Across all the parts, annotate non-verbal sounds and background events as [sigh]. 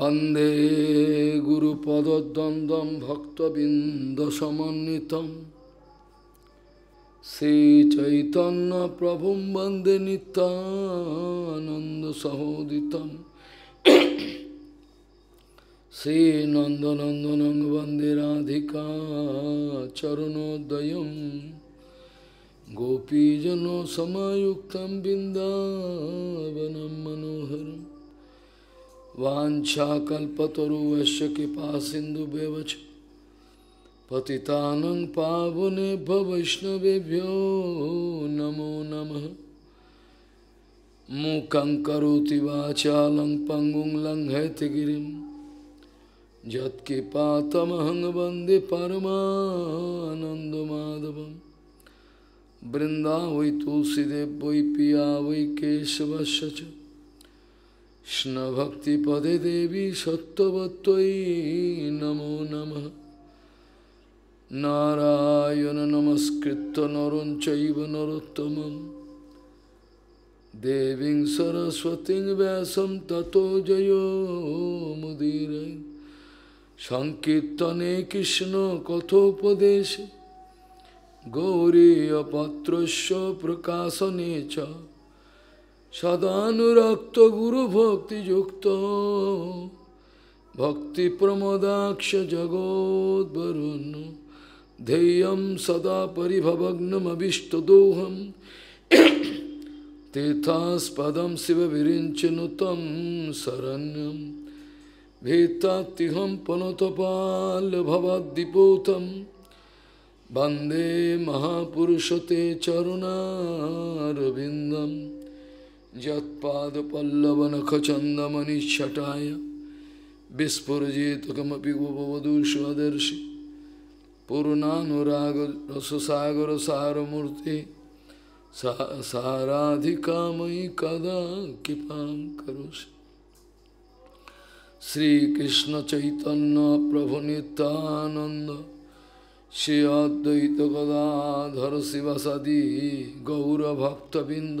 বন্দে গুরুপদ্বন্দ্বম ভক্তবৃন্দসমন্বিতম শ্রীচৈতন্য প্রভু বন্দে নিত্যানন্দসহোদিতম শ্রীনন্দনন্দন বন্দে রাধিকা চরণোদয়ম গোপীজন সমায়ুক্তম বৃন্দাবনম মনোহরম वाछाकल्पतरुवश्य कृपा सिंधु पति पावने वैष्णवभ्यो नमो नमः मूकं करोति वाचालं पङ्गुं लङ्घयतिगिरिं यत्कृपातमहं वन्दे परमानन्दमाधवं वृन्दा वै तुलसीदेव वै पिया वै केशवश्च কৃষ্ণভক্তিপদে দেবী সত্যবত্যই নমো নম নারায়ণ নমস্কৃত নরং নরোত্তম দেবী সরস্বতী ব্যাস তত জয় মুদির সংকীর্তনে কৃষ্ণ কথোপদেশে গৌরীয় প্রকাশনে চ সদানুরক্ত গুরু ভক্তিযুক্ত ভক্তি প্রমোদাক্ষ জগদ্বরুণ ध्येयं सदा परिभवग्नमभिष्टदोहं तीर्थास्पदं शिवविरिञ्चनु तं शरण्यं भीतात्तिहं पुनतपालभवद्दिपोतं वन्दे महापुरुष ते चरुणारविन्दम् যৎপাদপল্লবনখচন্দমণিচ্ছটায় বিস্ফুরজিতকমপি গোপবধূষদর্শি पूर्णानुरागरससागरसारमूर्ति सा साराधिकामयि कदा कृपां करोषि श्रीकृष्णचैतन्यप्रभुनितानन्द श्री अद्वैतगदाधर शिवसदि गौरभक्तबिन्द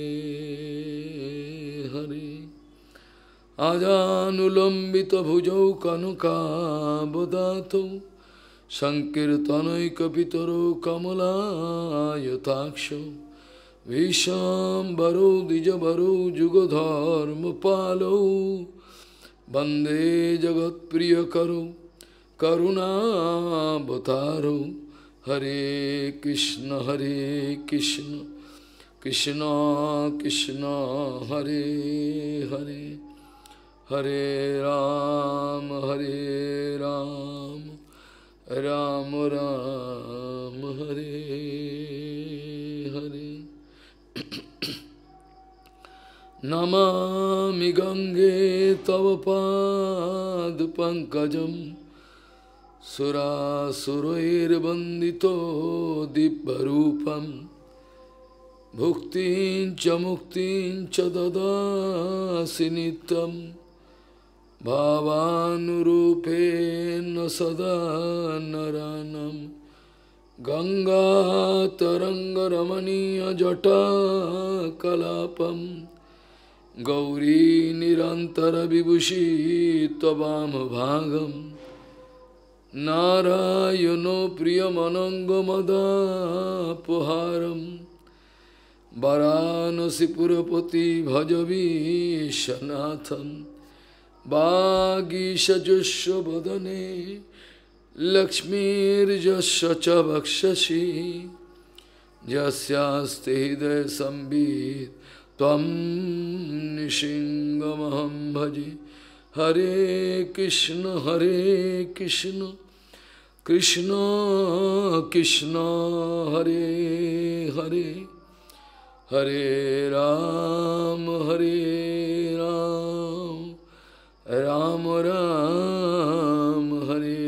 আজানুলম্বিত ভুজৌ কনকাবদাত সংকীর্তনৈকিতর কমলায়তাক্ষ ভীষাম্বরো দ্বিজবরো যুগধর্ম পালৌ বন্দে জগৎপ্রিয় করো করুণাবতারো হরে কৃষ্ণ হরে কৃষ্ণ কৃষ্ণ কৃষ্ণ হরে হরে हरे राम हरे राम राम राम हरे हरे नमामि गंगे तव पाद पंकज दिव्यरूपं भुक्तिं रूप मुक्ति मुक्ति ददासि भावानुरूपेण सदा रमणीय निरंतर विभूषी तवाम भागम नारायणो प्रियमनङ्गमदापहारम् वरानसिपुरपति भजवीशनाथम् बागीशजुष्वदने लक्ष्मीर्जस्व च भक्षसि यस्यास्ते हृदय संबित तम निशिंगमहम भजे हरे कृष्ण हरे कृष्ण कृष्ण कृष्ण हरे हरे हरे राम हरे राम রাম রাম হরে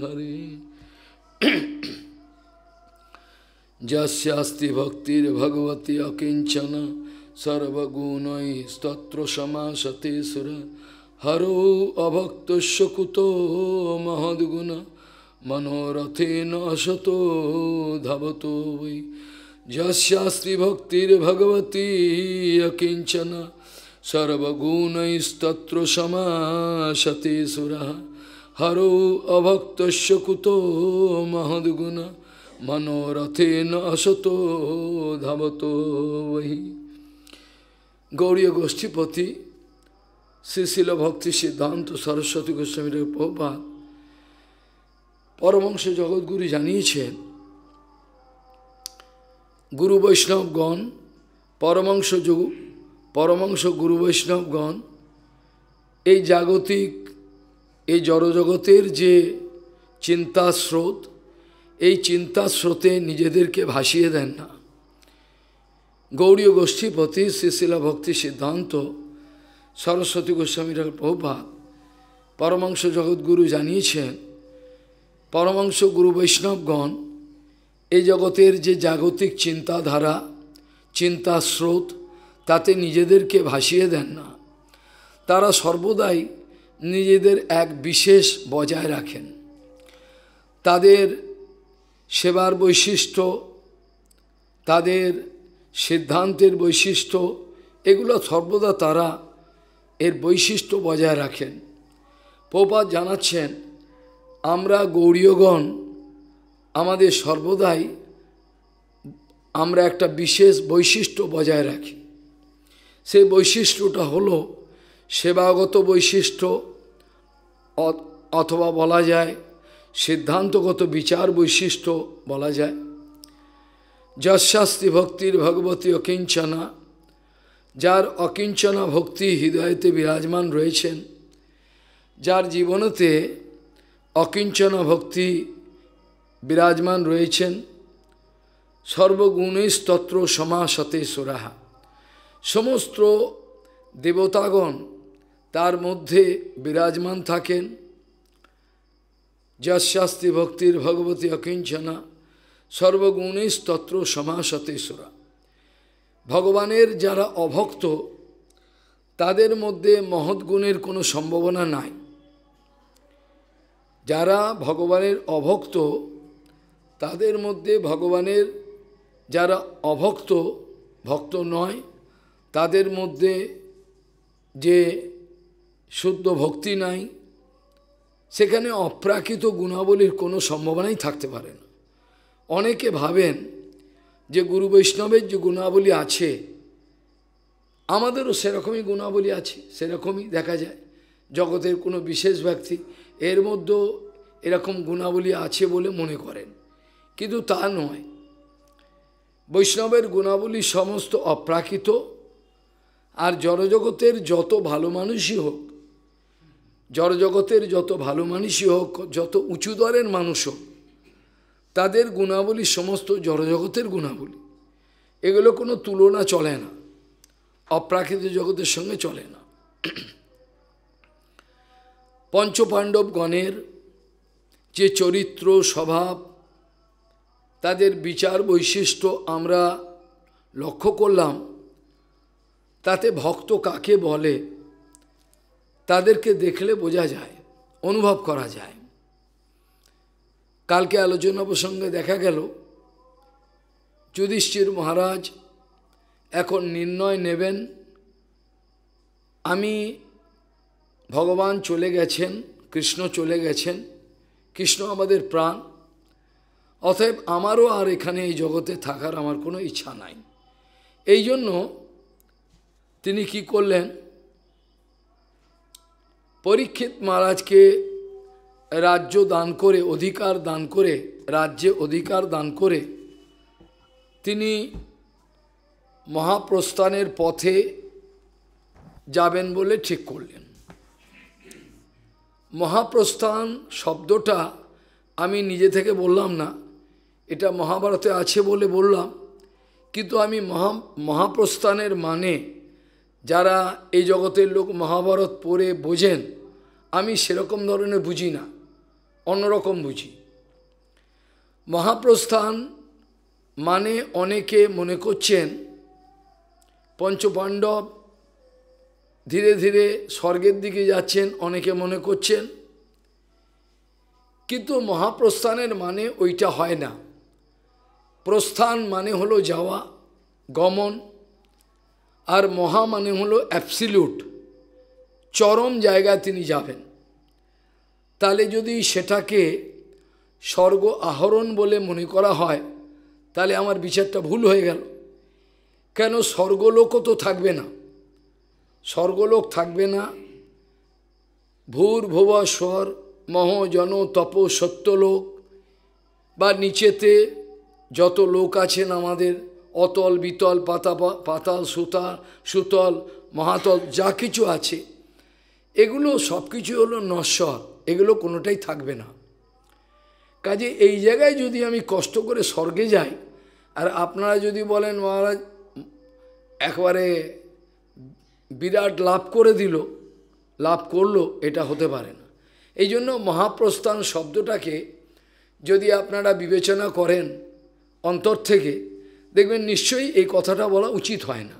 হরে যাস্তি ভক্তির ভগবতী অকিঞ্চন সর্বগুণই স্তত্র সমাসতে সুর হর অভক্ত শকুত মহদ্গুণ মনোরথে নশত ধাবত যাস্তি ভক্তির ভগবতী অকিঞ্চনা সর্বগুণস্তত্র সমাশতে সুরা হরো অভক্তস্য কুতো মহদ্গুণ মনোরথে অসত ধাবত বহি গৌরীয় গোষ্ঠীপতি শ্রীশীল ভক্তি সিদ্ধান্ত সরস্বতী গোস্বামীর প্রপাত পরমংশ জগৎগুরু জানিয়েছেন গুরু বৈষ্ণবগণ পরমংশ যুগ পরমাংশ গুরু বৈষ্ণবগণ এই জাগতিক এই জড়জগতের যে চিন্তা স্রোত এই চিন্তা স্রোতে নিজেদেরকে ভাসিয়ে দেন না গৌরীয় গোষ্ঠীপতি শ্রীশিলা ভক্তি সিদ্ধান্ত সরস্বতী গোস্বামীর প্রভুপাত পরমাংশ জগৎগুরু জানিয়েছেন পরমাংশ গুরু বৈষ্ণবগণ এই জগতের যে জাগতিক চিন্তাধারা চিন্তা স্রোত তাতে নিজেদেরকে ভাসিয়ে দেন না তারা সর্বদাই নিজেদের এক বিশেষ বজায় রাখেন তাদের সেবার বৈশিষ্ট্য তাদের সিদ্ধান্তের বৈশিষ্ট্য এগুলো সর্বদা তারা এর বৈশিষ্ট্য বজায় রাখেন পোপাত জানাচ্ছেন আমরা গৌরীয়গণ আমাদের সর্বদাই আমরা একটা বিশেষ বৈশিষ্ট্য বজায় রাখি সেই বৈশিষ্ট্যটা হল সেবাগত বৈশিষ্ট্য অথবা বলা যায় সিদ্ধান্তগত বিচার বৈশিষ্ট্য বলা যায় যশাস্তি ভক্তির ভগবতী অকিঞ্চনা যার অকিঞ্চনা ভক্তি হৃদয়তে বিরাজমান রয়েছেন যার জীবনতে অকিঞ্চনা ভক্তি বিরাজমান রয়েছেন সর্বগুণেস্তত্র সমাসতে সুরাহা সমস্ত দেবতাগণ তার মধ্যে বিরাজমান থাকেন যশাস্তি ভক্তির ভগবতী অকিঞ্চনা সর্বগুণে সমাসতেশ্বরা ভগবানের যারা অভক্ত তাদের মধ্যে মহৎ গুণের কোনো সম্ভাবনা নাই যারা ভগবানের অভক্ত তাদের মধ্যে ভগবানের যারা অভক্ত ভক্ত নয় তাদের মধ্যে যে শুদ্ধ ভক্তি নাই সেখানে অপ্রাকৃত গুণাবলীর কোনো সম্ভাবনাই থাকতে পারে না অনেকে ভাবেন যে গুরু বৈষ্ণবের যে গুণাবলী আছে আমাদেরও সেরকমই গুণাবলী আছে সেরকমই দেখা যায় জগতের কোনো বিশেষ ব্যক্তি এর মধ্যেও এরকম গুণাবলী আছে বলে মনে করেন কিন্তু তা নয় বৈষ্ণবের গুণাবলী সমস্ত অপ্রাকৃত আর জড়জগতের যত ভালো মানুষই হোক জড়জগতের যত ভালো মানুষই হোক যত উঁচু দরের মানুষ হোক তাদের গুণাবলী সমস্ত জড়জগতের গুণাবলী এগুলো কোনো তুলনা চলে না অপ্রাকৃত জগতের সঙ্গে চলে না পঞ্চপাণ্ডবগণের যে চরিত্র স্বভাব তাদের বিচার বৈশিষ্ট্য আমরা লক্ষ্য করলাম তাতে ভক্ত কাকে বলে তাদেরকে দেখলে বোঝা যায় অনুভব করা যায় কালকে আলোচনা প্রসঙ্গে দেখা গেল যুধিষ্ঠির মহারাজ এখন নির্ণয় নেবেন আমি ভগবান চলে গেছেন কৃষ্ণ চলে গেছেন কৃষ্ণ আমাদের প্রাণ অতএব আমারও আর এখানে এই জগতে থাকার আমার কোনো ইচ্ছা নাই এই জন্য তিনি কি করলেন পরীক্ষিত মহারাজকে রাজ্য দান করে অধিকার দান করে রাজ্যে অধিকার দান করে তিনি মহাপ্রস্থানের পথে যাবেন বলে ঠিক করলেন মহাপ্রস্থান শব্দটা আমি নিজে থেকে বললাম না এটা মহাভারতে আছে বলে বললাম কিন্তু আমি মহা মহাপ্রস্থানের মানে যারা এই জগতের লোক মহাভারত পড়ে বোঝেন আমি সেরকম ধরনের বুঝি না অন্যরকম বুঝি মহাপ্রস্থান মানে অনেকে মনে করছেন পঞ্চপাণ্ডব ধীরে ধীরে স্বর্গের দিকে যাচ্ছেন অনেকে মনে করছেন কিন্তু মহাপ্রস্থানের মানে ওইটা হয় না প্রস্থান মানে হলো যাওয়া গমন আর মহা মানে হলো অ্যাবসিলিউট চরম জায়গায় তিনি যাবেন তাহলে যদি সেটাকে স্বর্গ আহরণ বলে মনে করা হয় তাহলে আমার বিচারটা ভুল হয়ে গেল কেন স্বর্গলোকও তো থাকবে না স্বর্গলোক থাকবে না ভূর স্বর মহ জন তপ সত্যলোক বা নিচেতে যত লোক আছেন আমাদের অতল বিতল পাতা পাতাল সুতা সুতল মহাতল যা কিছু আছে এগুলো সব কিছু হলো নশ্বর এগুলো কোনোটাই থাকবে না কাজে এই জায়গায় যদি আমি কষ্ট করে স্বর্গে যাই আর আপনারা যদি বলেন মহারাজ একবারে বিরাট লাভ করে দিল লাভ করলো এটা হতে পারে না এই জন্য মহাপ্রস্থান শব্দটাকে যদি আপনারা বিবেচনা করেন অন্তর থেকে দেখবেন নিশ্চয়ই এই কথাটা বলা উচিত হয় না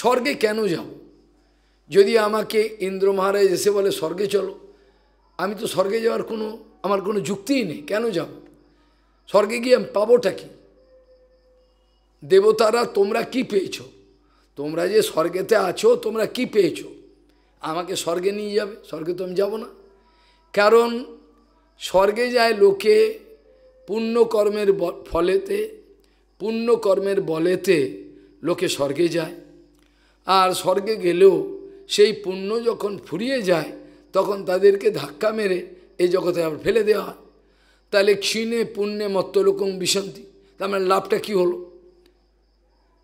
স্বর্গে কেন যাব যদি আমাকে ইন্দ্র মহারাজ এসে বলে স্বর্গে চলো আমি তো স্বর্গে যাওয়ার কোনো আমার কোনো যুক্তিই নেই কেন যাব স্বর্গে গিয়ে আমি পাবোটা কি দেবতারা তোমরা কি পেয়েছ তোমরা যে স্বর্গেতে আছো তোমরা কি পেয়েছ আমাকে স্বর্গে নিয়ে যাবে স্বর্গে তো আমি যাবো না কারণ স্বর্গে যায় লোকে পুণ্যকর্মের ফলেতে পুণ্যকর্মের বলেতে লোকে স্বর্গে যায় আর স্বর্গে গেলেও সেই পুণ্য যখন ফুরিয়ে যায় তখন তাদেরকে ধাক্কা মেরে এই জগতে আবার ফেলে দেওয়া হয় তাহলে ক্ষীণে পুণ্যে মত্তলোকম বিশান্তি তার মানে লাভটা কী হলো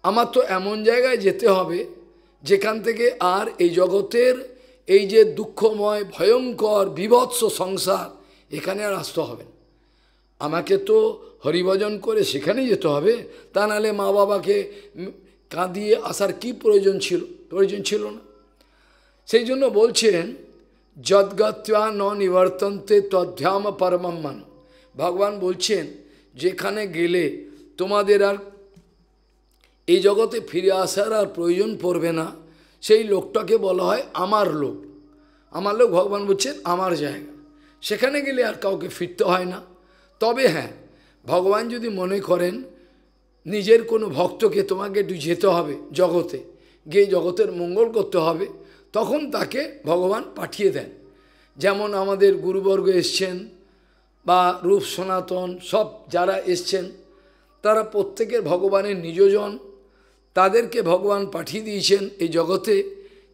আমার তো এমন জায়গায় যেতে হবে যেখান থেকে আর এই জগতের এই যে দুঃখময় ভয়ঙ্কর বিভৎস সংসার এখানে আর আসতে হবে আমাকে তো হরিভজন করে সেখানেই যেতে হবে তা নাহলে মা বাবাকে কাঁদিয়ে আসার কি প্রয়োজন ছিল প্রয়োজন ছিল না সেই জন্য বলছেন যদ্গত্যা ন নিবর্তন্তে তধ্যাম পরমাম্মান ভগবান বলছেন যেখানে গেলে তোমাদের আর এই জগতে ফিরে আসার আর প্রয়োজন পড়বে না সেই লোকটাকে বলা হয় আমার লোক আমার লোক ভগবান বলছেন আমার জায়গা সেখানে গেলে আর কাউকে ফিরতে হয় না তবে হ্যাঁ ভগবান যদি মনে করেন নিজের কোনো ভক্তকে তোমাকে একটু যেতে হবে জগতে গিয়ে জগতের মঙ্গল করতে হবে তখন তাকে ভগবান পাঠিয়ে দেন যেমন আমাদের গুরুবর্গ এসছেন বা রূপ সনাতন সব যারা এসছেন তারা প্রত্যেকের ভগবানের নিজজন তাদেরকে ভগবান পাঠিয়ে দিয়েছেন এই জগতে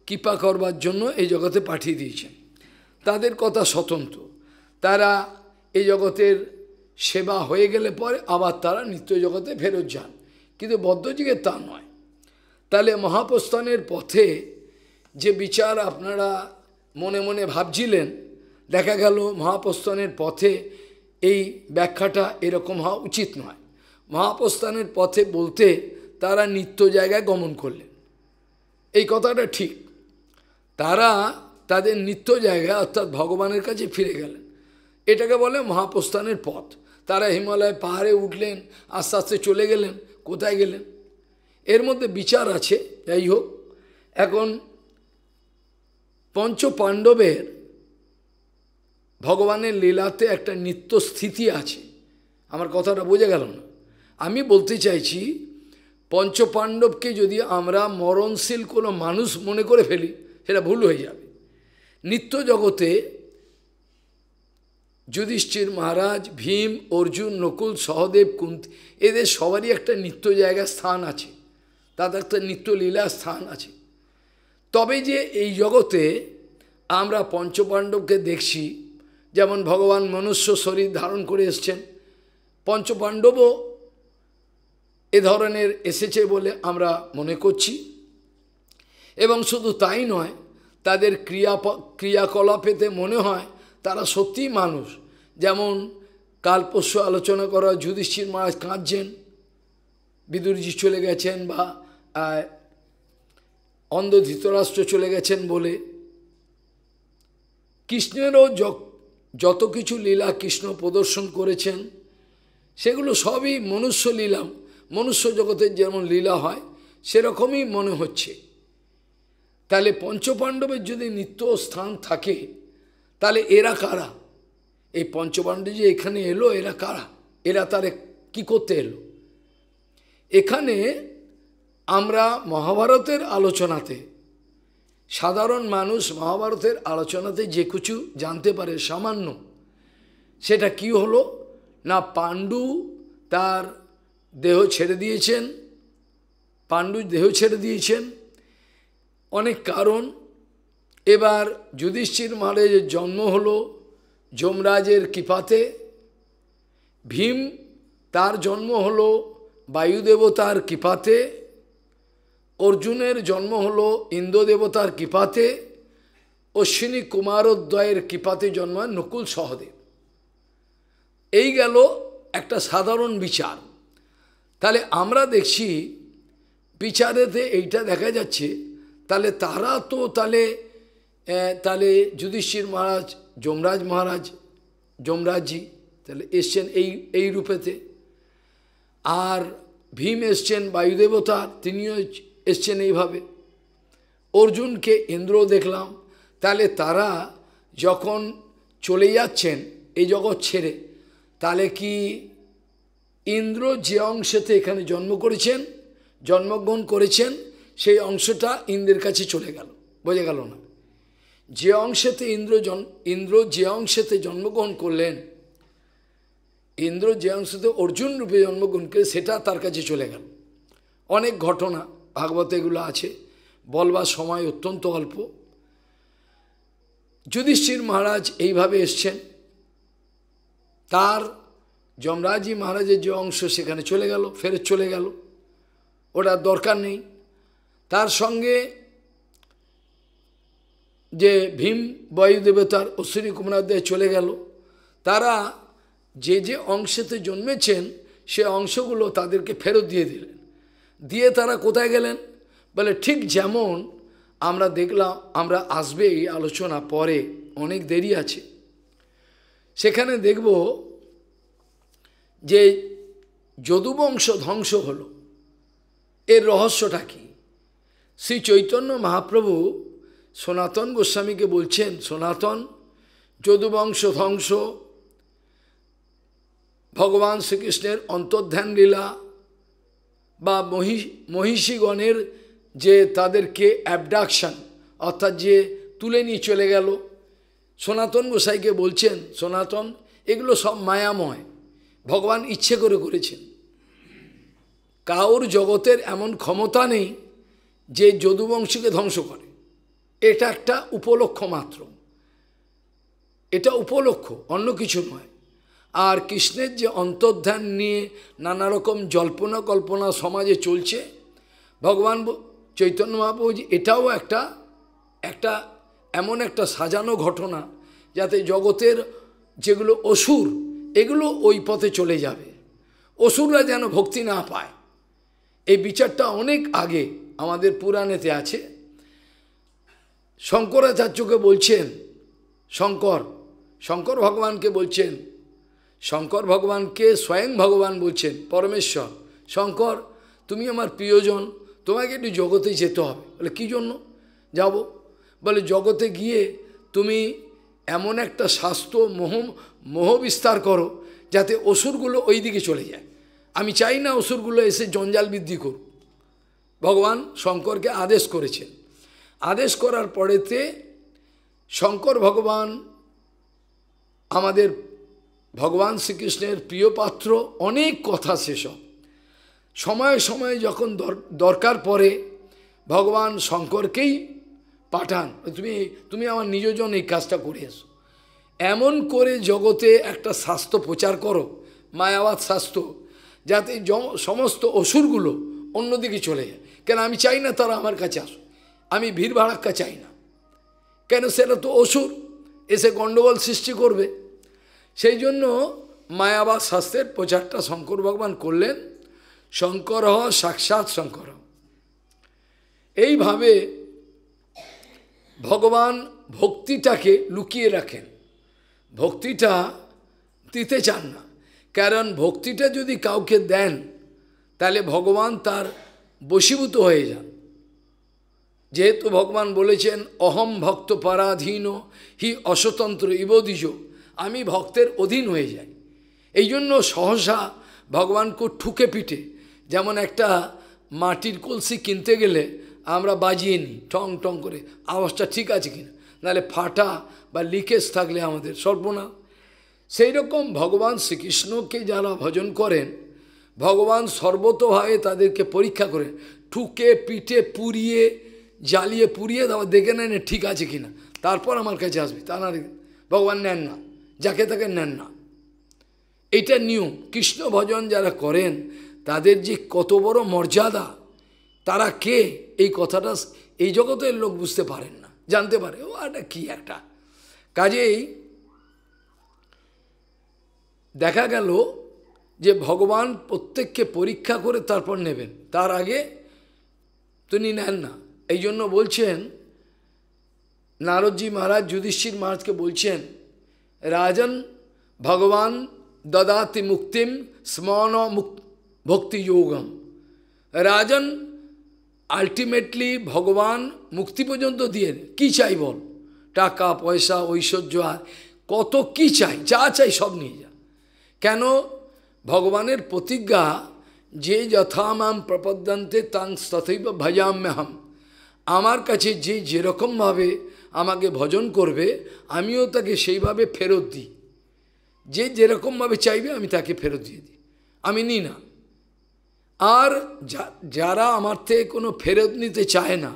কৃপা করবার জন্য এই জগতে পাঠিয়ে দিয়েছেন তাদের কথা স্বতন্ত্র তারা এই জগতের সেবা হয়ে গেলে পরে আবার তারা নিত্য জগতে ফেরত যান কিন্তু বদ্ধযুগে তা নয় তাহলে মহাপ্রস্থানের পথে যে বিচার আপনারা মনে মনে ভাবছিলেন দেখা গেল মহাপ্রস্থানের পথে এই ব্যাখ্যাটা এরকম হওয়া উচিত নয় মহাপ্রস্থানের পথে বলতে তারা নিত্য জায়গায় গমন করলেন এই কথাটা ঠিক তারা তাদের নিত্য জায়গায় অর্থাৎ ভগবানের কাছে ফিরে গেলেন এটাকে বলে মহাপ্রস্থানের পথ তারা হিমালয় পাহাড়ে উঠলেন আস্তে আস্তে চলে গেলেন কোথায় গেলেন এর মধ্যে বিচার আছে যাই হোক এখন পঞ্চ পাণ্ডবের ভগবানের লীলাতে একটা নিত্য স্থিতি আছে আমার কথাটা বোঝা গেল না আমি বলতে চাইছি পঞ্চপাণ্ডবকে যদি আমরা মরণশীল কোনো মানুষ মনে করে ফেলি সেটা ভুল হয়ে যাবে নিত্য জগতে যুধিষ্ঠির মহারাজ ভীম অর্জুন নকুল সহদেব কুন্ত এদের সবারই একটা নিত্য জায়গা স্থান আছে তাদের একটা নিত্যলীলা স্থান আছে তবে যে এই জগতে আমরা পঞ্চপাণ্ডবকে দেখছি যেমন ভগবান মনুষ্য শরীর ধারণ করে এসছেন পঞ্চপাণ্ডবও এ ধরনের এসেছে বলে আমরা মনে করছি এবং শুধু তাই নয় তাদের ক্রিয়া ক্রিয়াকলাপেতে মনে হয় তারা সত্যিই মানুষ যেমন কাল পরশু আলোচনা করা যুধিষ্ঠির মহারাজ কাঁদছেন বিদুরজি চলে গেছেন বা অন্ধ ধৃতরাষ্ট্র চলে গেছেন বলে কৃষ্ণেরও যত কিছু লীলা কৃষ্ণ প্রদর্শন করেছেন সেগুলো সবই মনুষ্য লীলা মনুষ্য জগতের যেমন লীলা হয় সেরকমই মনে হচ্ছে তাহলে পঞ্চপাণ্ডবের যদি নিত্য স্থান থাকে তাহলে এরা কারা এই পঞ্চপাণ্ডে যে এখানে এলো এরা কারা এরা তারে কি করতে এলো এখানে আমরা মহাভারতের আলোচনাতে সাধারণ মানুষ মহাভারতের আলোচনাতে যে কিছু জানতে পারে সামান্য সেটা কি হলো না পাণ্ডু তার দেহ ছেড়ে দিয়েছেন পাণ্ডু দেহ ছেড়ে দিয়েছেন অনেক কারণ এবার যুধিষ্ঠির মহারাজের জন্ম হলো যমরাজের কৃপাতে ভীম তার জন্ম হলো বায়ুদেবতার কৃপাতে অর্জুনের জন্ম হলো ইন্দ্রদেবতার কৃপাতে অশ্বিনী কুমারোদ্বয়ের কৃপাতে জন্ম নকুল সহদেব এই গেল একটা সাধারণ বিচার তাহলে আমরা দেখছি বিচারেতে এইটা দেখা যাচ্ছে তাহলে তারা তো তাহলে তাহলে যুধিষ্ঠির মহারাজ যমরাজ মহারাজ যমরাজজি তাহলে এসছেন এই এই রূপেতে আর ভীম এসছেন বায়ুদেবতা তিনিও এসছেন এইভাবে অর্জুনকে ইন্দ্র দেখলাম তাহলে তারা যখন চলে যাচ্ছেন এই জগৎ ছেড়ে তাহলে কি ইন্দ্র যে অংশেতে এখানে জন্ম করেছেন জন্মগ্রহণ করেছেন সেই অংশটা ইন্দ্রের কাছে চলে গেল বোঝা গেল না যে অংশেতে ইন্দ্র ইন্দ্র যে অংশেতে জন্মগ্রহণ করলেন ইন্দ্র যে অংশেতে অর্জুন রূপে জন্মগ্রহণ করে সেটা তার কাছে চলে গেল অনেক ঘটনা ভাগবত এগুলো আছে বলবার সময় অত্যন্ত অল্প যুধিষ্ঠির মহারাজ এইভাবে এসছেন তার যমরাজি মহারাজের যে অংশ সেখানে চলে গেল ফেরত চলে গেল ওটা দরকার নেই তার সঙ্গে যে ভীম বায়ুদেবতার অশ্বিনী কুমারদের চলে গেল তারা যে যে অংশেতে জন্মেছেন সে অংশগুলো তাদেরকে ফেরত দিয়ে দিলেন দিয়ে তারা কোথায় গেলেন বলে ঠিক যেমন আমরা দেখলাম আমরা আসবে এই আলোচনা পরে অনেক দেরি আছে সেখানে দেখব যে যদুবংশ ধ্বংস হল এর রহস্যটা কি শ্রী চৈতন্য মহাপ্রভু সনাতন গোস্বামীকে বলছেন সনাতন যদুবংশ ধ্বংস ভগবান শ্রীকৃষ্ণের অন্তর্ধ্যান লীলা বা মহি মহিষীগণের যে তাদেরকে অ্যাবডাকশান অর্থাৎ যে তুলে নিয়ে চলে গেল সনাতন গোসাইকে বলছেন সনাতন এগুলো সব মায়াময় ভগবান ইচ্ছে করে করেছেন কাউর জগতের এমন ক্ষমতা নেই যে যদুবংশীকে ধ্বংস করে এটা একটা উপলক্ষ মাত্র এটা উপলক্ষ অন্য কিছু নয় আর কৃষ্ণের যে অন্তর্ধান নিয়ে নানা রকম জল্পনা কল্পনা সমাজে চলছে ভগবান চৈতন্য মহাপ্রভু এটাও একটা একটা এমন একটা সাজানো ঘটনা যাতে জগতের যেগুলো অসুর এগুলো ওই পথে চলে যাবে অসুররা যেন ভক্তি না পায় এই বিচারটা অনেক আগে আমাদের পুরাণেতে আছে শঙ্করাচার্যকে বলছেন শঙ্কর শঙ্কর ভগবানকে বলছেন শঙ্কর ভগবানকে স্বয়ং ভগবান বলছেন পরমেশ্বর শঙ্কর তুমি আমার প্রিয়জন তোমাকে একটু জগতে যেতে হবে বলে কী জন্য যাব বলে জগতে গিয়ে তুমি এমন একটা স্বাস্থ্য মোহ মোহ বিস্তার করো যাতে অসুরগুলো ওই দিকে চলে যায় আমি চাই না অসুরগুলো এসে জঞ্জাল বৃদ্ধি করুক ভগবান শঙ্করকে আদেশ করেছেন আদেশ করার পরেতে শঙ্কর ভগবান আমাদের ভগবান শ্রীকৃষ্ণের প্রিয় পাত্র অনেক কথা সেসব সময়ে সময়ে যখন দরকার পড়ে ভগবান শঙ্করকেই পাঠান তুমি তুমি আমার নিজজন এই কাজটা করে এসো এমন করে জগতে একটা স্বাস্থ্য প্রচার করো মায়াবাদ স্বাস্থ্য যাতে সমস্ত অসুরগুলো অন্যদিকে চলে যায় কেন আমি চাই না তারা আমার কাছে আসো আমি ভিড় ভাড়াক্কা চাই না কেন সেটা তো অসুর এসে গণ্ডগোল সৃষ্টি করবে সেই জন্য মায়াবাদ শাস্ত্রের প্রচারটা শঙ্কর ভগবান করলেন শঙ্কর হ সাক্ষাৎ শঙ্কর এইভাবে ভগবান ভক্তিটাকে লুকিয়ে রাখেন ভক্তিটা দিতে চান না কারণ ভক্তিটা যদি কাউকে দেন তাহলে ভগবান তার বশীভূত হয়ে যান যেহেতু ভগবান বলেছেন অহম ভক্ত পরাধীন হি অস্বতন্ত্র ইবদিজ আমি ভক্তের অধীন হয়ে যাই এই জন্য সহসা ভগবানকে ঠুকে পিটে যেমন একটা মাটির কলসি কিনতে গেলে আমরা বাজিয়ে নিই টং টং করে আওয়াজটা ঠিক আছে কিনা নাহলে ফাটা বা লিকেজ থাকলে আমাদের সর্বনা সেই রকম ভগবান শ্রীকৃষ্ণকে যারা ভজন করেন ভগবান সর্বতভাবে তাদেরকে পরীক্ষা করেন ঠুকে পিঠে পুড়িয়ে জ্বালিয়ে পুড়িয়ে দেওয়া দেখে নেন ঠিক আছে কিনা তারপর আমার কাছে আসবি তা না ভগবান নেন না যাকে তাকে নেন না এটা নিয়ম কৃষ্ণ ভজন যারা করেন তাদের যে কত বড় মর্যাদা তারা কে এই কথাটা এই জগতের লোক বুঝতে পারেন না জানতে পারে ও একটা কী একটা কাজেই দেখা গেল যে ভগবান প্রত্যেককে পরীক্ষা করে তারপর নেবেন তার আগে তিনি নেন না এই জন্য বলছেন নারদজি মহারাজ যুধিষ্ঠির মহারাজকে বলছেন রাজন ভগবান দদাতি মুক্তিম স্মরণ ভক্তি যোগম রাজন আলটিমেটলি ভগবান মুক্তি পর্যন্ত দিয়ে কি চাই বল টাকা পয়সা ঐশ্বর্য আর কত কি চাই যা চাই সব নিয়ে যা কেন ভগবানের প্রতিজ্ঞা যে যথামাম প্রপদ্যন্তে তাং তথৈব ভজাম্যহাম আমার কাছে যে যেরকমভাবে আমাকে ভজন করবে আমিও তাকে সেইভাবে ফেরত দিই যে যেরকমভাবে চাইবে আমি তাকে ফেরত দিয়ে দিই আমি নিই না আর যারা আমার থেকে কোনো ফেরত নিতে চায় না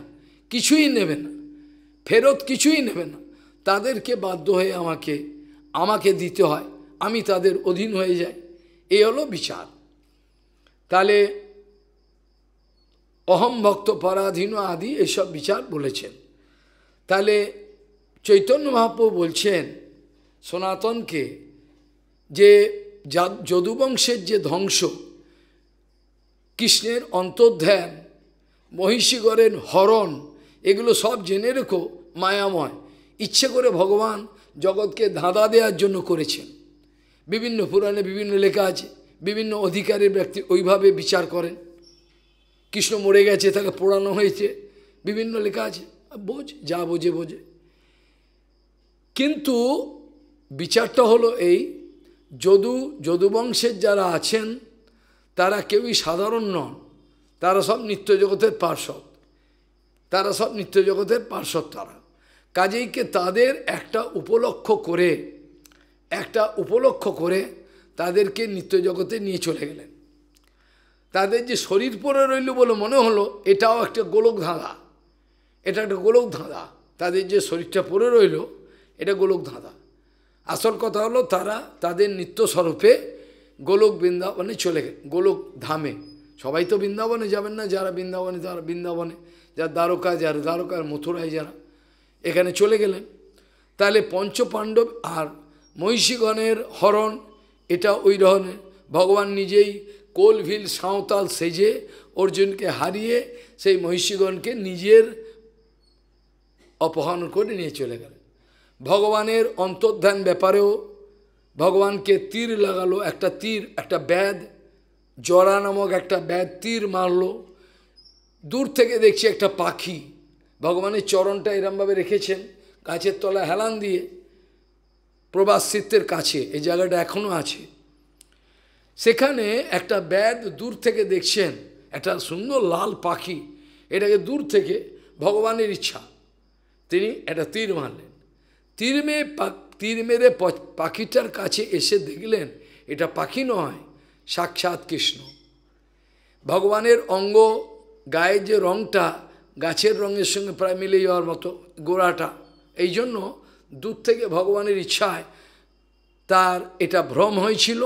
কিছুই নেবে না ফেরত কিছুই নেবে না তাদেরকে বাধ্য হয়ে আমাকে আমাকে দিতে হয় আমি তাদের অধীন হয়ে যাই এই হলো বিচার তাহলে অহম ভক্ত পরাধীন আদি এসব বিচার বলেছেন তাহলে চৈতন্য মহাপ্রু বলছেন সনাতনকে যে যদুবংশের যে ধ্বংস কৃষ্ণের অন্তর্ধ্যান মহিষীগরের হরণ এগুলো সব জেনে রেখো মায়াময় ইচ্ছে করে ভগবান জগৎকে ধাঁধা দেওয়ার জন্য করেছেন বিভিন্ন পুরাণে বিভিন্ন লেখা আছে বিভিন্ন অধিকারের ব্যক্তি ওইভাবে বিচার করেন কৃষ্ণ মরে গেছে তাকে পোড়ানো হয়েছে বিভিন্ন লেখা আছে বোঝ যা বোঝে বোঝে কিন্তু বিচারটা হলো এই যদু যদুবংশের যারা আছেন তারা কেউই সাধারণ নন তারা সব নিত্য জগতের পার্শ্বদ তারা সব নিত্য জগতের পার্শ্বদ তারা কাজেই কে তাদের একটা উপলক্ষ করে একটা উপলক্ষ করে তাদেরকে নিত্য জগতে নিয়ে চলে গেলেন তাদের যে শরীর পরে রইল বলে মনে হলো এটাও একটা গোলক ধাঁধা এটা একটা গোলক ধাঁধা তাদের যে শরীরটা পরে রইল এটা গোলক ধাঁধা আসল কথা হলো তারা তাদের নিত্যস্বরূপে গোলক বৃন্দাবনে চলে গোলক ধামে সবাই তো বৃন্দাবনে যাবেন না যারা বৃন্দাবনে তারা বৃন্দাবনে যার দ্বারকা যার দ্বারকার মথুরায় যারা এখানে চলে গেলেন তাহলে পঞ্চপাণ্ডব আর মহিষীগণের হরণ এটা ওই ধরনের ভগবান নিজেই কোলভিল সাঁওতাল সেজে অর্জুনকে হারিয়ে সেই মহিষীগণকে নিজের অপহরণ করে নিয়ে চলে গেলেন ভগবানের অন্তর্ধান ব্যাপারেও ভগবানকে তীর লাগালো একটা তীর একটা ব্যাধ জরা নামক একটা ব্যাধ তীর মারল দূর থেকে দেখছি একটা পাখি ভগবানের চরণটা এরমভাবে রেখেছেন গাছের তলা হেলান দিয়ে প্রবাস চিত্তের কাছে এই জায়গাটা এখনও আছে সেখানে একটা ব্যাদ দূর থেকে দেখছেন একটা সুন্দর লাল পাখি এটাকে দূর থেকে ভগবানের ইচ্ছা তিনি একটা তীর মারলেন তীর মেয়ে তীর মেরে পাখিটার কাছে এসে দেখলেন এটা পাখি নয় সাক্ষাৎ কৃষ্ণ ভগবানের অঙ্গ গায়ের যে রঙটা গাছের রঙের সঙ্গে প্রায় মিলে যাওয়ার মতো গোড়াটা এই জন্য দূর থেকে ভগবানের ইচ্ছায় তার এটা ভ্রম হয়েছিল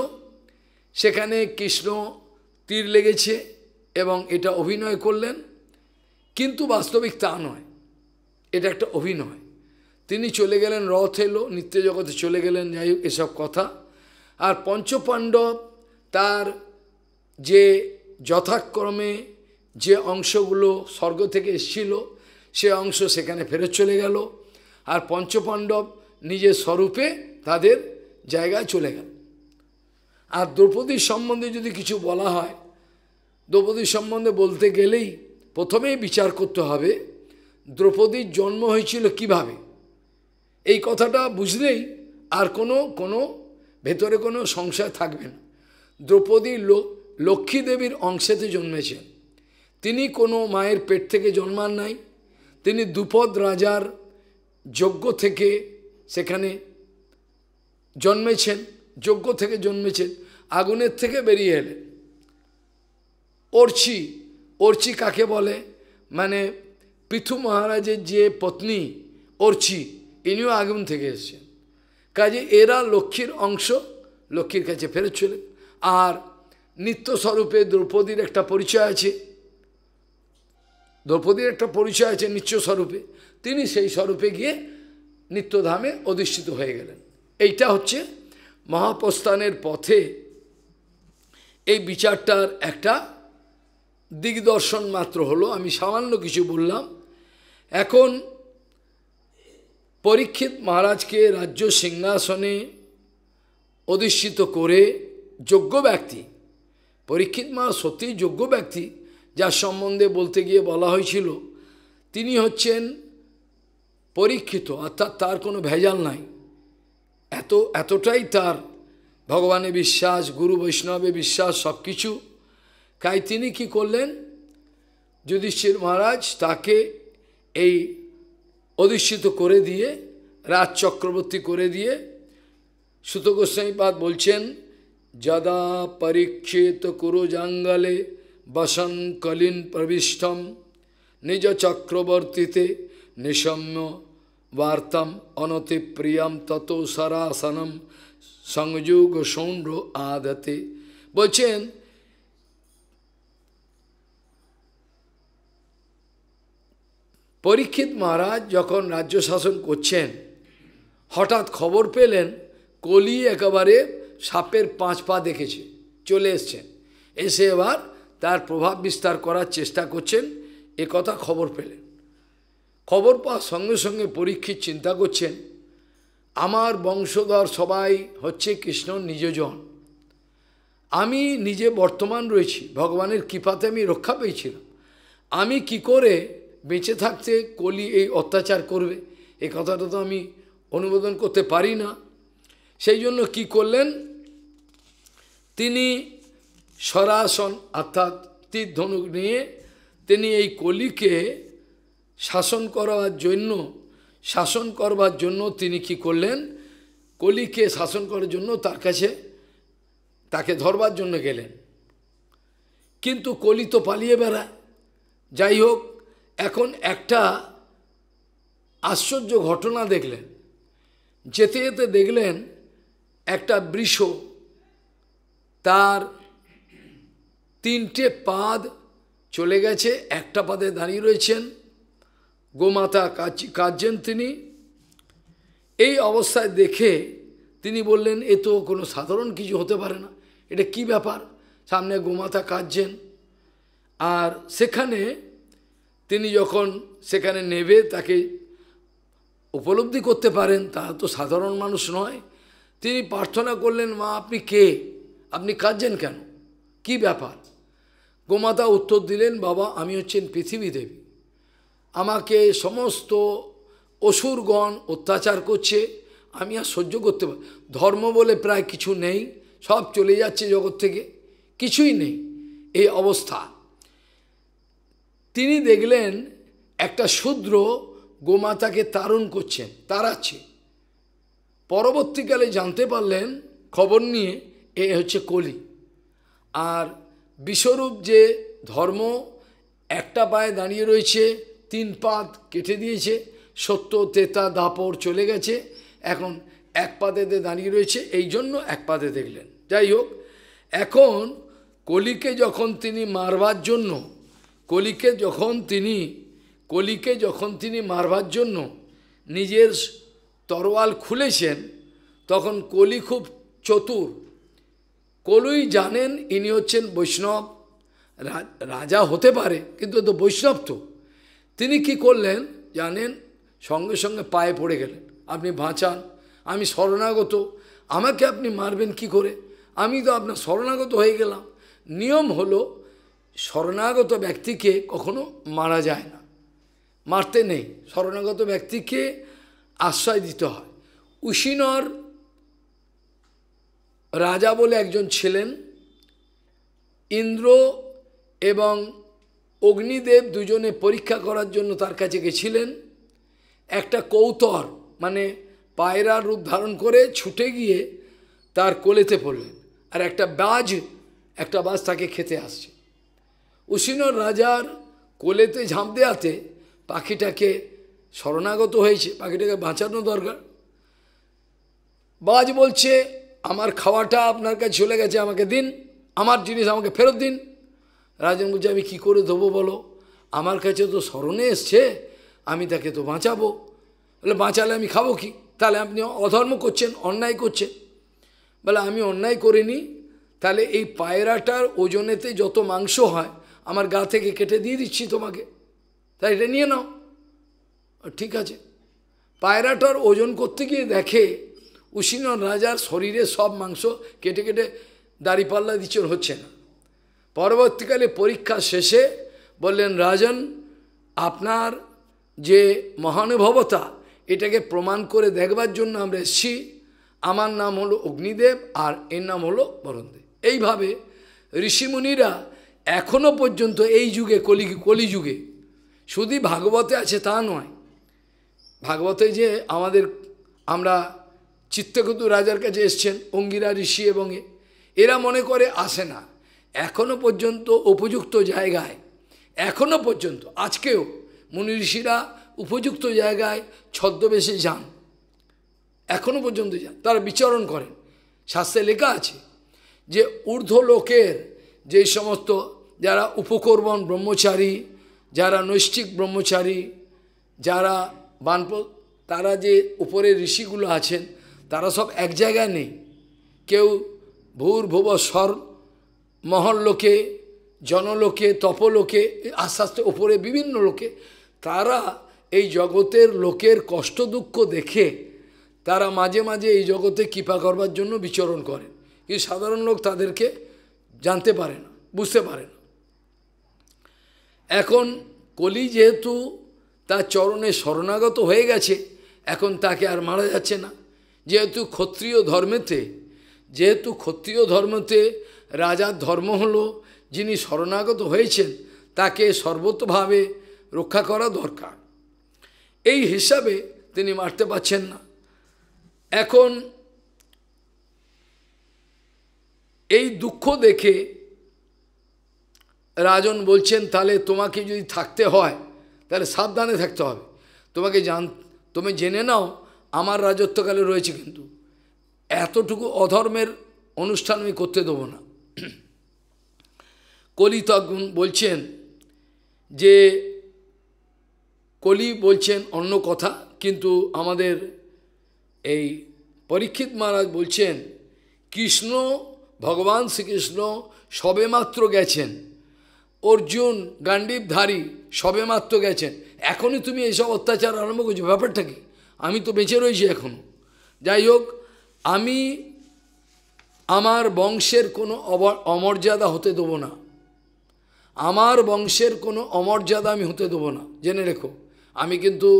সেখানে কৃষ্ণ তীর লেগেছে এবং এটা অভিনয় করলেন কিন্তু বাস্তবিক তা নয় এটা একটা অভিনয় তিনি চলে গেলেন রথ এলো নিত্য জগতে চলে গেলেন যাই হোক এসব কথা আর পঞ্চপাণ্ডব তার যে যথাক্রমে যে অংশগুলো স্বর্গ থেকে এসেছিল সে অংশ সেখানে ফেরত চলে গেল আর পঞ্চপাণ্ডব নিজের স্বরূপে তাদের জায়গায় চলে গেল আর দ্রৌপদীর সম্বন্ধে যদি কিছু বলা হয় দ্রৌপদীর সম্বন্ধে বলতে গেলেই প্রথমেই বিচার করতে হবে দ্রৌপদীর জন্ম হয়েছিল কিভাবে এই কথাটা বুঝলেই আর কোনো কোনো ভেতরে কোনো সংশয় থাকবে না দ্রৌপদী লক্ষ্মী দেবীর অংশেতে জন্মেছেন তিনি কোনো মায়ের পেট থেকে জন্মান নাই তিনি দুপদ রাজার যজ্ঞ থেকে সেখানে জন্মেছেন যজ্ঞ থেকে জন্মেছেন আগুনের থেকে বেরিয়ে এলেন অর্চি অর্চি কাকে বলে মানে পৃথু মহারাজের যে পত্নী অর্চি ইনিও আগুন থেকে এসছেন কাজে এরা লক্ষ্মীর অংশ লক্ষ্মীর কাছে ফেরত আর নিত্যস্বরূপে দ্রৌপদীর একটা পরিচয় আছে দ্রৌপদীর একটা পরিচয় আছে নিত্যস্বরূপে তিনি সেই স্বরূপে গিয়ে নিত্যধামে অধিষ্ঠিত হয়ে গেলেন এইটা হচ্ছে মহাপ্রস্থানের পথে এই বিচারটার একটা দিগদর্শন মাত্র হলো আমি সামান্য কিছু বললাম এখন পরীক্ষিত মহারাজকে রাজ্য সিংহাসনে অধিষ্ঠিত করে যোগ্য ব্যক্তি পরীক্ষিত মহারাজ সত্যিই যোগ্য ব্যক্তি যার সম্বন্ধে বলতে গিয়ে বলা হয়েছিল তিনি হচ্ছেন পরীক্ষিত অর্থাৎ তার কোনো ভেজাল নাই এত এতটাই তার ভগবানে বিশ্বাস গুরু বৈষ্ণবে বিশ্বাস সব কিছু তাই তিনি কী করলেন যুধিষ্ঠির মহারাজ তাকে এই অধিষ্ঠিত করে দিয়ে রাজ চক্রবর্তী করে দিয়ে সুত বলছেন যদা পরীক্ষিত কুরু জঙ্গলে বসন কলিন প্রবিষ্টম নিজ চক্রবর্তীতে নিশম্য বার্তাম অনতিপ্রিয়ম তত সরাসনম সংযোগ সৌন্ড আদতে বলছেন পরীক্ষিত মহারাজ যখন রাজ্য শাসন করছেন হঠাৎ খবর পেলেন কলি একেবারে সাপের পাঁচ পা দেখেছে চলে এসছেন এসে এবার তার প্রভাব বিস্তার করার চেষ্টা করছেন এ কথা খবর পেলেন খবর পাওয়ার সঙ্গে সঙ্গে পরীক্ষিত চিন্তা করছেন আমার বংশধর সবাই হচ্ছে কৃষ্ণ নিজজন আমি নিজে বর্তমান রয়েছি ভগবানের কৃপাতে আমি রক্ষা পেয়েছিলাম আমি কি করে বেঁচে থাকতে কলি এই অত্যাচার করবে এ কথাটা তো আমি অনুমোদন করতে পারি না সেই জন্য কি করলেন তিনি সরাসন অর্থাৎ তীর ধনুক নিয়ে তিনি এই কলিকে শাসন করার জন্য শাসন করবার জন্য তিনি কি করলেন কলিকে শাসন করার জন্য তার কাছে তাকে ধরবার জন্য গেলেন কিন্তু কলি তো পালিয়ে বেড়ায় যাই হোক এখন একটা আশ্চর্য ঘটনা দেখলেন যেতে যেতে দেখলেন একটা বৃষ তার তিনটে পাদ চলে গেছে একটা পাদে দাঁড়িয়ে রয়েছেন গোমাতা কাঁদছেন তিনি এই অবস্থায় দেখে তিনি বললেন এ তো কোনো সাধারণ কিছু হতে পারে না এটা কি ব্যাপার সামনে গোমাতা কাঁদছেন আর সেখানে তিনি যখন সেখানে নেবে তাকে উপলব্ধি করতে পারেন তা তো সাধারণ মানুষ নয় তিনি প্রার্থনা করলেন মা আপনি কে আপনি কাঁদছেন কেন কি ব্যাপার গোমাতা উত্তর দিলেন বাবা আমি হচ্ছেন পৃথিবী দেবী আমাকে সমস্ত অসুরগণ অত্যাচার করছে আমি আর সহ্য করতে পারি ধর্ম বলে প্রায় কিছু নেই সব চলে যাচ্ছে জগৎ থেকে কিছুই নেই এই অবস্থা তিনি দেখলেন একটা শূদ্র গোমাতাকে তারণ করছেন তারাচ্ছে পরবর্তীকালে জানতে পারলেন খবর নিয়ে এ হচ্ছে কলি আর বিশ্বরূপ যে ধর্ম একটা পায়ে দাঁড়িয়ে রয়েছে তিন পাদ কেটে দিয়েছে সত্য তেতা দাপর চলে গেছে এখন এক পাদেতে দাঁড়িয়ে রয়েছে এই জন্য এক পাদে দেখলেন যাই হোক এখন কলিকে যখন তিনি মারবার জন্য কলিকে যখন তিনি কলিকে যখন তিনি মারবার জন্য নিজের তরোয়াল খুলেছেন তখন কলি খুব চতুর কলুই জানেন ইনি হচ্ছেন বৈষ্ণব রাজা হতে পারে কিন্তু তো বৈষ্ণব তো তিনি কি করলেন জানেন সঙ্গে সঙ্গে পায়ে পড়ে গেলেন আপনি বাঁচান আমি শরণাগত আমাকে আপনি মারবেন কি করে আমি তো আপনার শরণাগত হয়ে গেলাম নিয়ম হলো শরণাগত ব্যক্তিকে কখনো মারা যায় না মারতে নেই শরণাগত ব্যক্তিকে আশ্রয় দিতে হয় উশিনর রাজা বলে একজন ছিলেন ইন্দ্র এবং অগ্নিদেব দুজনে পরীক্ষা করার জন্য তার কাছে গেছিলেন একটা কৌতর মানে পায়রার রূপ ধারণ করে ছুটে গিয়ে তার কোলেতে পড়লেন আর একটা বাজ একটা বাজ তাকে খেতে আসছে উসিনোর রাজার কোলেতে ঝাঁপ দেওয়াতে পাখিটাকে শরণাগত হয়েছে পাখিটাকে বাঁচানো দরকার বাজ বলছে আমার খাওয়াটা আপনার কাছে চলে গেছে আমাকে দিন আমার জিনিস আমাকে ফেরত দিন রাজন বলছে আমি কী করে দেবো বলো আমার কাছে তো স্মরণে এসছে আমি তাকে তো বাঁচাবো বলে বাঁচালে আমি খাবো কি তাহলে আপনি অধর্ম করছেন অন্যায় করছেন বলে আমি অন্যায় করিনি তাহলে এই পায়রাটার ওজনেতে যত মাংস হয় আমার গা থেকে কেটে দিয়ে দিচ্ছি তোমাকে তাই এটা নিয়ে নাও ঠিক আছে পায়রাটার ওজন করতে গিয়ে দেখে উশিনন রাজার শরীরে সব মাংস কেটে কেটে দাড়িপাল্লা দিচ্ছে হচ্ছে না পরবর্তীকালে পরীক্ষা শেষে বললেন রাজন আপনার যে মহানুভবতা এটাকে প্রমাণ করে দেখবার জন্য আমরা এসছি আমার নাম হলো অগ্নিদেব আর এর নাম হলো বরণদেব এইভাবে ঋষিমুনিরা এখনও পর্যন্ত এই যুগে কলি কলিযুগে শুধু ভাগবতে আছে তা নয় ভাগবতে যে আমাদের আমরা চিত্তকুতু রাজার কাছে এসছেন অঙ্গিরা ঋষি এবং এরা মনে করে আসে না এখনো পর্যন্ত উপযুক্ত জায়গায় এখনো পর্যন্ত আজকেও মুনি ঋষিরা উপযুক্ত জায়গায় ছদ্মবেশে যান এখনো পর্যন্ত যান তারা বিচরণ করেন শাস্ত্রে লেখা আছে যে ঊর্ধ্ব লোকের যে সমস্ত যারা উপকর্বণ ব্রহ্মচারী যারা নৈষ্ঠিক ব্রহ্মচারী যারা বানপ তারা যে উপরে ঋষিগুলো আছেন তারা সব এক জায়গায় নেই কেউ ভূর ভুব স্বর মহল্লোকে জনলোকে তপলোকে আস্তে আস্তে ওপরে বিভিন্ন লোকে তারা এই জগতের লোকের কষ্ট দুঃখ দেখে তারা মাঝে মাঝে এই জগতে কৃপা করবার জন্য বিচরণ করে কিন্তু সাধারণ লোক তাদেরকে জানতে পারে না বুঝতে পারে না এখন কলি যেহেতু তার চরণে শরণাগত হয়ে গেছে এখন তাকে আর মারা যাচ্ছে না যেহেতু ক্ষত্রিয় ধর্মেতে যেহেতু ক্ষত্রিয় ধর্মতে রাজার ধর্ম হলো যিনি শরণাগত হয়েছেন তাকে সর্বতভাবে রক্ষা করা দরকার এই হিসাবে তিনি মারতে পারছেন না এখন এই দুঃখ দেখে রাজন বলছেন তাহলে তোমাকে যদি থাকতে হয় তাহলে সাবধানে থাকতে হবে তোমাকে জান তুমি জেনে নাও আমার রাজত্বকালে রয়েছে কিন্তু এতটুকু অধর্মের অনুষ্ঠান আমি করতে দেবো না [clears throat] কলি তখন বলছেন যে কলি বলছেন অন্য কথা কিন্তু আমাদের এই পরীক্ষিত মহারাজ বলছেন কৃষ্ণ ভগবান শ্রীকৃষ্ণ সবেমাত্র গেছেন অর্জুন গান্ডীবধারী সবেমাত্র গেছেন এখনই তুমি এইসব অত্যাচার আরম্ভ করছো ব্যাপারটা কি আমি তো বেঁচে রয়েছি এখনও যাই হোক আমি আমার বংশের কোনো অমর্যাদা হতে দেবো না আমার বংশের কোনো অমর্যাদা আমি হতে দেবো না জেনে রেখো আমি কিন্তু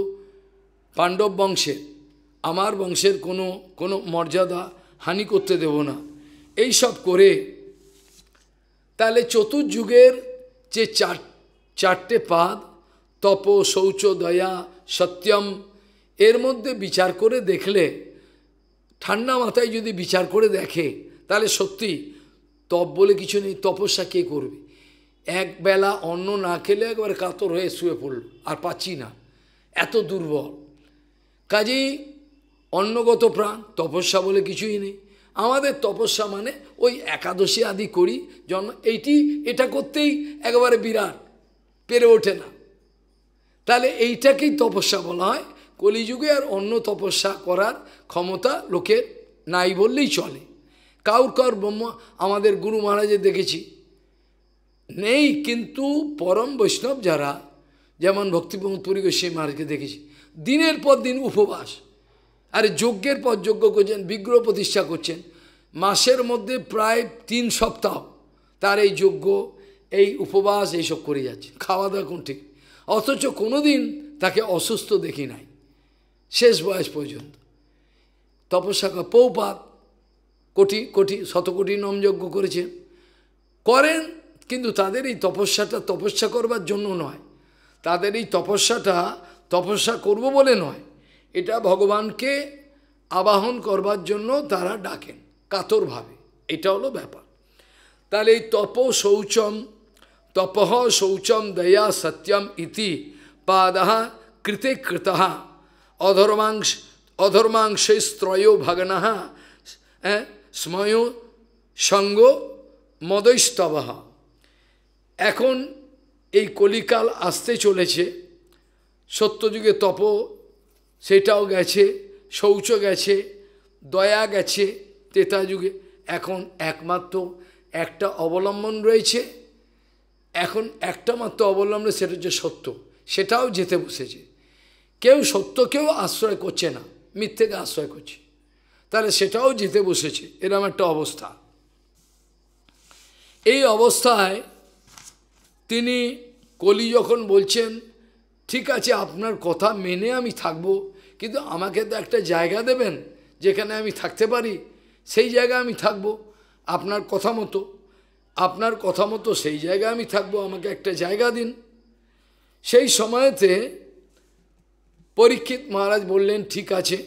পাণ্ডব বংশের আমার বংশের কোনো কোনো মর্যাদা হানি করতে দেব না এই সব করে তাহলে চতুর্যুগের যে চার চারটে পাদ তপ শৌচ দয়া সত্যম এর মধ্যে বিচার করে দেখলে ঠান্ডা মাথায় যদি বিচার করে দেখে তাহলে সত্যি তপ বলে কিছু নেই তপস্যা কে করবে এক বেলা অন্ন না খেলে একবারে কাতর হয়ে শুয়ে পড়ল আর পাচ্ছি না এত দুর্বল কাজেই অন্নগত প্রাণ তপস্যা বলে কিছুই নেই আমাদের তপস্যা মানে ওই একাদশী আদি করি জন্ম এইটি এটা করতেই একবারে বিরাট পেরে ওঠে না তাহলে এইটাকেই তপস্যা বলা হয় কলিযুগে আর অন্য তপস্যা করার ক্ষমতা লোকের নাই বললেই চলে কাউর কাউর ব্রহ্মা আমাদের গুরু মহারাজে দেখেছি নেই কিন্তু পরম বৈষ্ণব যারা যেমন ভক্তিপ্রমোদ পুরী গোস্বী মহারাজকে দেখেছি দিনের পর দিন উপবাস আর যজ্ঞের পর যজ্ঞ করছেন বিগ্রহ প্রতিষ্ঠা করছেন মাসের মধ্যে প্রায় তিন সপ্তাহ তার এই যজ্ঞ এই উপবাস এইসব করে যাচ্ছে খাওয়া দাওয়া কোন ঠিক অথচ কোনো দিন তাকে অসুস্থ দেখি নাই শেষ বয়স পর্যন্ত তপস্যা পৌপাত কোটি কোটি শতকোটি যজ্ঞ করেছেন করেন কিন্তু তাদের এই তপস্যাটা তপস্যা করবার জন্য নয় তাদের এই তপস্যাটা তপস্যা করব বলে নয় এটা ভগবানকে আবাহন করবার জন্য তারা ডাকেন কাতরভাবে এটা হলো ব্যাপার তাহলে এই তপ শৌচম তপহ শৌচম দয়া সত্যম ইতি পাদা কৃতে কৃত অধর্মাংশ অধর্মাংশেস্ত্রয় ভগ্ন হ্যাঁ স্ময় সঙ্গ মদৈস্তবাহা এখন এই কলিকাল আসতে চলেছে সত্যযুগে তপ সেটাও গেছে শৌচ গেছে দয়া গেছে তেতা যুগে এখন একমাত্র একটা অবলম্বন রয়েছে এখন একটা মাত্র অবলম্বন সেটা হচ্ছে সত্য সেটাও যেতে বসেছে কেউ সত্যকেও আশ্রয় করছে না মিথ্যেকে আশ্রয় করছে তাহলে সেটাও যেতে বসেছে এরম একটা অবস্থা এই অবস্থায় তিনি কলি যখন বলছেন ঠিক আছে আপনার কথা মেনে আমি থাকব কিন্তু আমাকে তো একটা জায়গা দেবেন যেখানে আমি থাকতে পারি সেই জায়গা আমি থাকব আপনার কথা মতো আপনার কথা মতো সেই জায়গা আমি থাকব আমাকে একটা জায়গা দিন সেই সময়তে পরীক্ষিত মহারাজ বললেন ঠিক আছে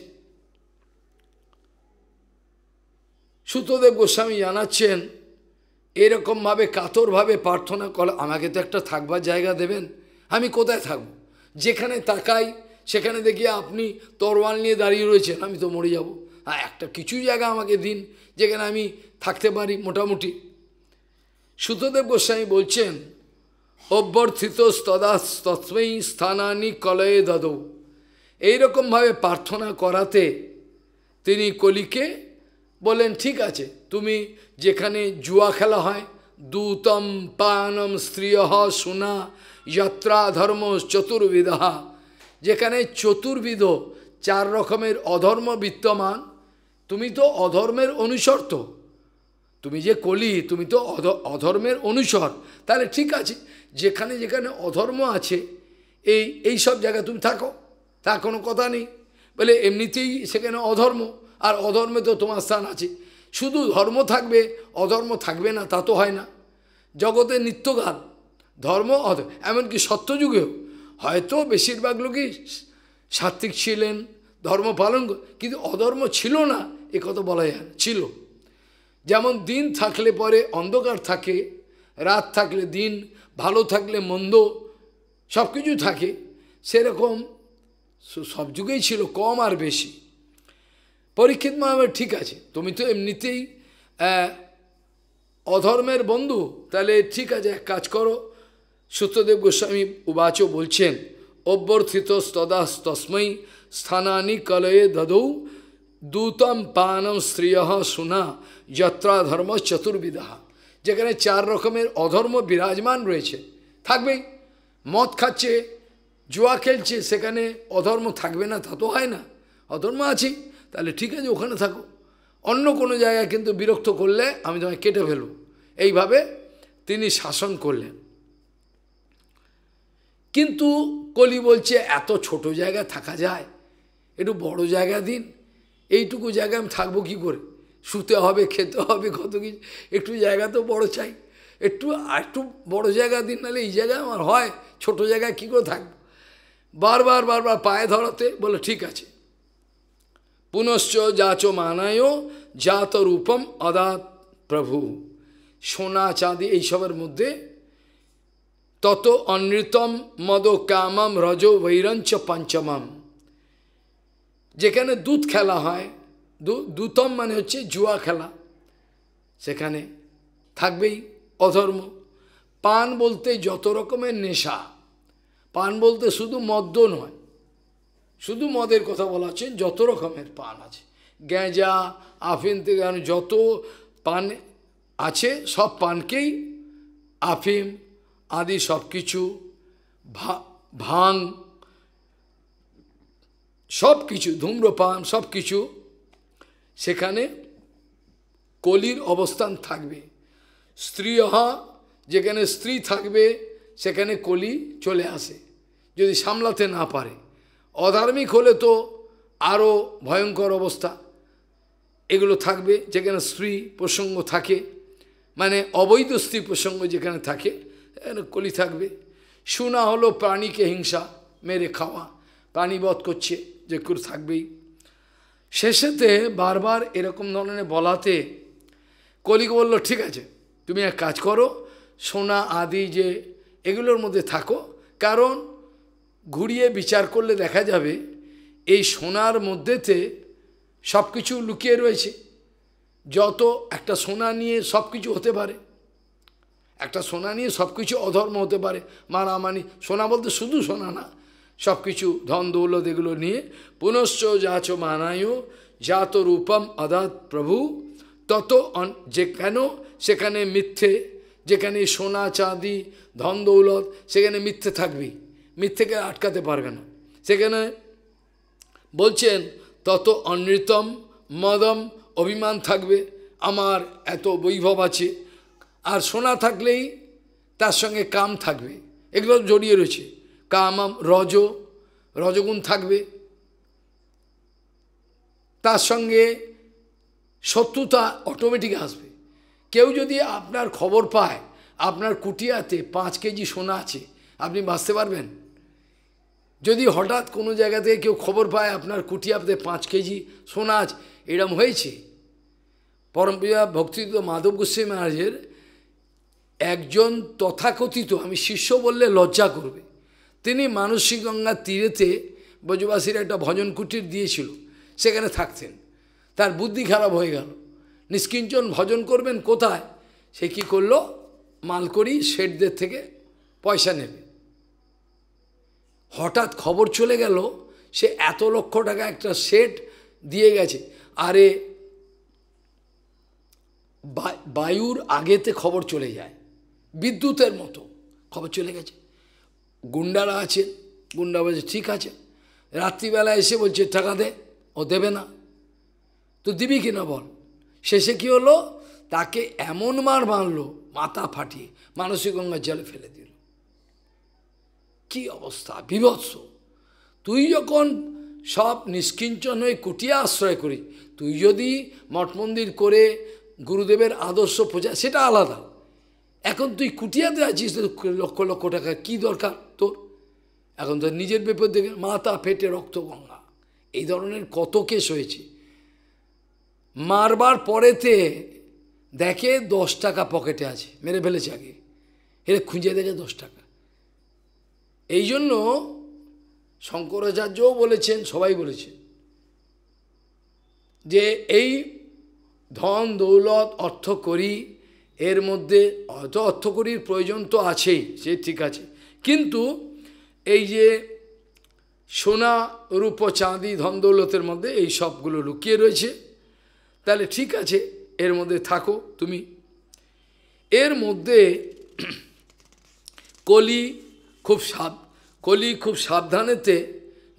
সুতদেব গোস্বামী জানাচ্ছেন এরকমভাবে কাতরভাবে প্রার্থনা কর আমাকে তো একটা থাকবার জায়গা দেবেন আমি কোথায় থাকব যেখানে তাকাই সেখানে দেখি আপনি তরওয়াল নিয়ে দাঁড়িয়ে রয়েছেন আমি তো মরে যাব আর হ্যাঁ, একটা কিছু জায়গা আমাকে দিন যেখানে আমি থাকতে পারি মোটামুটি সুতদেব গোস্বামী বলছেন অভ্যর্থিত তদা তৎময়ী স্থানানি কলয়ে দাদৌ এইরকমভাবে প্রার্থনা করাতে তিনি কলিকে বললেন ঠিক আছে তুমি যেখানে জুয়া খেলা হয় দূতম পানম স্ত্রীয় সোনা যাত্রা ধর্ম চতুর্বিধা যেখানে চতুর্বিধ চার রকমের অধর্ম বিদ্যমান তুমি তো অধর্মের অনুসর তো তুমি যে কলি তুমি তো অধর্মের অনুসর তাহলে ঠিক আছে যেখানে যেখানে অধর্ম আছে এই এই সব জায়গায় তুমি থাকো তা কোনো কথা নেই বলে এমনিতেই সেখানে অধর্ম আর অধর্মে তো তোমার স্থান আছে শুধু ধর্ম থাকবে অধর্ম থাকবে না তা তো হয় না জগতে নিত্যকাল ধর্ম এমনকি সত্যযুগেও হয়তো বেশিরভাগ লোকই সাত্ত্বিক ছিলেন ধর্ম পালন কিন্তু অধর্ম ছিল না এ কথা বলা যায় ছিল যেমন দিন থাকলে পরে অন্ধকার থাকে রাত থাকলে দিন ভালো থাকলে মন্দ সব কিছু থাকে সেরকম সব যুগেই ছিল কম আর বেশি পরীক্ষিত মহামের ঠিক আছে তুমি তো এমনিতেই অধর্মের বন্ধু তাহলে ঠিক আছে এক কাজ করো সূত্রদেব গোস্বামী উবাচ বলছেন অভ্যর্থিত স্তদা তস্মৈ স্থানানি কলয়ে দদৌ দূতম পানম শ্রেয় সুনা যত্রা ধর্ম চতুর্বিধা যেখানে চার রকমের অধর্ম বিরাজমান রয়েছে থাকবেই মদ খাচ্ছে জুয়া খেলছে সেখানে অধর্ম থাকবে না তা তো হয় না অধর্ম আছে তাহলে ঠিক আছে ওখানে থাকো অন্য কোনো জায়গায় কিন্তু বিরক্ত করলে আমি তোমায় কেটে ফেলব এইভাবে তিনি শাসন করলেন কিন্তু কলি বলছে এত ছোট জায়গায় থাকা যায় একটু বড় জায়গা দিন এইটুকু জায়গায় আমি থাকবো কী করে শুতে হবে খেতে হবে কত কিছু একটু জায়গা তো বড় চাই একটু আর একটু বড়ো জায়গা দিন নাহলে এই জায়গায় আমার হয় ছোট জায়গায় কী করে থাকবো বারবার বারবার পায়ে ধরাতে বলে ঠিক আছে পুনশ্চ যাচ মানায়ও জাত রূপম অদাত প্রভু সোনা চাঁদি এইসবের মধ্যে তত অনৃতম মদ কামম রজ বৈরঞ্চ পঞ্চমম যেখানে দুধ খেলা হয় দুতম মানে হচ্ছে জুয়া খেলা সেখানে থাকবেই অধর্ম পান বলতে যত রকমের নেশা পান বলতে শুধু মদ্য নয় শুধু মদের কথা বলা আছে যত রকমের পান আছে গ্যাঁজা আফিম থেকে যত পান আছে সব পানকেই আফিম আদি সব কিছু ভাং সব কিছু ধূম্রপান সব কিছু সেখানে কলির অবস্থান থাকবে স্ত্রী হা যেখানে স্ত্রী থাকবে সেখানে কলি চলে আসে যদি সামলাতে না পারে অধার্মিক হলে তো আরও ভয়ঙ্কর অবস্থা এগুলো থাকবে যেখানে স্ত্রী প্রসঙ্গ থাকে মানে অবৈধ স্ত্রী প্রসঙ্গ যেখানে থাকে কলি থাকবে শোনা হলো প্রাণীকে হিংসা মেরে খাওয়া প্রাণীবধ করছে যে করে থাকবেই শেষেতে বারবার এরকম ধরনের বলাতে কলিকে বলল ঠিক আছে তুমি এক কাজ করো সোনা আদি যে এগুলোর মধ্যে থাকো কারণ ঘুরিয়ে বিচার করলে দেখা যাবে এই সোনার মধ্যেতে সব কিছু লুকিয়ে রয়েছে যত একটা সোনা নিয়ে সব কিছু হতে পারে একটা সোনা নিয়ে সব কিছু অধর্ম হতে পারে মারামানি সোনা বলতে শুধু সোনা না সব কিছু ধন দৌলত এগুলো নিয়ে পুনশ্চ যাচ মানায়ু যাত রূপম অদাত প্রভু তত যে কেন সেখানে মিথ্যে যেখানে সোনা চাঁদি ধন দৌলত সেখানে মিথ্যে থাকবি মিথ্যেকে আটকাতে পারবে না সেখানে বলছেন তত অনৃতম মদম অভিমান থাকবে আমার এত বৈভব আছে আর সোনা থাকলেই তার সঙ্গে কাম থাকবে এগুলো জড়িয়ে রয়েছে কামাম রজ রজগুণ থাকবে তার সঙ্গে শত্রুতা অটোমেটিক আসবে কেউ যদি আপনার খবর পায় আপনার কুটিয়াতে পাঁচ কেজি সোনা আছে আপনি বাঁচতে পারবেন যদি হঠাৎ কোনো জায়গা থেকে কেউ খবর পায় আপনার কুটিয়াতে পাঁচ কেজি সোনা আছে এরম হয়েছে পরমপ্রিয়া ভক্তিত মাধব গোস্বামী মহারাজের একজন তথাকথিত আমি শিষ্য বললে লজ্জা করবে তিনি মানসী গঙ্গার তীরেতে ব্রজবাসীর একটা ভজন কুটির দিয়েছিল সেখানে থাকতেন তার বুদ্ধি খারাপ হয়ে গেল নিষ্কিঞ্চন ভজন করবেন কোথায় সে কী করলো মালকড়ি শেঠদের থেকে পয়সা নেবে হঠাৎ খবর চলে গেল সে এত লক্ষ টাকা একটা সেট দিয়ে গেছে আরে বায়ুর আগেতে খবর চলে যায় বিদ্যুতের মতো খবর চলে গেছে গুন্ডারা আছে গুন্ডা বলছে ঠিক আছে রাত্রিবেলা এসে বলছে টাকা দে ও দেবে না তো দিবি কিনা বল শেষে কি হলো তাকে এমন মার মারলো মাথা ফাটিয়ে মানসিক গঙ্গার জলে ফেলে দিল কি অবস্থা বিভৎস তুই যখন সব নিষ্কিঞ্চন হয়ে কুটিয়া আশ্রয় করি তুই যদি মঠ মন্দির করে গুরুদেবের আদর্শ পূজা সেটা আলাদা এখন তুই কুটিয়াতে আছিস লক্ষ লক্ষ টাকা কি দরকার তোর এখন তোর নিজের বিপদ দেখে মাথা ফেটে রক্ত গঙ্গা এই ধরনের কত কেস হয়েছে মারবার পরেতে দেখে দশ টাকা পকেটে আছে মেরে ফেলেছে আগে এটা খুঁজে দেখে দশ টাকা এই জন্য শঙ্করাচার্যও বলেছেন সবাই বলেছেন যে এই ধন দৌলত অর্থ করি এর মধ্যে অত অর্থকরির প্রয়োজন তো আছেই সে ঠিক আছে কিন্তু এই যে সোনা রূপ চাঁদি ধন দৌলতের মধ্যে এই সবগুলো লুকিয়ে রয়েছে তাহলে ঠিক আছে এর মধ্যে থাকো তুমি এর মধ্যে কলি খুব সাব কলি খুব সাবধানেতে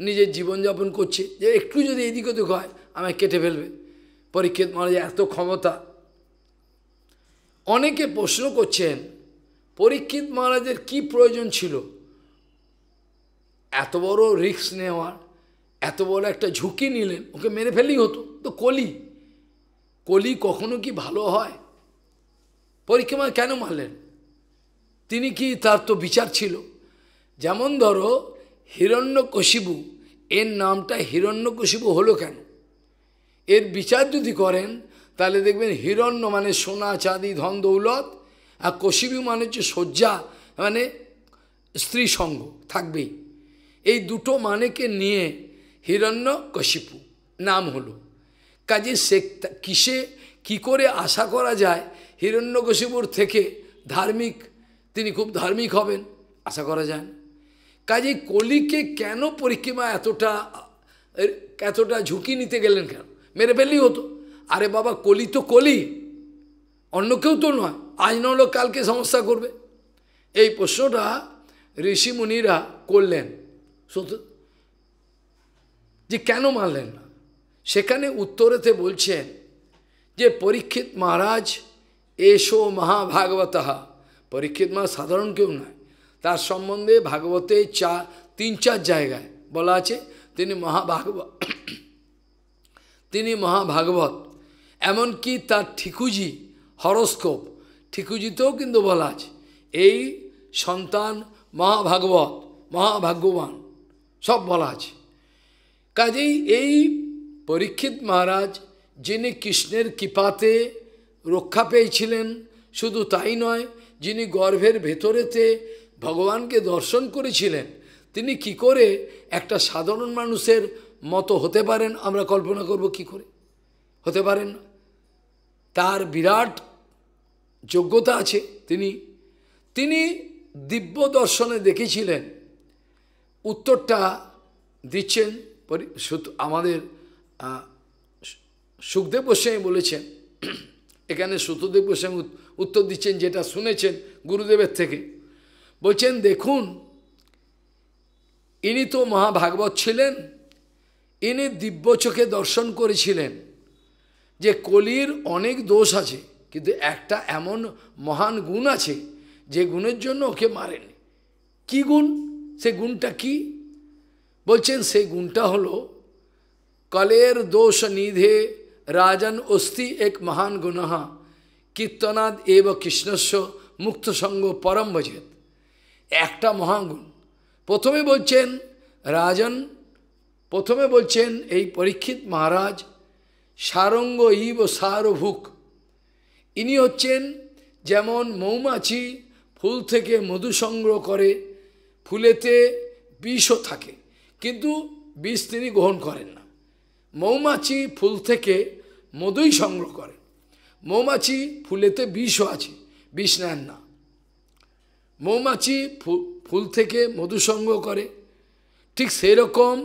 নিজের জীবনযাপন করছে যে একটু যদি এদিক ওদিক হয় আমায় কেটে ফেলবে পরীক্ষিত মহারাজের এত ক্ষমতা অনেকে প্রশ্ন করছেন পরীক্ষিত মহারাজের কি প্রয়োজন ছিল এত বড় রিক্স নেওয়ার এত বড় একটা ঝুঁকি নিলেন ওকে মেরে ফেললেই হতো তো কলি কলি কখনো কি ভালো হয় পরীক্ষা কেন মারলেন তিনি কি তার তো বিচার ছিল যেমন ধরো হিরণ্যকশিবু এর নামটা হিরণ্যকশিবু হলো কেন এর বিচার যদি করেন তাহলে দেখবেন হিরণ্য মানে সোনা চাঁদি ধন দৌলত আর কশিবু মানে হচ্ছে শয্যা মানে স্ত্রী সঙ্গ থাকবেই এই দুটো মানেকে নিয়ে হিরণ্য কশিপু নাম হলো কাজে সে কিসে কি করে আশা করা যায় হিরণ্যকশিপুর থেকে ধার্মিক তিনি খুব ধার্মিক হবেন আশা করা যায় কাজে কলিকে কেন পরিকিমা এতটা এতটা ঝুঁকি নিতে গেলেন কেন মেরে ফেললেই হতো আরে বাবা কলি তো কলি অন্য কেউ তো নয় আজ নহলো কালকে সমস্যা করবে এই প্রশ্নটা ঋষিমুনিরা করলেন যে কেন মারলেন না সেখানে উত্তরেতে বলছেন যে পরীক্ষিত মহারাজ এসো মহাভাগবত পরীক্ষিত মহারাজ সাধারণ কেউ নয় তার সম্বন্ধে ভাগবতে চা তিন চার জায়গায় বলা আছে তিনি মহাভাগবত তিনি মহাভাগবত এমনকি তার ঠিকুজি হরস্কোপ ঠিকুজিতেও কিন্তু বলা আছে এই সন্তান মহাভাগবত মহাভাগ্যবান সব বলা আছে কাজেই এই পরীক্ষিত মহারাজ যিনি কৃষ্ণের কৃপাতে রক্ষা পেয়েছিলেন শুধু তাই নয় যিনি গর্ভের ভেতরেতে ভগবানকে দর্শন করেছিলেন তিনি কি করে একটা সাধারণ মানুষের মতো হতে পারেন আমরা কল্পনা করব কি করে হতে পারেন না তার বিরাট যোগ্যতা আছে তিনি তিনি দিব্য দর্শনে দেখেছিলেন উত্তরটা দিচ্ছেন আমাদের সুখদেব গোস্বামী বলেছেন এখানে সুতদেব গোস্বামী উত্তর দিচ্ছেন যেটা শুনেছেন গুরুদেবের থেকে বলছেন দেখুন ইনি তো মহাভাগবত ছিলেন ইনি দিব্য চোখে দর্শন করেছিলেন যে কলির অনেক দোষ আছে কিন্তু একটা এমন মহান গুণ আছে যে গুণের জন্য ওকে মারেন কি গুণ সে গুণটা কি বলছেন সেই গুণটা হলো কলের দোষ নিধে রাজন অস্তি এক মহান গুণহা কীর্তনাদ এব কৃষ্ণস্ব মুক্তসঙ্গ পরম ভজেত একটা মহাগুণ প্রথমে বলছেন রাজন প্রথমে বলছেন এই পরীক্ষিত মহারাজ সারঙ্গ ইব সারভুক ইনি হচ্ছেন যেমন মৌমাছি ফুল থেকে মধু সংগ্রহ করে ফুলেতে বিষও থাকে কিন্তু বিষ তিনি গ্রহণ করেন না মৌমাছি ফুল থেকে মধুই সংগ্রহ করে মৌমাছি ফুলেতে বিষও আছে বিষ নেন না মৌমাছি ফুল থেকে মধু সংগ্রহ করে ঠিক সেরকম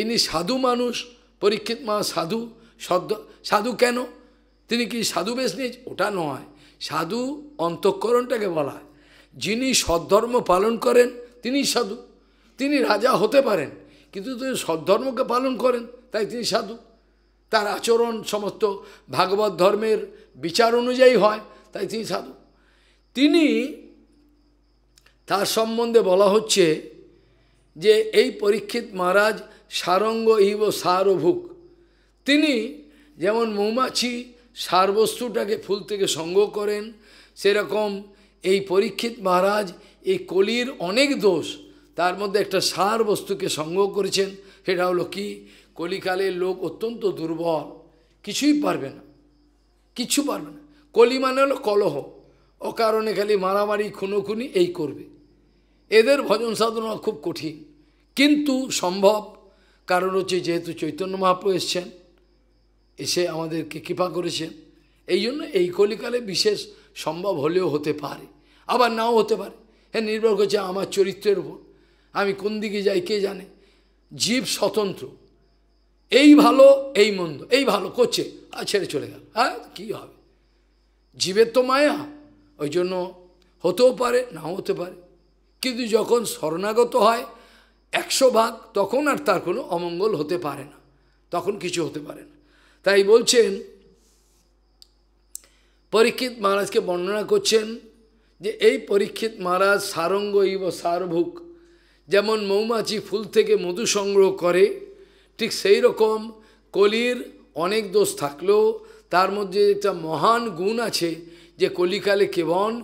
ইনি সাধু মানুষ পরীক্ষিত মা সাধু সদ্য সাধু কেন তিনি কি সাধু বেশ নিয়ে ওটা নয় সাধু অন্তঃকরণটাকে বলা হয় যিনি সদ্ধর্ম পালন করেন তিনি সাধু তিনি রাজা হতে পারেন কিন্তু তিনি সদ্ধর্মকে পালন করেন তাই তিনি সাধু তার আচরণ সমস্ত ভাগবত ধর্মের বিচার অনুযায়ী হয় তাই তিনি সাধু তিনি তার সম্বন্ধে বলা হচ্ছে যে এই পরীক্ষিত মহারাজ সারঙ্গ ইব সারভুক তিনি যেমন মৌমাছি সারবস্তুটাকে ফুল থেকে সংগ্রহ করেন সেরকম এই পরীক্ষিত মহারাজ এই কলির অনেক দোষ তার মধ্যে একটা সার বস্তুকে সংগ্রহ করেছেন সেটা হলো কি কলিকালের লোক অত্যন্ত দুর্বল কিছুই পারবে না কিছু পারবে না কলি মানে হলো কলহ অকারণে খালি মারামারি খুনোখুনি এই করবে এদের ভজন সাধনা খুব কঠিন কিন্তু সম্ভব কারণ হচ্ছে যেহেতু চৈতন্য মহাপ্রু এসছেন এসে আমাদেরকে কৃপা করেছেন এই জন্য এই কলিকালে বিশেষ সম্ভব হলেও হতে পারে আবার নাও হতে পারে হ্যাঁ নির্ভর করছে আমার চরিত্রের উপর আমি কোন দিকে যাই কে জানে জীব স্বতন্ত্র এই ভালো এই মন্দ এই ভালো করছে আর ছেড়ে চলে গেল হ্যাঁ কী হবে জীবের তো মায়া ওই জন্য হতেও পারে নাও হতে পারে কিন্তু যখন শরণাগত হয় একশো ভাগ তখন আর তার কোনো অমঙ্গল হতে পারে না তখন কিছু হতে পারে না তাই বলছেন পরীক্ষিত মহারাজকে বর্ণনা করছেন যে এই পরীক্ষিত মহারাজ সারঙ্গ ইব সারভুক যেমন মৌমাছি ফুল থেকে মধু সংগ্রহ করে ঠিক সেই রকম কলির অনেক দোষ থাকলেও তার মধ্যে একটা মহান গুণ আছে যে কলিকালে কেবল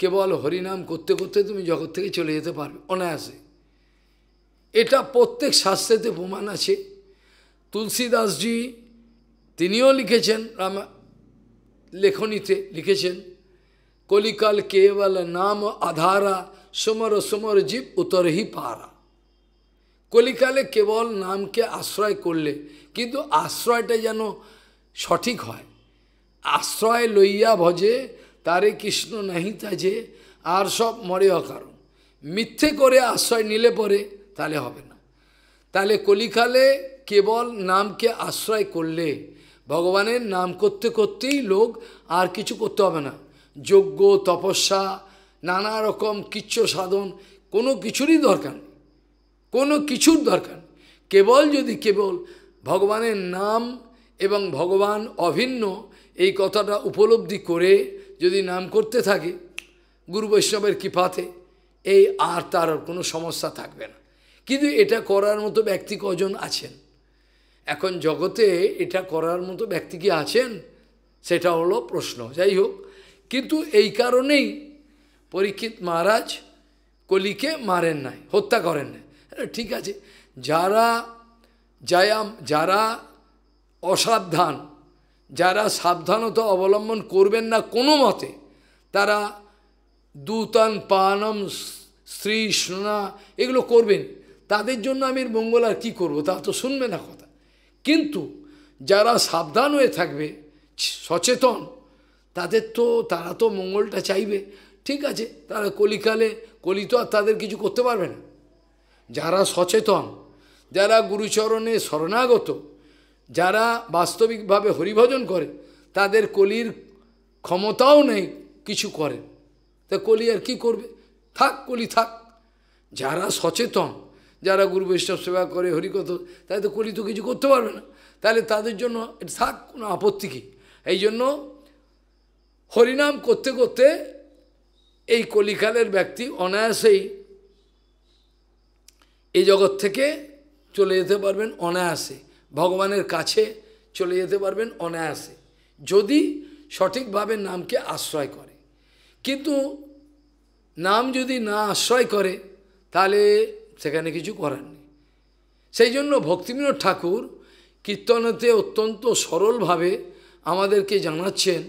কেবল হরিনাম করতে করতে তুমি জগৎ থেকে চলে যেতে পারবে অনায়াসে এটা প্রত্যেক শাস্ত্রেতে প্রমাণ আছে তুলসীদাসজি তিনিও লিখেছেন রামা লেখনীতে লিখেছেন কলিকাল কেবল নাম আধারা সমর সমর জীব উতরহি পারা কলিকালে কেবল নামকে আশ্রয় করলে কিন্তু আশ্রয়টা যেন সঠিক হয় আশ্রয় লইয়া ভজে তারে কৃষ্ণ নাহি তাজে আর সব মরে অকার মিথ্যে করে আশ্রয় নিলে পরে তাহলে হবে না তাহলে কলিকালে কেবল নামকে আশ্রয় করলে ভগবানের নাম করতে করতেই লোক আর কিছু করতে হবে না যজ্ঞ তপস্যা নানা রকম কিচ্ছ সাধন কোনো কিছুরই দরকার কোনো কিছুর দরকার কেবল যদি কেবল ভগবানের নাম এবং ভগবান অভিন্ন এই কথাটা উপলব্ধি করে যদি নাম করতে থাকে গুরু বৈষ্ণবের কৃপাতে এই আর তার কোনো সমস্যা থাকবে না কিন্তু এটা করার মতো ব্যক্তি কজন আছেন এখন জগতে এটা করার মতো ব্যক্তি কি আছেন সেটা হলো প্রশ্ন যাই হোক কিন্তু এই কারণেই পরীক্ষিত মহারাজ কলিকে মারেন নাই হত্যা করেন নাই ঠিক আছে যারা যায়াম যারা অসাবধান যারা সাবধানতা অবলম্বন করবেন না কোনো মতে তারা দূতান পানম স্ত্রী সোনা এগুলো করবেন তাদের জন্য আমি মঙ্গল আর কী করবো তা তো শুনবে না কথা কিন্তু যারা সাবধান হয়ে থাকবে সচেতন তাদের তো তারা তো মঙ্গলটা চাইবে ঠিক আছে তারা কলিকালে কলি তো আর তাদের কিছু করতে পারবে না যারা সচেতন যারা গুরুচরণে শরণাগত যারা বাস্তবিকভাবে হরিভজন করে তাদের কলির ক্ষমতাও নেই কিছু করে তা কলি আর কী করবে থাক কলি থাক যারা সচেতন যারা গুরু বৈষ্ণব সেবা করে হরিকথ তাই তো কলি তো কিছু করতে পারবে না তাহলে তাদের জন্য থাক কোনো আপত্তি কী এই জন্য হরিনাম করতে করতে এই কলিকালের ব্যক্তি অনায়াসেই এই জগৎ থেকে চলে যেতে পারবেন অনায়াসে ভগবানের কাছে চলে যেতে পারবেন অনায়াসে যদি সঠিকভাবে নামকে আশ্রয় করে কিন্তু নাম যদি না আশ্রয় করে তাহলে সেখানে কিছু করার নেই সেই জন্য ভক্তিবিনোদ ঠাকুর কীর্তনতে অত্যন্ত সরলভাবে আমাদেরকে জানাচ্ছেন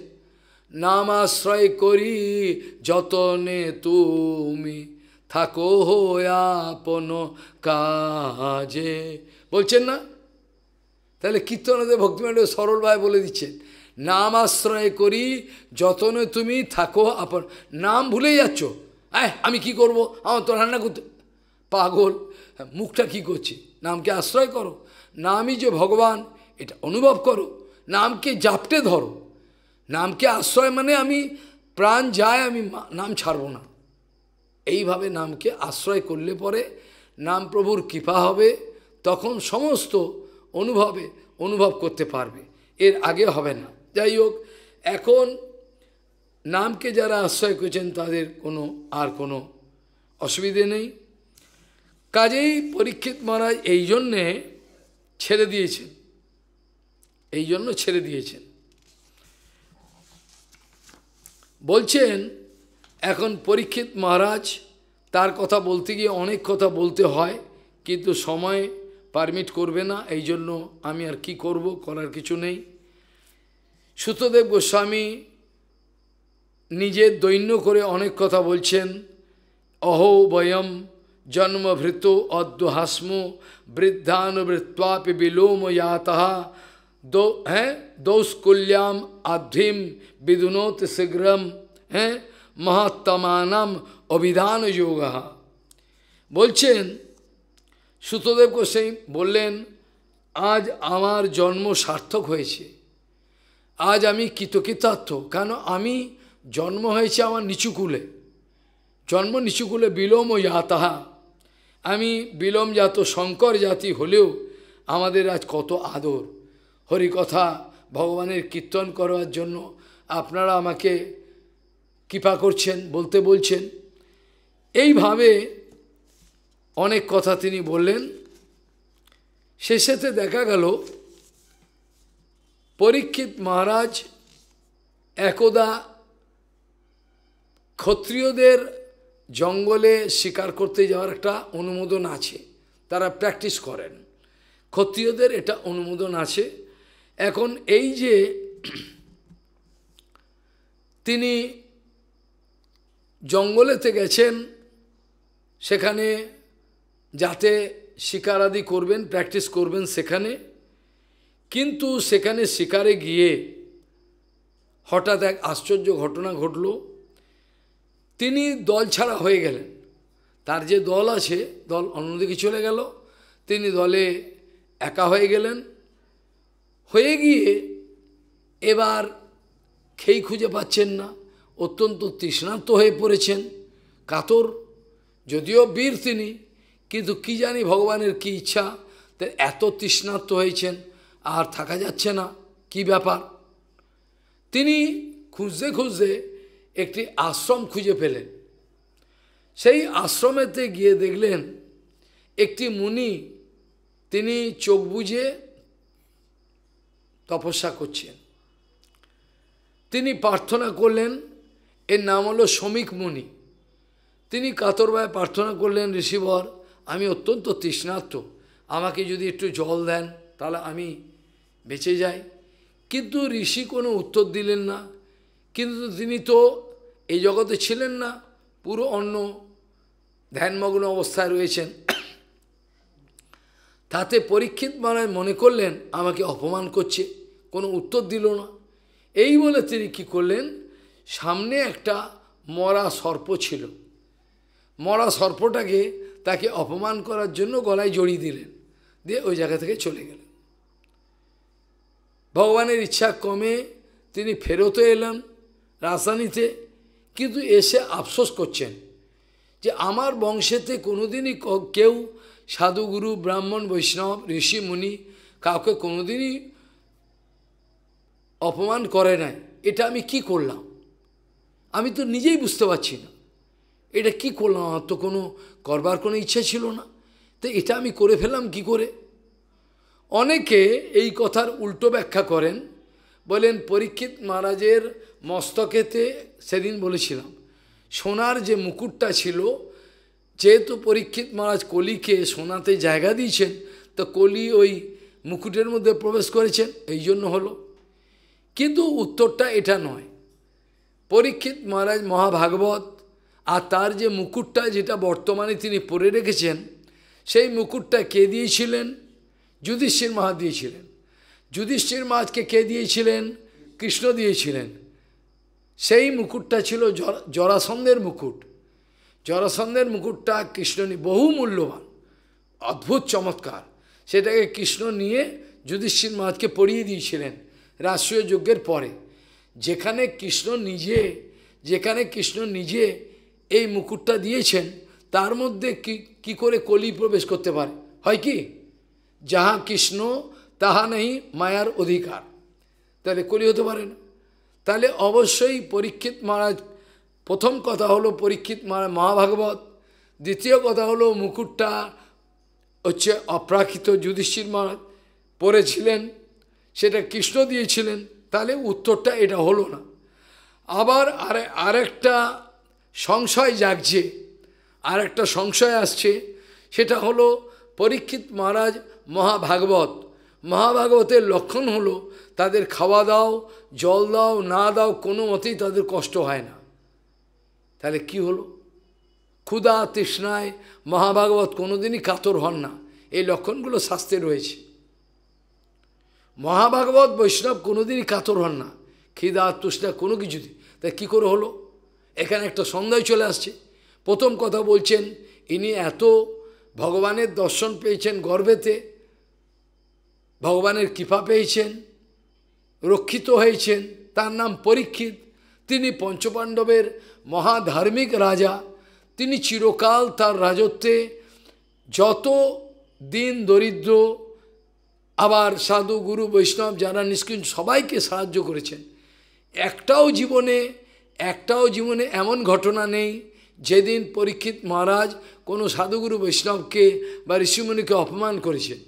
নাম আশ্রয় করি যতনে তুমি থাকো হো আপন কাজে বলছেন না তাহলে কীর্তনতে সরল সরলভাবে বলে দিচ্ছেন নাম আশ্রয় করি যতনে তুমি থাকো আপন নাম ভুলে যাচ্ছ আয় আমি কি করব আমার তো রান্না করতে পাগল মুখটা কি করছে নামকে আশ্রয় করো নামই যে ভগবান এটা অনুভব করো নামকে জাপটে ধরো নামকে আশ্রয় মানে আমি প্রাণ যায় আমি নাম ছাড়ব না এইভাবে নামকে আশ্রয় করলে পরে নাম প্রভুর কৃপা হবে তখন সমস্ত অনুভবে অনুভব করতে পারবে এর আগে হবে না যাই হোক এখন নামকে যারা আশ্রয় করছেন তাদের কোনো আর কোনো অসুবিধে নেই কাজেই পরীক্ষিত মহারাজ এই জন্যে ছেড়ে দিয়েছেন এই জন্য ছেড়ে দিয়েছেন বলছেন এখন পরীক্ষিত মহারাজ তার কথা বলতে গিয়ে অনেক কথা বলতে হয় কিন্তু সময় পারমিট করবে না এই জন্য আমি আর কি করব করার কিছু নেই সুতদেব গোস্বামী নিজের দৈন্য করে অনেক কথা বলছেন অহো বয়ম জন্মভৃত অদ্যহাস্ম বৃদ্ধানুবৃত্তাপি বিলোম ইয়াতাহা দো হ্যাঁ দৌষকুল্যাম আধ্রিম বিদুনোত শীঘ্রম হ্যাঁ মহাত্মানম অভিধান যোগ বলছেন সুতদেব গোসাই বললেন আজ আমার জন্ম সার্থক হয়েছে আজ আমি কৃতকৃতার্থ কেন আমি জন্ম হয়েছে আমার নিচুকুলে জন্ম নিচুকুলে বিলোম ও তাহা আমি বিলম জাত শঙ্কর জাতি হলেও আমাদের আজ কত আদর হরিকথা ভগবানের কীর্তন করার জন্য আপনারা আমাকে কৃপা করছেন বলতে বলছেন এইভাবে অনেক কথা তিনি বললেন শেষেতে দেখা গেল পরীক্ষিত মহারাজ একদা ক্ষত্রিয়দের জঙ্গলে শিকার করতে যাওয়ার একটা অনুমোদন আছে তারা প্র্যাকটিস করেন ক্ষত্রিয়দের এটা অনুমোদন আছে এখন এই যে তিনি জঙ্গলেতে গেছেন সেখানে যাতে শিকার আদি করবেন প্র্যাকটিস করবেন সেখানে কিন্তু সেখানে শিকারে গিয়ে হঠাৎ এক আশ্চর্য ঘটনা ঘটল তিনি দল ছাড়া হয়ে গেলেন তার যে দল আছে দল অন্যদিকে চলে গেল তিনি দলে একা হয়ে গেলেন হয়ে গিয়ে এবার খেই খুঁজে পাচ্ছেন না অত্যন্ত তৃষ্ণান্ত হয়ে পড়েছেন কাতর যদিও বীর তিনি কিন্তু কি জানি ভগবানের কি ইচ্ছা এত তৃষ্ণার্ত হয়েছেন আর থাকা যাচ্ছে না কি ব্যাপার তিনি খুঁজতে খুঁজতে একটি আশ্রম খুঁজে পেলেন সেই আশ্রমেতে গিয়ে দেখলেন একটি মুনি তিনি চোখ বুঝে তপস্যা করছেন তিনি প্রার্থনা করলেন এর নাম হলো শ্রমিক মুনি তিনি কাতরভাবে প্রার্থনা করলেন ঋষিবর আমি অত্যন্ত তৃষ্ণার্থ আমাকে যদি একটু জল দেন তাহলে আমি বেঁচে যাই কিন্তু ঋষি কোনো উত্তর দিলেন না কিন্তু তিনি তো এই জগতে ছিলেন না পুরো অন্য ধ্যানমগ্ন অবস্থায় রয়েছেন তাতে পরীক্ষিত মানে মনে করলেন আমাকে অপমান করছে কোনো উত্তর দিল না এই বলে তিনি কি করলেন সামনে একটা মরা সর্প ছিল মরা সর্পটাকে তাকে অপমান করার জন্য গলায় জড়িয়ে দিলেন দিয়ে ওই জায়গা থেকে চলে গেলেন ভগবানের ইচ্ছা কমে তিনি ফেরতও এলেন রাজধানীতে কিন্তু এসে আফসোস করছেন যে আমার বংশেতে কোনোদিনই কেউ সাধুগুরু ব্রাহ্মণ বৈষ্ণব ঋষি মুনি কাউকে কোনোদিনই অপমান করে নাই এটা আমি কি করলাম আমি তো নিজেই বুঝতে পারছি না এটা কি করলাম আমার তো কোনো করবার কোনো ইচ্ছে ছিল না তো এটা আমি করে ফেলাম কি করে অনেকে এই কথার উল্টো ব্যাখ্যা করেন বলেন পরীক্ষিত মহারাজের মস্তকেতে সেদিন বলেছিলাম সোনার যে মুকুটটা ছিল যেহেতু পরীক্ষিত মহারাজ কলিকে সোনাতে জায়গা দিয়েছেন তো কলি ওই মুকুটের মধ্যে প্রবেশ করেছেন এই জন্য হলো কিন্তু উত্তরটা এটা নয় পরীক্ষিত মহারাজ মহাভাগবত আর তার যে মুকুটটা যেটা বর্তমানে তিনি পরে রেখেছেন সেই মুকুটটা কে দিয়েছিলেন যুধিষ্ঠির মহা দিয়েছিলেন যুধিষ্ঠির মহাজকে কে দিয়েছিলেন কৃষ্ণ দিয়েছিলেন সেই মুকুটটা ছিল জরাসন্ধের মুকুট জরাসন্ধের মুকুটটা কৃষ্ণ বহু মূল্যবান অদ্ভুত চমৎকার সেটাকে কৃষ্ণ নিয়ে যুধিষ্ঠির মহাজকে পড়িয়ে দিয়েছিলেন রাষ্ট্রীয় যজ্ঞের পরে যেখানে কৃষ্ণ নিজে যেখানে কৃষ্ণ নিজে এই মুকুটটা দিয়েছেন তার মধ্যে কি কি করে কলি প্রবেশ করতে পারে হয় কি যাহা কৃষ্ণ তাহা নেই মায়ার অধিকার তাহলে কলি হতে পারে না তাহলে অবশ্যই পরীক্ষিত মহারাজ প্রথম কথা হলো পরীক্ষিত মহারাজ মহাভাগবত দ্বিতীয় কথা হলো মুকুটটা হচ্ছে অপ্রাকৃত যুধিষ্ঠির মহারাজ পড়েছিলেন সেটা কৃষ্ণ দিয়েছিলেন তাহলে উত্তরটা এটা হলো না আবার আরে আরেকটা সংশয় জাগছে আর একটা সংশয় আসছে সেটা হলো পরীক্ষিত মহারাজ মহাভাগবত মহাভাগবতের লক্ষণ হলো তাদের খাওয়া দাও জল দাও না দাও কোনো মতেই তাদের কষ্ট হয় না তাহলে কি হলো ক্ষুধা তৃষ্ণায় মহাভাগবত কোনোদিনই কাতর হন না এই লক্ষণগুলো শাস্তে রয়েছে মহাভাগবত বৈষ্ণব কোনোদিনই কাতর হন না খিদা তৃষ্ণা কোনো কিছুতে তাই কী করে হলো এখানে একটা সন্দেহ চলে আসছে প্রথম কথা বলছেন ইনি এত ভগবানের দর্শন পেয়েছেন গর্বেতে ভগবানের কৃপা পেয়েছেন রক্ষিত হয়েছেন তার নাম পরীক্ষিত তিনি পঞ্চপাণ্ডবের মহাধার্মিক রাজা তিনি চিরকাল তার রাজত্বে যত দিন দরিদ্র আবার সাধু গুরু বৈষ্ণব যারা নিষ্কিন সবাইকে সাহায্য করেছেন একটাও জীবনে একটাও জীবনে এমন ঘটনা নেই যেদিন পরীক্ষিত মহারাজ কোনো সাধুগুরু বৈষ্ণবকে বা ঋষিমুনিকে অপমান করেছেন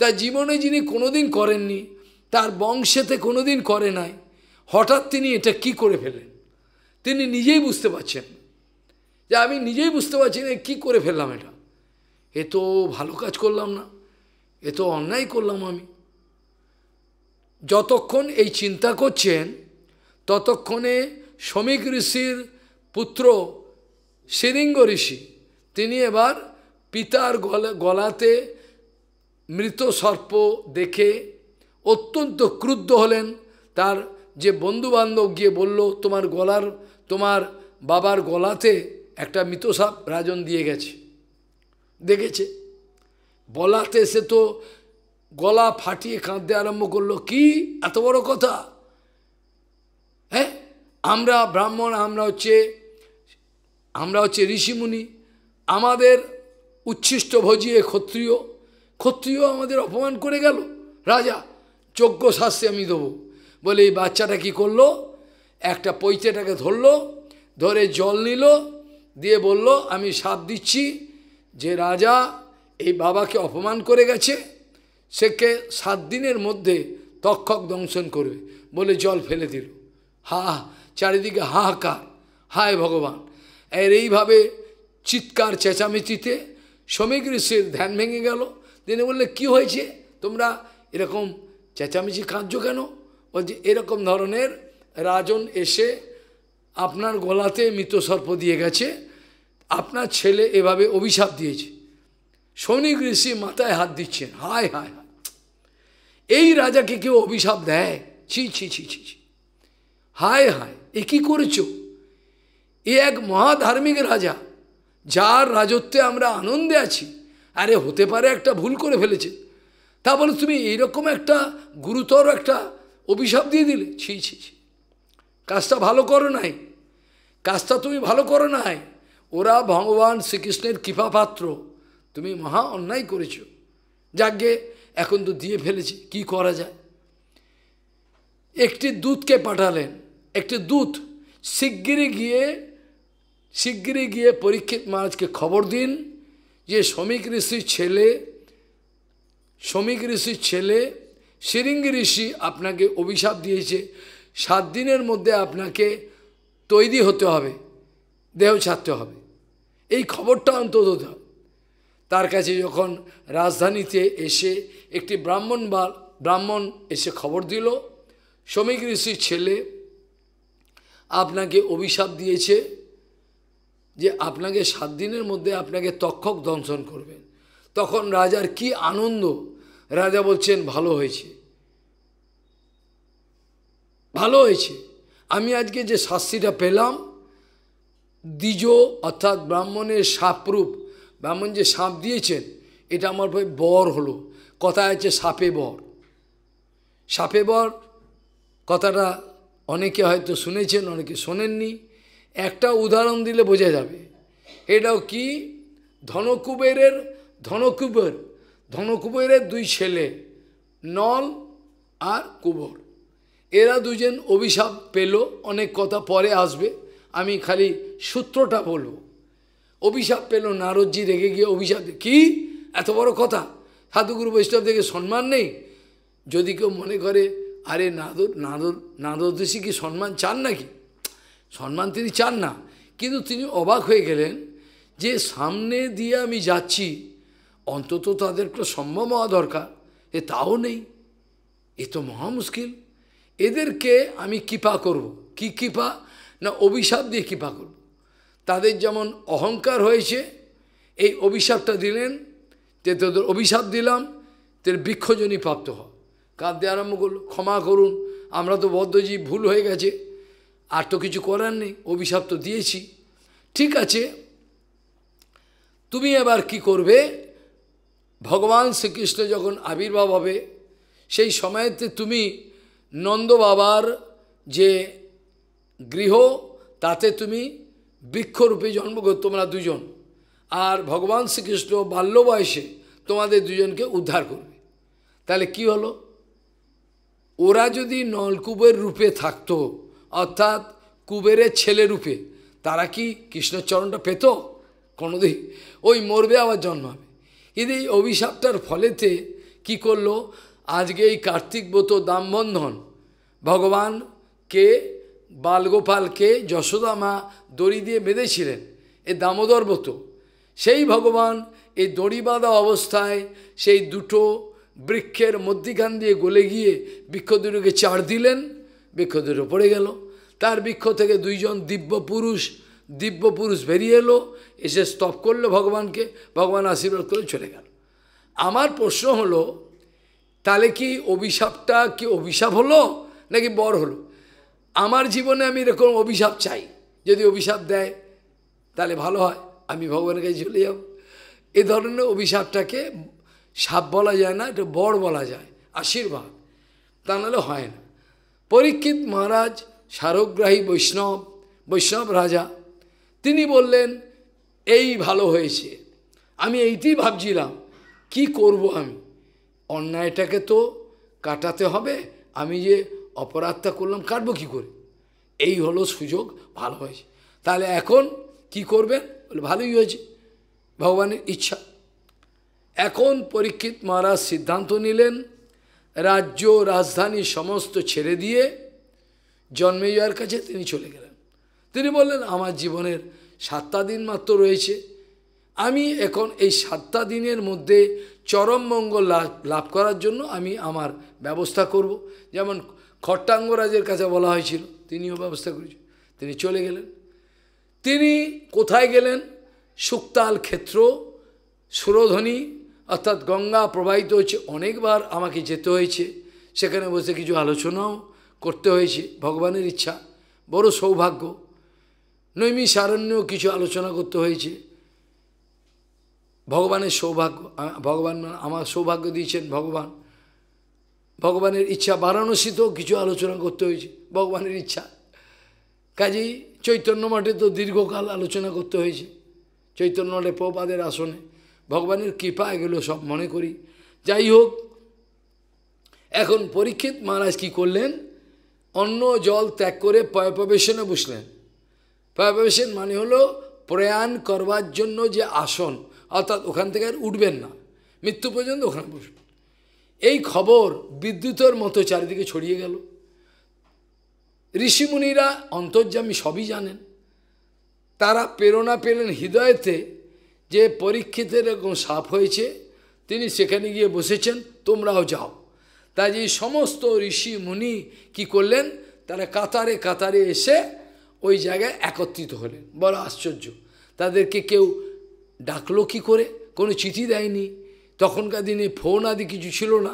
তার জীবনে যিনি কোনোদিন করেননি তার বংশেতে কোনোদিন করে নাই হঠাৎ তিনি এটা কি করে ফেলেন তিনি নিজেই বুঝতে পারছেন যে আমি নিজেই বুঝতে পারছি না কী করে ফেললাম এটা এ তো ভালো কাজ করলাম না এ তো অন্যায় করলাম আমি যতক্ষণ এই চিন্তা করছেন ততক্ষণে শমিক ঋষির পুত্র সিরিঙ্গ ঋষি তিনি এবার পিতার গলাতে মৃত সর্প দেখে অত্যন্ত ক্রুদ্ধ হলেন তার যে বন্ধুবান্ধব গিয়ে বলল তোমার গলার তোমার বাবার গলাতে একটা মৃতসাপ রাজন দিয়ে গেছে দেখেছে বলাতে সে তো গলা ফাটিয়ে কাঁদতে আরম্ভ করলো কি এত বড় কথা হ্যাঁ আমরা ব্রাহ্মণ আমরা হচ্ছে আমরা হচ্ছে ঋষিমুনি আমাদের উচ্ছিষ্ট ভজিয়ে ক্ষত্রিয় ক্ষত্রিয় আমাদের অপমান করে গেল রাজা যোগ্য শাস্তি আমি দেবো বলে এই বাচ্চাটা কি করলো একটা পৈতেটাকে ধরলো ধরে জল নিল দিয়ে বলল আমি সাপ দিচ্ছি যে রাজা এই বাবাকে অপমান করে গেছে সেকে সাত দিনের মধ্যে তক্ষক দংশন করবে বলে জল ফেলে দিল হা চারিদিকে হাহাকার হায় ভগবান এর এইভাবে চিৎকার চেঁচামেচিতে শ্রমিক ঋষির ধ্যান ভেঙে গেল তিনি বললে কি হয়েছে তোমরা এরকম চেঁচামেচি কাঁদছ কেন বলছে এরকম ধরনের রাজন এসে আপনার গলাতে মৃতসর্প দিয়ে গেছে আপনার ছেলে এভাবে অভিশাপ দিয়েছে সৈনিক ঋষি মাথায় হাত দিচ্ছেন হায় হায় হায় এই রাজাকে কেউ অভিশাপ দেয় ছি ছি ছি ছি ছি হায় হায় এ কী করেছ এ এক মহাধার্মিক রাজা যার রাজত্বে আমরা আনন্দে আছি আরে হতে পারে একটা ভুল করে ফেলেছে তা বলে তুমি এইরকম একটা গুরুতর একটা অভিশাপ দিয়ে দিলে ছি ছি ছি কাজটা ভালো করো নাই কাজটা তুমি ভালো করো নাই ওরা ভগবান শ্রীকৃষ্ণের কৃপা পাত্র তুমি মহা অন্যায় করেছ যাকে এখন তো দিয়ে ফেলেছি কি করা যায় একটি দূতকে পাঠালেন একটি দূত শিগগিরই গিয়ে শিগগিরই গিয়ে পরীক্ষিত মহারাজকে খবর দিন যে শ্রমিক ঋষির ছেলে শ্রমিক ঋষির ছেলে শিরিঙ্গি ঋষি আপনাকে অভিশাপ দিয়েছে সাত দিনের মধ্যে আপনাকে তৈরি হতে হবে দেহ ছাড়তে হবে এই খবরটা অন্তত তার কাছে যখন রাজধানীতে এসে একটি ব্রাহ্মণ বা ব্রাহ্মণ এসে খবর দিল শ্রমিক ঋষির ছেলে আপনাকে অভিশাপ দিয়েছে যে আপনাকে সাত দিনের মধ্যে আপনাকে তক্ষক দংশন করবেন তখন রাজার কি আনন্দ রাজা বলছেন ভালো হয়েছে ভালো হয়েছে আমি আজকে যে শাস্তিটা পেলাম দ্বিজ অর্থাৎ ব্রাহ্মণের সাপরূপ ব্রাহ্মণ যে সাপ দিয়েছেন এটা আমার ভাই বর হলো কথা আছে সাপে বর সাপে বর কথাটা অনেকে হয়তো শুনেছেন অনেকে শোনেননি একটা উদাহরণ দিলে বোঝা যাবে এটাও কি ধনকুবেরের ধনকুবের ধনকুবেরের দুই ছেলে নল আর কুবর এরা দুজন অভিশাপ পেল অনেক কথা পরে আসবে আমি খালি সূত্রটা বলবো অভিশাপ পেল নারদজি রেগে গিয়ে অভিশাপ কি এত বড় কথা সাধুগুরু বৈষ্ণব থেকে সম্মান নেই যদি কেউ মনে করে আরে নাদর নাদর দেশি কি সম্মান চান নাকি সম্মান তিনি চান না কিন্তু তিনি অবাক হয়ে গেলেন যে সামনে দিয়ে আমি যাচ্ছি অন্তত তাদের একটা সম্ভব হওয়া দরকার এ তাও নেই এ তো মহা মুশকিল এদেরকে আমি কৃপা করব। কি কৃপা না অভিশাপ দিয়ে কৃপা করব। তাদের যেমন অহংকার হয়েছে এই অভিশাপটা দিলেন যে তোদের অভিশাপ দিলাম তোর বৃক্ষজনী প্রাপ্ত হয় কাঁদতে আরম্ভ করলো ক্ষমা করুন আমরা তো বদ্ধজীব ভুল হয়ে গেছে আর তো কিছু করার নেই অভিশাপ তো দিয়েছি ঠিক আছে তুমি এবার কি করবে ভগবান শ্রীকৃষ্ণ যখন আবির্ভাব হবে সেই সময়তে তুমি নন্দ বাবার যে গৃহ তাতে তুমি বৃক্ষরূপে জন্মগ্রহণ তোমরা দুজন আর ভগবান শ্রীকৃষ্ণ বাল্য বয়সে তোমাদের দুজনকে উদ্ধার করবে তাহলে কি হলো ওরা যদি নলকুবের রূপে থাকতো অর্থাৎ কুবেরের ছেলে রূপে তারা কি কৃষ্ণচরণটা পেত কোনোদিন ওই মরবে আবার জন্মাবে কিন্তু এই অভিশাপটার ফলেতে কি করলো আজকে এই কার্তিক ব্রত দামবন্ধন ভগবানকে বালগোপালকে যশোদা মা দড়ি দিয়ে বেঁধেছিলেন এ দামোদর ব্রত সেই ভগবান এই দড়ি বাঁধা অবস্থায় সেই দুটো বৃক্ষের মধ্যিখান দিয়ে গলে গিয়ে বৃক্ষ দুটোকে চার দিলেন বৃক্ষ দুটো পড়ে গেল তার বৃক্ষ থেকে দুইজন দিব্য পুরুষ দিব্য পুরুষ বেরিয়ে এলো এসে স্তব করলো ভগবানকে ভগবান আশীর্বাদ করে চলে গেল আমার প্রশ্ন হলো তাহলে কি অভিশাপটা কি অভিশাপ হলো নাকি বর হলো আমার জীবনে আমি এরকম অভিশাপ চাই যদি অভিশাপ দেয় তাহলে ভালো হয় আমি ভগবানের কাছে চলে যাব এ ধরনের অভিশাপটাকে সাপ বলা যায় না এটা বড় বলা যায় আশীর্বাদ তা নাহলে হয় না পরীক্ষিত মহারাজ সারগ্রাহী বৈষ্ণব বৈষ্ণব রাজা তিনি বললেন এই ভালো হয়েছে আমি এইটি ভাবছিলাম কি করব আমি অন্যায়টাকে তো কাটাতে হবে আমি যে অপরাধটা করলাম কাটবো কী করে এই হলো সুযোগ ভালো হয়েছে তাহলে এখন কি করবেন বলে ভালোই হয়েছে ভগবানের ইচ্ছা এখন পরীক্ষিত মহারাজ সিদ্ধান্ত নিলেন রাজ্য রাজধানী সমস্ত ছেড়ে দিয়ে যাওয়ার কাছে তিনি চলে গেলেন তিনি বললেন আমার জীবনের সাতটা দিন মাত্র রয়েছে আমি এখন এই সাতটা দিনের মধ্যে চরম মঙ্গল লাভ লাভ করার জন্য আমি আমার ব্যবস্থা করব। যেমন খট্টাঙ্গরাজের কাছে বলা হয়েছিল তিনিও ব্যবস্থা করেছিল তিনি চলে গেলেন তিনি কোথায় গেলেন শুক্তাল ক্ষেত্র সুরধ্বনি অর্থাৎ গঙ্গা প্রবাহিত হচ্ছে অনেকবার আমাকে যেতে হয়েছে সেখানে বসে কিছু আলোচনাও করতে হয়েছে ভগবানের ইচ্ছা বড় সৌভাগ্য নৈমি সারণ্যেও কিছু আলোচনা করতে হয়েছে ভগবানের সৌভাগ্য ভগবান মানে আমার সৌভাগ্য দিয়েছেন ভগবান ভগবানের ইচ্ছা বারাণসীতেও কিছু আলোচনা করতে হয়েছে ভগবানের ইচ্ছা কাজেই চৈতন্য মঠে তো দীর্ঘকাল আলোচনা করতে হয়েছে চৈতন্য মঠে প্রপাদের আসনে ভগবানের কৃপা এগুলো সব মনে করি যাই হোক এখন পরীক্ষিত মহারাজ কি করলেন অন্য জল ত্যাগ করে পয়প্রবেশনে বসলেন পয়প্রবেশন মানে হলো প্রয়াণ করবার জন্য যে আসন অর্থাৎ ওখান থেকে আর উঠবেন না মৃত্যু পর্যন্ত ওখানে বসবেন এই খবর বিদ্যুতের মতো চারিদিকে ছড়িয়ে গেল ঋষিমুনিরা অন্তর্যামী সবই জানেন তারা প্রেরণা পেলেন হৃদয়তে যে পরীক্ষিতের এরকম সাপ হয়েছে তিনি সেখানে গিয়ে বসেছেন তোমরাও যাও তাই যে সমস্ত ঋষি মুনি কি করলেন তারা কাতারে কাতারে এসে ওই জায়গায় একত্রিত হলেন বড় আশ্চর্য তাদেরকে কেউ ডাকলো কি করে কোনো চিঠি দেয়নি তখনকার দিনে ফোন আদি কিছু ছিল না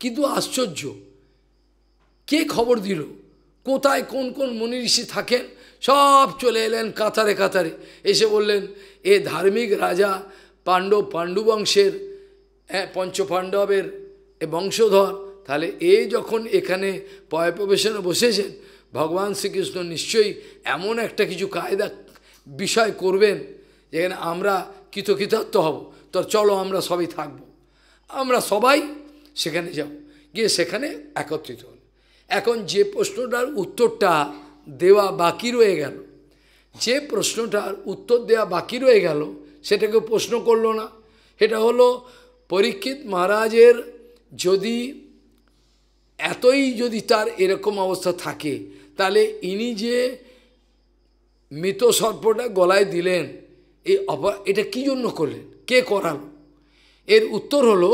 কিন্তু আশ্চর্য কে খবর দিল কোথায় কোন কোন মনি ঋষি থাকেন সব চলে এলেন কাতারে কাতারে এসে বললেন এ ধার্মিক রাজা পাণ্ডব পাণ্ডুবংশের পঞ্চপাণ্ডবের এ বংশধর তাহলে এ যখন এখানে পয়প্রবেশনে বসেছেন ভগবান শ্রীকৃষ্ণ নিশ্চয়ই এমন একটা কিছু কায়দা বিষয় করবেন যেখানে আমরা কৃতকৃতার্থ হব তো চলো আমরা সবাই থাকব আমরা সবাই সেখানে যাব গিয়ে সেখানে একত্রিত হল এখন যে প্রশ্নটার উত্তরটা দেওয়া বাকি রয়ে গেল যে প্রশ্নটার উত্তর দেওয়া বাকি রয়ে গেল সেটাকে প্রশ্ন করলো না সেটা হলো পরীক্ষিত মহারাজের যদি এতই যদি তার এরকম অবস্থা থাকে তাহলে ইনি যে মৃত সর্পটা গলায় দিলেন এই এটা কী জন্য করলেন কে করাল এর উত্তর হলো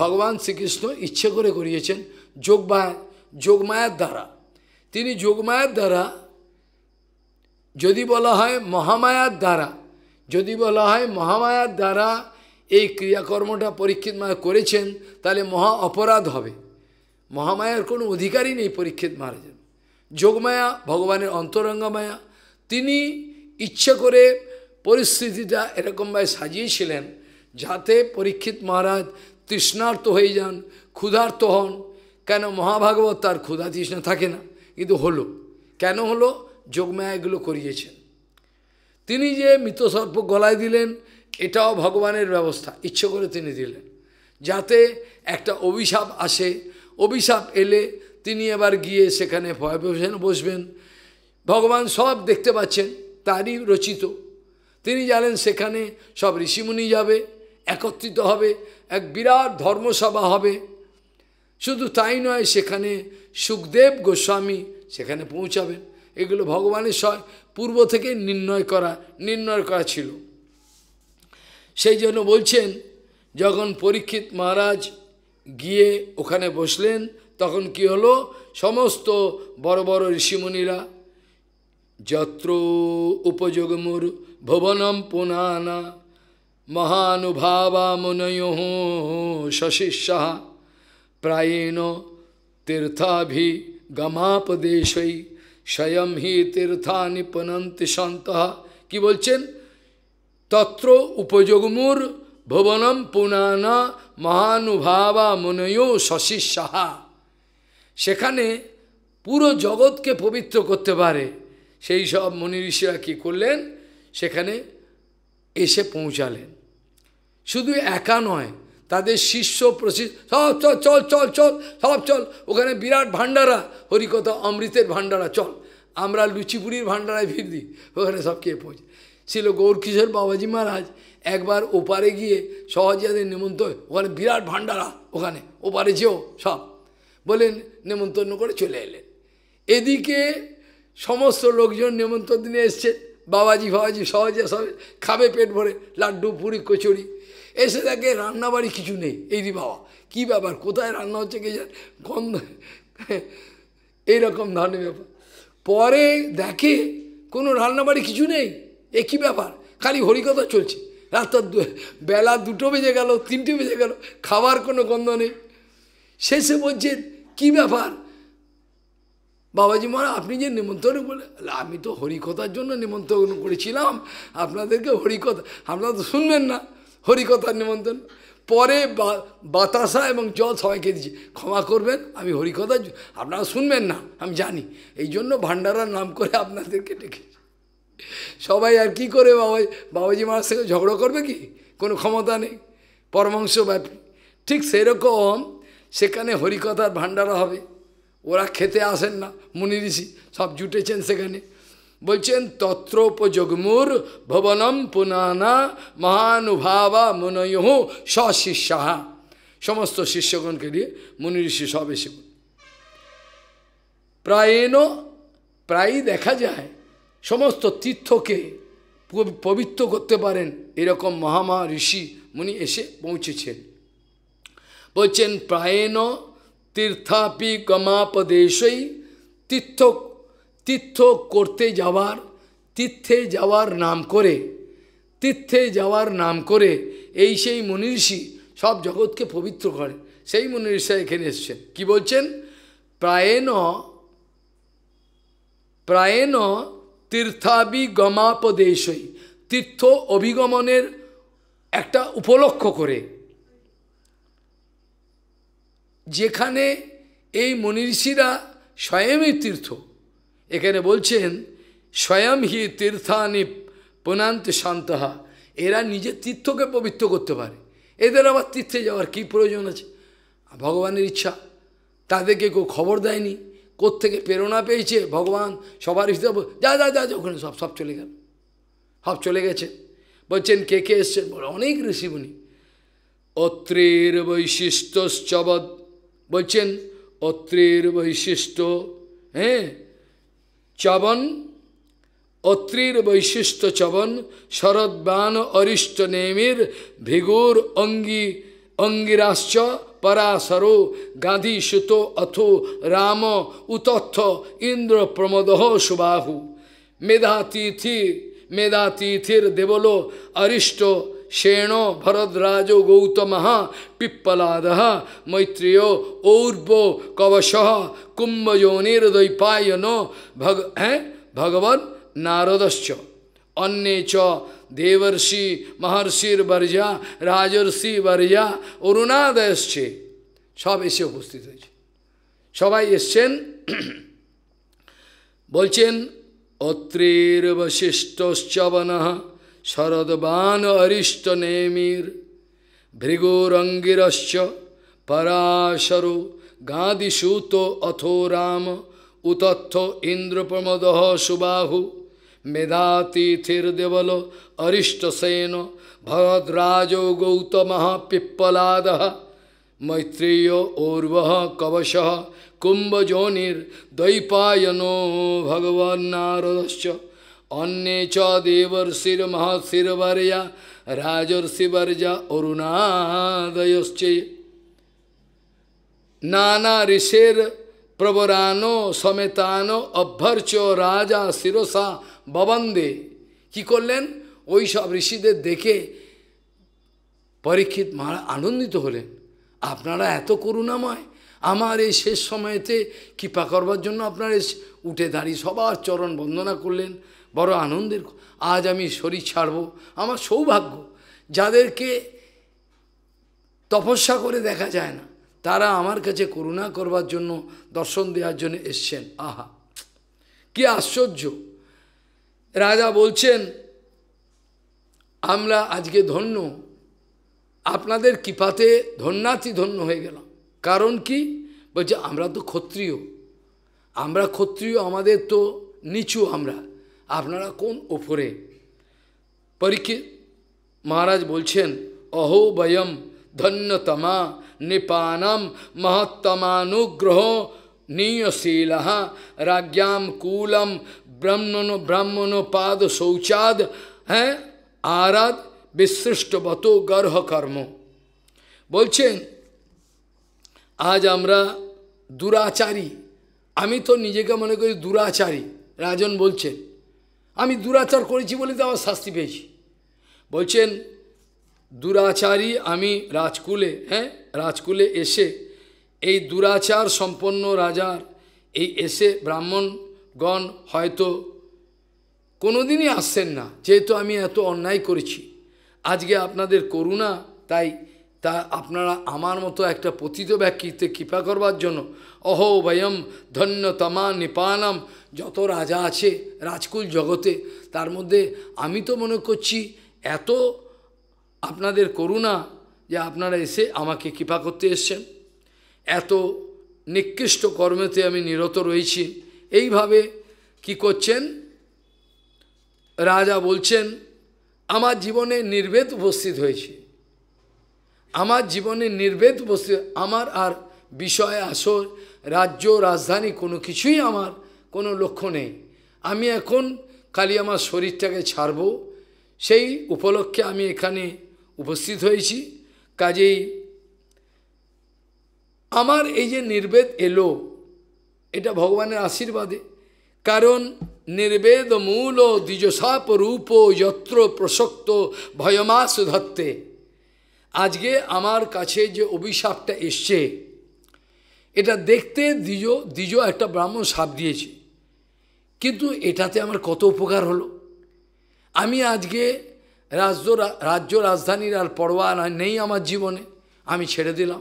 ভগবান শ্রীকৃষ্ণ ইচ্ছে করে করিয়েছেন যোগমায়া যোগমায়ার দ্বারা তিনি যোগমায়ার দ্বারা যদি বলা হয় মহামায়ার দ্বারা যদি বলা হয় মহামায়ার দ্বারা এই ক্রিয়াকর্মটা পরীক্ষিত মায়া করেছেন তাহলে মহা অপরাধ হবে মহামায়ার কোনো অধিকারই নেই পরীক্ষিত মহারাজের যোগমায়া ভগবানের অন্তরঙ্গমায়া তিনি ইচ্ছা করে পরিস্থিতিটা এরকমভাবে সাজিয়েছিলেন যাতে পরীক্ষিত মহারাজ তৃষ্ণার্ত হয়ে যান ক্ষুধার্ত হন কেন মহাভাগবত তার ক্ষুধা তৃষ্ণা থাকে না কিন্তু হলো কেন হলো যোগমায়া এগুলো করিয়েছেন তিনি যে মৃতসর্প গলায় দিলেন এটাও ভগবানের ব্যবস্থা ইচ্ছে করে তিনি দিলেন যাতে একটা অভিশাপ আসে অভিশাপ এলে তিনি এবার গিয়ে সেখানে ভয়ভূষণ বসবেন ভগবান সব দেখতে পাচ্ছেন তারই রচিত তিনি জানেন সেখানে সব ঋষিমুনি যাবে একত্রিত হবে এক বিরাট ধর্মসভা হবে শুধু তাই নয় সেখানে সুখদেব গোস্বামী সেখানে পৌঁছাবেন এগুলো ভগবানের সয় পূর্ব থেকে নির্ণয় করা নির্ণয় করা ছিল সেই জন্য বলছেন যখন পরীক্ষিত মহারাজ গিয়ে ওখানে বসলেন তখন কি হলো সমস্ত বড় বড় ঋষিমুনিরা যত্র উপযোগমুর ভবনম পুনানা মহানুভাবা শশীর সাহা প্রায়ণ তীর্থাভি গমাপদেশই স্বয়ং হি তীর্থা নিপনন্তি সন্ত কি বলছেন তত্র উপযোগমুর ভুবনম পুনানা মহানুভাবা মনয় শশী সাহা সেখানে পুরো জগৎকে পবিত্র করতে পারে সেই সব মনি ঋষিরা কী করলেন সেখানে এসে পৌঁছালেন শুধু একা নয় তাদের শিষ্য প্রশিষ্য সব চল চল চল চল সব চল ওখানে বিরাট ভান্ডারা হরিকথা অমৃতের ভান্ডারা চল আমরা লুচিপুরির ভান্ডারায় ফির দিই ওখানে সব খেয়ে পৌঁছে ছিল গৌরকিশোর বাবাজি মহারাজ একবার ওপারে গিয়ে সহজাদের নেমন্তন্ন ওখানে বিরাট ভান্ডারা ওখানে ওপারে যেও সব বলেন নেমন্তন্ন করে চলে এলেন এদিকে সমস্ত লোকজন নেমন্তন্ন এসছে বাবাজি ফাবাজি সহজে সব খাবে পেট ভরে লাড্ডু পুরি কচুরি এসে দেখে রান্নাবাড়ি কিছু নেই এই রে বাবা কী ব্যাপার কোথায় রান্না হচ্ছে কে গন্ধ এইরকম ধরনের ব্যাপার পরে দেখে কোনো রান্নাবাড়ি কিছু নেই এ কী ব্যাপার খালি হরিকথা চলছে রাস্তার বেলা দুটো বেজে গেল তিনটে বেজে গেল খাবার কোনো গন্ধ নেই শেষে বলছে কী ব্যাপার বাবাজি মারা আপনি যে নিমন্ত্রণ বলে আমি তো হরিকথার জন্য নিমন্ত্রণ করেছিলাম আপনাদেরকে হরিকথা আপনারা তো শুনবেন না হরিকথার নিমন্ত্রণ পরে বাতাসা এবং জল সবাইকে দিচ্ছি ক্ষমা করবেন আমি হরিকথা আপনারা শুনবেন না আমি জানি এই জন্য ভান্ডারার নাম করে আপনাদেরকে ডেকে সবাই আর কি করে বাবা বাবাজি মার সঙ্গে ঝগড়া করবে কি কোনো ক্ষমতা নেই পরমাংশ ব্যাপী ঠিক সেরকম সেখানে হরিকথার ভান্ডারা হবে ওরা খেতে আসেন না মুনি ঋষি সব জুটেছেন সেখানে বলছেন তত্রোপযোগমুর ভবনম পুনানা মহানুভাবা মুনয়হ সশিষ্যাহা সমস্ত শিষ্যগণকে দিয়ে মুনি ঋষি সব এসে প্রায়েণ প্রায়ই দেখা যায় সমস্ত তীর্থকে পবিত্র করতে পারেন এরকম মহামা ঋষি মুনি এসে পৌঁছেছেন বলছেন প্রায়ণ তীর্থাপি গমাপদেশই তীর্থ তীর্থ করতে যাওয়ার তীর্থে যাওয়ার নাম করে তীর্থে যাওয়ার নাম করে এই সেই মনীষী সব জগৎকে পবিত্র করে সেই মনীষা এখানে এসছেন কি বলছেন প্রায়ণ প্রায়ণ তীর্থাবিগমাপদেশই তীর্থ অভিগমনের একটা উপলক্ষ করে যেখানে এই মনীষীরা স্বয়ং তীর্থ এখানে বলছেন স্বয়ং হি তীর্থানি পুনান্ত শান্তহা এরা নিজের তীর্থকে পবিত্র করতে পারে এদের আবার তীর্থে যাওয়ার কি প্রয়োজন আছে ভগবানের ইচ্ছা তাদেরকে কেউ খবর দেয়নি কোত্থেকে প্রেরণা পেয়েছে ভগবান সবার হিসাব যা যা যা ওখানে সব সব চলে গেল সব চলে গেছে বলছেন কে কে এসছেন বলে অনেক ঋষিমুনি অত্রের বৈশিষ্ট্য বলছেন অত্রের বৈশিষ্ট্য হ্যাঁ চবন অত্রির বৈশিষ্ট্য চবন শরদ্বান অরিষ্ট নেমির ভিগুর অঙ্গি অঙ্গিরাশ্চ পরাশরো গান্ধী সুত অথ রাম উতথ ইন্দ্র প্রমদহ সুবাহু মেধাতিথি মেধাতিথির দেবল অরিষ্ট শেণ ভরদ্রাজ গৌতম পিপ্পলাদ মৈত্রেয় ঔর্ব কবশ কুম্ভযোনির্দ্বৈপায়ন ভগ হ্যাঁ ভগবৎ নারদশ্চ অন্যে চ দেবর্ষি মহর্ষির্বর্জা রাজর্ষি বর্জা অরুণাদয়শ্চে সব এসে উপস্থিত হয়েছে সবাই এসছেন বলছেন অত্রেবশিষ্টবন ಶರದಬಾನ ಅರಿಷ್ಟ ನೇಮೀರ್ ಭೃಗೋರಂಗಿರಶ್ಚ ಪರಾಶರೋ ಗಾಧಿ ಸೂತ ರಮ ಉತತ್ಥೋ ಇಂದ್ರಪಮದ ಸುಬಾಹು ಮೇಧಾತಿಥಿರ್ದೇವಲ ಅರಿಷ್ಟಸೇನ ಭಗದ್ರಜೋ ಗೌತಮ ಪಿಪ್ಪಲಾದ ಮೈತ್ರೇಯ ಓರ್ವ ಕವಶ ಕುಂಭಜೋನಿರ್ದೈಪಾಯನೋ ಭಗವನ್ನಾರದಶ್ಚ দেবর্ষির মহর্ষির বরিয়া রাজর্ষি राजर्षिवर्या অরুণাদয়শ্চে নানা ঋষের প্রবরানো সমেতানো অভ্যর্চ রাজা শিরসা ববন্দে কি করলেন ওই সব ঋষিদের দেখে পরীক্ষিত মহারাজ আনন্দিত হলেন আপনারা এত করুণাময় আমার এই শেষ সময়তে কৃপা করবার জন্য আপনারা উঠে দাঁড়িয়ে সবার চরণ বন্দনা করলেন বড় আনন্দের আজ আমি শরীর ছাড়ব আমার সৌভাগ্য যাদেরকে তপস্যা করে দেখা যায় না তারা আমার কাছে করুণা করবার জন্য দর্শন দেওয়ার জন্য এসছেন আহা কি আশ্চর্য রাজা বলছেন আমরা আজকে ধন্য আপনাদের কৃপাতে ধন্যাতি ধন্য হয়ে গেলাম কারণ কি বলছে আমরা তো ক্ষত্রিয় আমরা ক্ষত্রিয় আমাদের তো নিচু আমরা আপনারা কোন ophure পরিকে মহারাজ বলছেন অহবయం ধন্যতম নিপানাম মহত্তম অনুগ্রহ নিয়শীলহ রাজ्याम कूलম ব্রহ্মনো ব্রহ্মনো পাদৌ সৌচাদ হ্যাঁ আরত বিশিষ্ট বত গহ কর্ম বলছেন আজ আমরা দুরাচারী আমি তো নিজেকে মনে করি দুরাচারী রাজন বলছে আমি দুরাচার করেছি বলে তো আমার শাস্তি পেয়েছি বলছেন দুরাচারী আমি রাজকুলে হ্যাঁ রাজকুলে এসে এই দুরাচার সম্পন্ন রাজার এই এসে ব্রাহ্মণগণ হয়তো কোনোদিনই আসছেন না যেহেতু আমি এত অন্যায় করেছি আজকে আপনাদের করুণা তাই তা আপনারা আমার মতো একটা পতিত ব্যক্তিতে কৃপা করবার জন্য অহো ভয়ম ধন্য তমা নিপানম যত রাজা আছে রাজকুল জগতে তার মধ্যে আমি তো মনে করছি এত আপনাদের করুণা যে আপনারা এসে আমাকে কৃপা করতে এসছেন এত নিকৃষ্ট কর্মেতে আমি নিরত রয়েছি এইভাবে কি করছেন রাজা বলছেন আমার জীবনে নির্বেদ উপস্থিত হয়েছে আমার জীবনে নির্বেদ বসে আমার আর বিষয় আসর রাজ্য রাজধানী কোনো কিছুই আমার কোনো লক্ষ্য নেই আমি এখন খালি আমার শরীরটাকে ছাড়ব সেই উপলক্ষে আমি এখানে উপস্থিত হয়েছি কাজেই আমার এই যে নির্বেদ এলো এটা ভগবানের আশীর্বাদে কারণ নির্বেদ মূল দ্বিজসাপ রূপ যত্র প্রসক্ত ভয়মাস ধত্তে আজকে আমার কাছে যে অভিশাপটা এসছে এটা দেখতে দ্বিজ দ্বিজ একটা ব্রাহ্মণ সাপ দিয়েছে কিন্তু এটাতে আমার কত উপকার হলো আমি আজকে রাজ্য রাজ্য রাজধানীর আর পরোয়া নেই আমার জীবনে আমি ছেড়ে দিলাম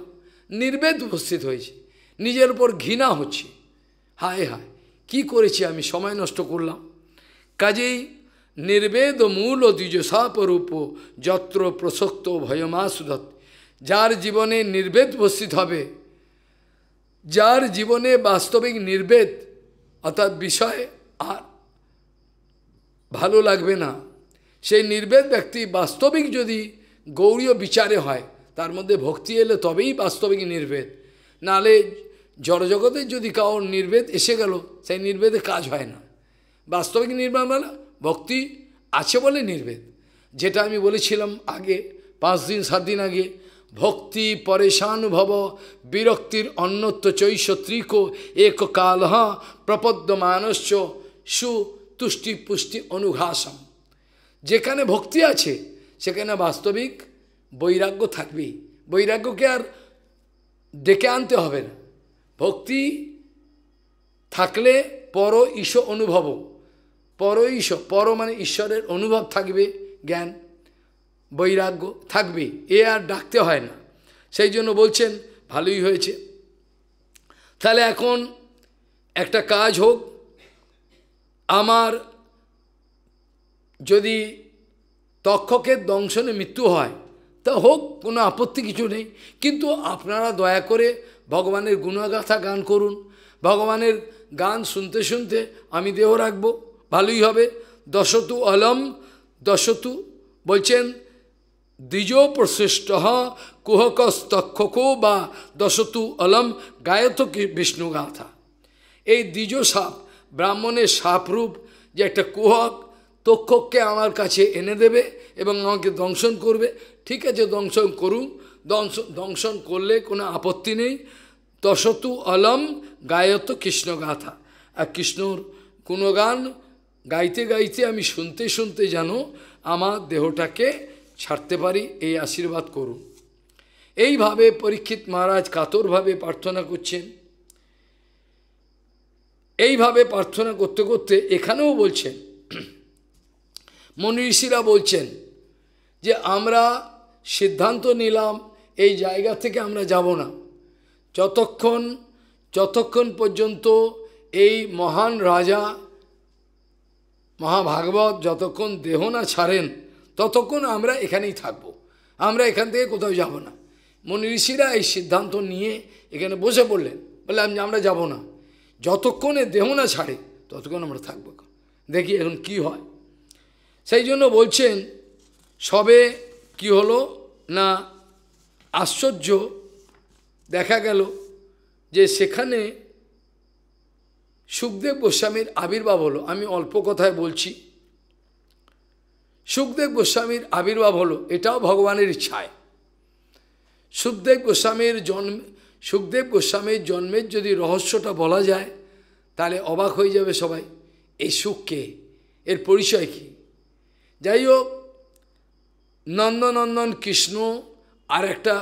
নির্বেদ উপস্থিত হয়েছে নিজের উপর ঘৃণা হচ্ছে হায় হায় কি করেছি আমি সময় নষ্ট করলাম কাজেই নির্বেদ মূল দ্বিজ যত্র প্রসক্ত ভয়মা যার জীবনে নির্বেদ উপস্থিত হবে যার জীবনে বাস্তবিক নির্বেদ অর্থাৎ বিষয় আর ভালো লাগবে না সেই নির্বেদ ব্যক্তি বাস্তবিক যদি গৌরীয় বিচারে হয় তার মধ্যে ভক্তি এলে তবেই বাস্তবিক নির্বেদ নালে জড়জগতে যদি কারোর নির্বেদ এসে গেল সেই নির্বেদে কাজ হয় না বাস্তবিক নির্মাণ মানে ভক্তি আছে বলে নির্ভেদ যেটা আমি বলেছিলাম আগে পাঁচ দিন সাত দিন আগে ভক্তি পরেশানুভব বিরক্তির অন্যত্ব চৈষ ত্রিক এক কালহ প্রপদ্য মানস সুতুষ্টি পুষ্টি অনুঘাসম যেখানে ভক্তি আছে সেখানে বাস্তবিক বৈরাগ্য থাকবেই বৈরাগ্যকে আর ডেকে আনতে হবে না ভক্তি থাকলে পর ঈশ অনুভব পর ঈশ্বর পর মানে ঈশ্বরের অনুভব থাকবে জ্ঞান বৈরাগ্য থাকবে এ আর ডাকতে হয় না সেই জন্য বলছেন ভালোই হয়েছে তাহলে এখন একটা কাজ হোক আমার যদি তক্ষকের দংশনে মৃত্যু হয় তা হোক কোনো আপত্তি কিছু নেই কিন্তু আপনারা দয়া করে ভগবানের গুণগাথা গান করুন ভগবানের গান শুনতে শুনতে আমি দেহ রাখবো ভালোই হবে দশতু অলম দশতু বলছেন দ্বিজ প্রশ্রেষ্ঠ কুহকস্তক্ষকো বা দশতু অলম গায়ত বিষ্ণু গাথা এই দ্বিজ সাপ ব্রাহ্মণের সাপরূপ যে একটা কুহক তক্ষককে আমার কাছে এনে দেবে এবং আমাকে দংশন করবে ঠিক আছে দংশন করুন দংশ দংশন করলে কোনো আপত্তি নেই দশতু অলম গায়ত কৃষ্ণগাথা আর কৃষ্ণর কোনো গান গাইতে গাইতে আমি শুনতে শুনতে যেন আমার দেহটাকে ছাড়তে পারি এই আশীর্বাদ করুন এইভাবে পরীক্ষিত মহারাজ কাতরভাবে প্রার্থনা করছেন এইভাবে প্রার্থনা করতে করতে এখানেও বলছেন মনীষীরা বলছেন যে আমরা সিদ্ধান্ত নিলাম এই জায়গা থেকে আমরা যাব না যতক্ষণ যতক্ষণ পর্যন্ত এই মহান রাজা মহাভাগবত যতক্ষণ দেহ না ছাড়েন ততক্ষণ আমরা এখানেই থাকব। আমরা এখান থেকে কোথাও যাব না মনি ঋষিরা এই সিদ্ধান্ত নিয়ে এখানে বসে পড়লেন বলে আমি আমরা যাব না যতক্ষণে দেহ না ছাড়ে ততক্ষণ আমরা থাকব দেখি এখন কি হয় সেই জন্য বলছেন সবে কি হলো না আশ্চর্য দেখা গেল যে সেখানে সুখদেব গোস্বামীর আবির্ভাব হলো আমি অল্প কথায় বলছি সুখদেব গোস্বামীর আবির্ভাব হলো এটাও ভগবানের ইচ্ছায় সুখদেব গোস্বামীর জন্ম সুখদেব গোস্বামীর জন্মের যদি রহস্যটা বলা যায় তাহলে অবাক হয়ে যাবে সবাই এই সুখকে এর পরিচয় কি যাই হোক নন্দনন্দন কৃষ্ণ আর একটা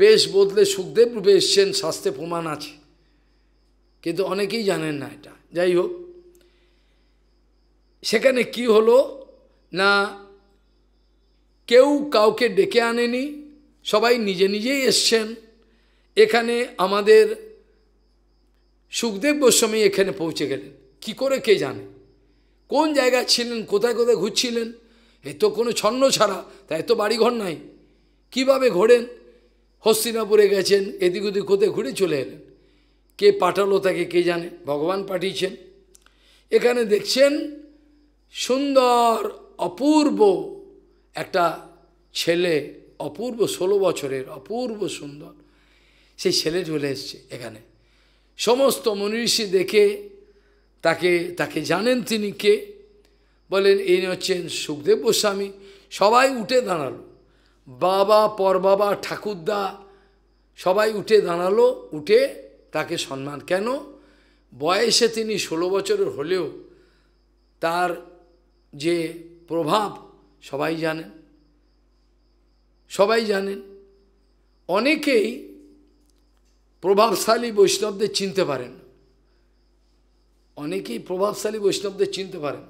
বেশ বদলে সুখদেব রূপে এসছেন শাস্তে প্রমাণ আছে কিন্তু অনেকেই জানেন না এটা যাই হোক সেখানে কি হলো না কেউ কাউকে ডেকে আনেনি সবাই নিজে নিজেই এসছেন এখানে আমাদের সুখদেব গোস্বামী এখানে পৌঁছে গেলেন কি করে কে জানে কোন জায়গায় ছিলেন কোথায় কোথায় ঘুরছিলেন এ তো কোনো ছন্ন ছাড়া তাই তো বাড়িঘর নাই কিভাবে ঘোরেন হস্তিনাপুরে গেছেন এদিক ওদিক কোথায় ঘুরে চলে এলেন কে পাঠালো তাকে কে জানে ভগবান পাঠিয়েছেন এখানে দেখছেন সুন্দর অপূর্ব একটা ছেলে অপূর্ব ষোলো বছরের অপূর্ব সুন্দর সেই ছেলে চলে এসছে এখানে সমস্ত মনীষী দেখে তাকে তাকে জানেন তিনি কে বলেন ইনি হচ্ছেন সুখদেব গোস্বামী সবাই উঠে দাঁড়ালো বাবা পর বাবা ঠাকুরদা সবাই উঠে দাঁড়ালো উঠে তাকে সম্মান কেন বয়সে তিনি ষোলো বছরের হলেও তার যে প্রভাব সবাই জানেন সবাই জানেন অনেকেই প্রভাবশালী বৈষ্ণবদের চিনতে পারেন অনেকেই প্রভাবশালী বৈষ্ণবদের চিনতে পারেন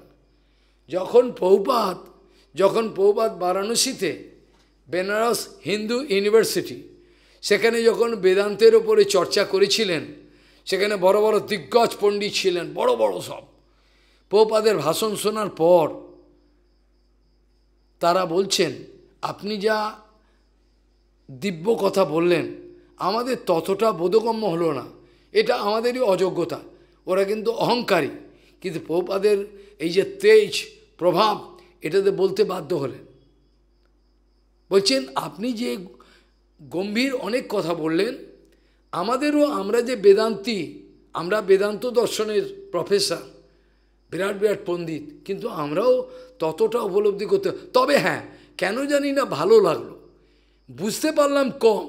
যখন পৌপাত যখন পৌপাত বারাণসীতে বেনারস হিন্দু ইউনিভার্সিটি সেখানে যখন বেদান্তের ওপরে চর্চা করেছিলেন সেখানে বড় বড় দিগ্গজ পণ্ডিত ছিলেন বড় বড় সব পোপাদের ভাষণ শোনার পর তারা বলছেন আপনি যা দিব্য কথা বললেন আমাদের ততটা বোধগম্য হলো না এটা আমাদেরই অযোগ্যতা ওরা কিন্তু অহংকারী কিন্তু পোপাদের এই যে তেজ প্রভাব এটাতে বলতে বাধ্য হলেন বলছেন আপনি যে গম্ভীর অনেক কথা বললেন আমাদেরও আমরা যে বেদান্তি আমরা বেদান্ত দর্শনের প্রফেসর বিরাট বিরাট পণ্ডিত কিন্তু আমরাও ততটা উপলব্ধি করতে তবে হ্যাঁ কেন জানি না ভালো লাগলো বুঝতে পারলাম কম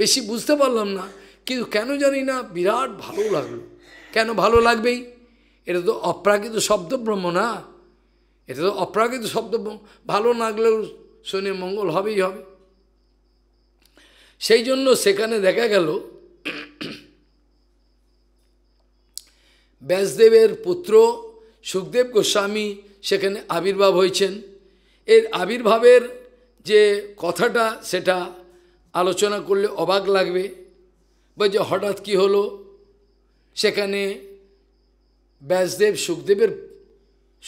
বেশি বুঝতে পারলাম না কিন্তু কেন জানি না বিরাট ভালো লাগলো কেন ভালো লাগবেই এটা তো অপ্রাকৃত ব্রহ্ম না এটা তো অপ্রাকৃত শব্দ ভালো লাগলেও শুনে মঙ্গল হবেই হবে সেই জন্য সেখানে দেখা গেল ব্যাসদেবের পুত্র সুখদেব গোস্বামী সেখানে আবির্ভাব হয়েছেন এর আবির্ভাবের যে কথাটা সেটা আলোচনা করলে অবাক লাগবে বা যে হঠাৎ কী হলো সেখানে ব্যাসদেব সুখদেবের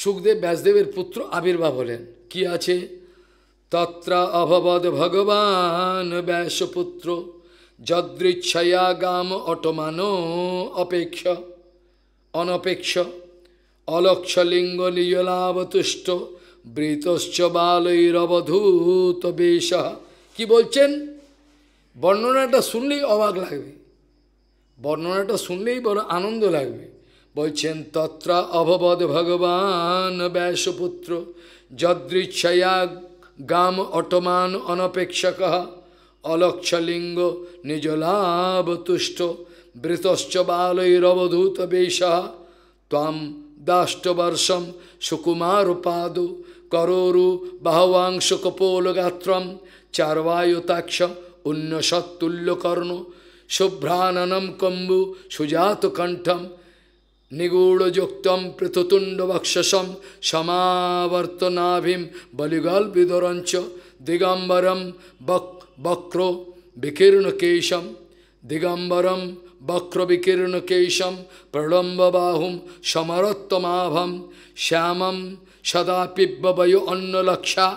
সুখদেব ব্যাসদেবের পুত্র আবির্ভাব হলেন কি আছে তত্র অভবদ ভগবান ব্যাসপুত্র যদৃচ্ছয়া গাম অটমান অপেক্ষ অনপেক্ষ লিঙ্গ নিয়লাবতুষ্ট বৃতশ্চ বালৈরবধূত বেশ কি বলছেন বর্ণনাটা শুনলেই অবাক লাগবে বর্ণনাটা শুনলেই বড় আনন্দ লাগবে বলছেন তত্রা অভবদ ভগবান ব্যাসপুত্র যদৃচ্ছয়া গাম অটমান অনপেক্ষক অলক্ষলিঙ্গ তুষ্ট বৃতশ্চ বালৈরবধূত বেশ তাম দাষ্টবর্ষম সুকুমার পাদ করোরু বাহবাংশ কপোল কপোলগাত্রম চার্বায়ুতাক্ষ উন্নসত্তুল্যকর্ণ শুভ্রাননম কম্বু সুজাত কণ্ঠম নিগূঢ়যুক্তম পৃথুতুণ্ড বক্ষসম সমাবর্তনাভিম বলিগল বিদরঞ্চ দিগম্বরম বক বক্র বিকীর্ণ কেশম দিগম্বরম বক্র বিকীর্ণ কেশম প্রলম্ব বাহুম সমরত্তমাভম শ্যামম সদা পিব্বয় অন্নলক্ষা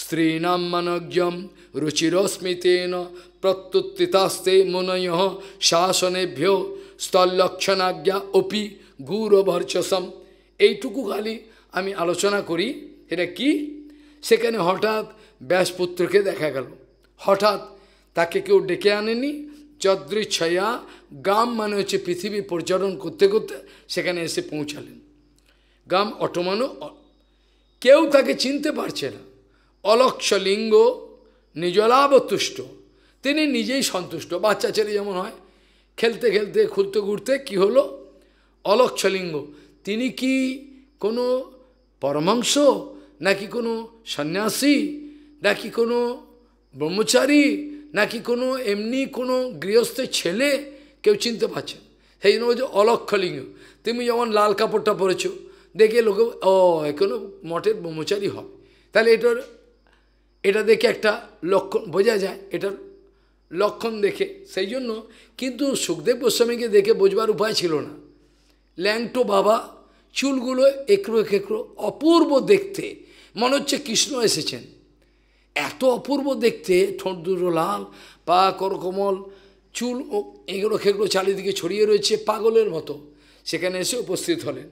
স্ত্রীণাম মনজ্ঞম রুচিরস্মিতেন প্রত্যুত্থিতাস্তে মুনয় শাসনেভ্য স্থলক্ষণাজ্ঞা অপি গৌরভর্চসম এইটুকু খালি আমি আলোচনা করি এটা কি সেখানে হঠাৎ ব্যাসপুত্রকে দেখা গেল হঠাৎ তাকে কেউ ডেকে আনেনি ছয়া গাম মানে হচ্ছে পৃথিবী পর্যটন করতে করতে সেখানে এসে পৌঁছালেন গাম অটোমানো কেউ তাকে চিনতে পারছে না অলক্ষ লিঙ্গ নিজলাবতুষ্ট তিনি নিজেই সন্তুষ্ট বাচ্চা ছেলে যেমন হয় খেলতে খেলতে খুলতে ঘুরতে কি হলো অলক্ষলিঙ্গ তিনি কি কোনো পরমাংশ নাকি কোনো সন্ন্যাসী নাকি কোনো ব্রহ্মচারী নাকি কোনো এমনি কোনো গৃহস্থের ছেলে কেউ চিনতে পারছেন সেই জন্য বলছে অলক্ষলিঙ্গ তুমি যেমন লাল কাপড়টা পরেছো দেখে লোকে ও এখনো মঠের ব্রহ্মচারী হবে তাহলে এটার এটা দেখে একটা লক্ষণ বোঝা যায় এটার লক্ষণ দেখে সেই জন্য কিন্তু সুখদেব গোস্বামীকে দেখে বোঝবার উপায় ছিল না ল্যাংটো বাবা চুলগুলো একরো একরো অপূর্ব দেখতে মনে হচ্ছে কৃষ্ণ এসেছেন এত অপূর্ব দেখতে ঠোঁট দুটো লাল পা করকমল চুল ও এগুলো খেগুলো চারিদিকে ছড়িয়ে রয়েছে পাগলের মতো সেখানে এসে উপস্থিত হলেন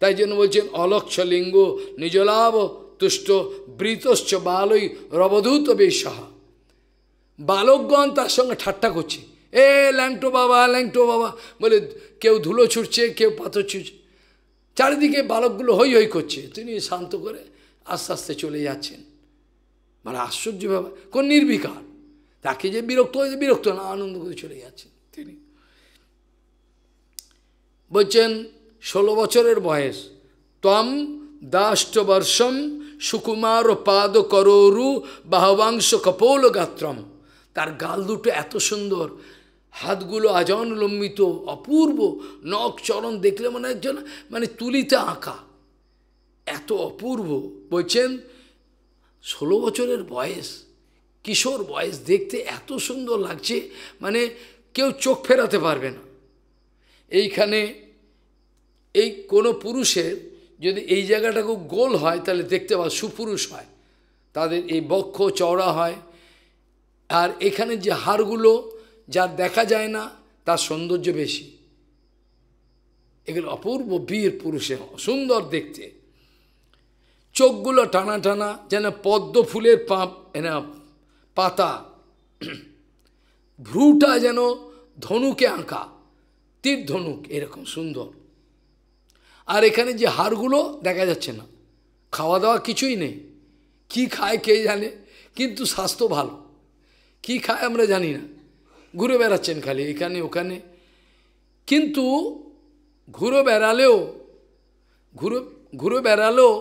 তাই জন্য বলছেন অলক্ষ লিঙ্গ নিজলাভ তুষ্ট বৃতশ্চ বালই রবধূত সাহা বালকগণ তার সঙ্গে ঠাট্টা করছে এ ল্যাংটো বাবা ল্যাংটো বাবা বলে কেউ ধুলো ছুটছে কেউ পাথর ছুটছে চারিদিকে বালকগুলো হই হই করছে তিনি শান্ত করে আস্তে আস্তে চলে যাচ্ছেন মানে আশ্চর্য ব্যাপার কোন নির্বিকার তাকে যে বিরক্ত হয়েছে বিরক্ত না আনন্দ করে চলে যাচ্ছেন তিনি বলছেন ষোলো বছরের বয়স তম দাষ্টবর্ষম সুকুমার পাদ করোরু বাহবাংশ কপৌল গাত্রম তার গাল দুটো এত সুন্দর হাতগুলো আজন লম্বিত অপূর্ব নখ চরণ দেখলে মনে একজন মানে তুলিতে আঁকা এত অপূর্ব বলছেন ষোলো বছরের বয়স কিশোর বয়স দেখতে এত সুন্দর লাগছে মানে কেউ চোখ ফেরাতে পারবে না এইখানে এই কোনো পুরুষের যদি এই জায়গাটা খুব গোল হয় তাহলে দেখতে পাওয়া সুপুরুষ হয় তাদের এই বক্ষ চওড়া হয় আর এখানে যে হাড়গুলো যা দেখা যায় না তার সৌন্দর্য বেশি এগুলো অপূর্ব বীর পুরুষে সুন্দর দেখতে চোখগুলো টানা টানা যেন পদ্ম ফুলের পাপ পাতা ভ্রুটা যেন ধনুকে আঁকা তীর ধনুক এরকম সুন্দর আর এখানে যে হাড়গুলো দেখা যাচ্ছে না খাওয়া দাওয়া কিছুই নেই কি খায় কে জানে কিন্তু স্বাস্থ্য ভালো কি খায় আমরা জানি না ঘুরে বেড়াচ্ছেন খালি এখানে ওখানে কিন্তু ঘুরে বেড়ালেও ঘুরে ঘুরে বেড়ালেও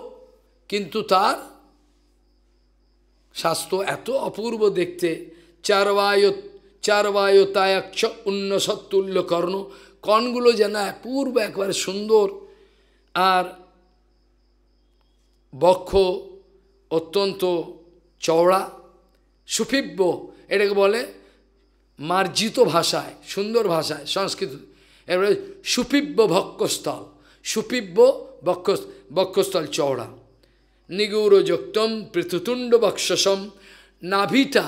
কিন্তু তার স্বাস্থ্য এত অপূর্ব দেখতে চারবায় উন্ন সত্তুল্য কর্ণ কর্ণগুলো যেন পূর্ব একবারে সুন্দর আর বক্ষ অত্যন্ত চওড়া সুফিব্য এটাকে বলে মার্জিত ভাষায় সুন্দর ভাষায় সংস্কৃত এবারে মানে সুপিব্য ভক্ষস্থল সুপিব্য বক্ষ বক্ষস্থল চওড়া নিগৌরযুক্তম পৃথুতুণ্ড বক্ষসম নাভিটা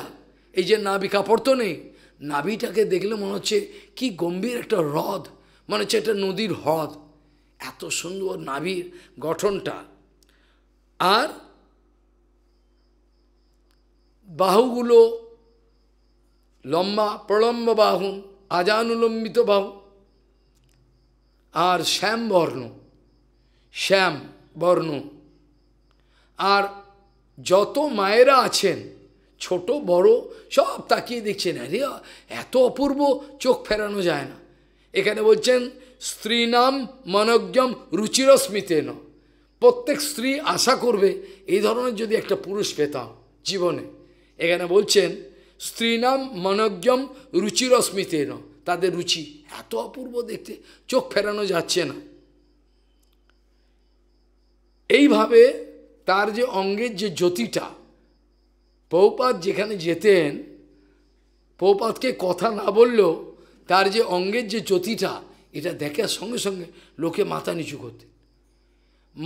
এই যে নাভি কাপড় তো নেই নাভিটাকে দেখলে মনে হচ্ছে কি গম্ভীর একটা হ্রদ মনে হচ্ছে এটা নদীর হ্রদ এত সুন্দর নাভির গঠনটা আর বাহুগুলো লম্বা প্রলম্ব বাহু আজানুলম্বিত বাহু আর শ্যাম বর্ণ শ্যাম বর্ণ আর যত মায়েরা আছেন ছোট বড় সব তাকিয়ে দেখছেন আরে এত অপূর্ব চোখ ফেরানো যায় না এখানে বলছেন স্ত্রী নাম মনজ্ঞম রুচিরস্মিতেন ন প্রত্যেক স্ত্রী আশা করবে এই ধরনের যদি একটা পুরুষ পেতাম জীবনে এখানে বলছেন স্ত্রীনাম মনজ্ঞম রুচির তাদের রুচি এত অপূর্ব দেখতে চোখ ফেরানো যাচ্ছে না এইভাবে তার যে অঙ্গের যে জ্যোতিটা পৌপাত যেখানে যেতেন পৌপাতকে কথা না বললেও তার যে অঙ্গের যে জ্যোতিটা এটা দেখার সঙ্গে সঙ্গে লোকে মাথা নিচু করতেন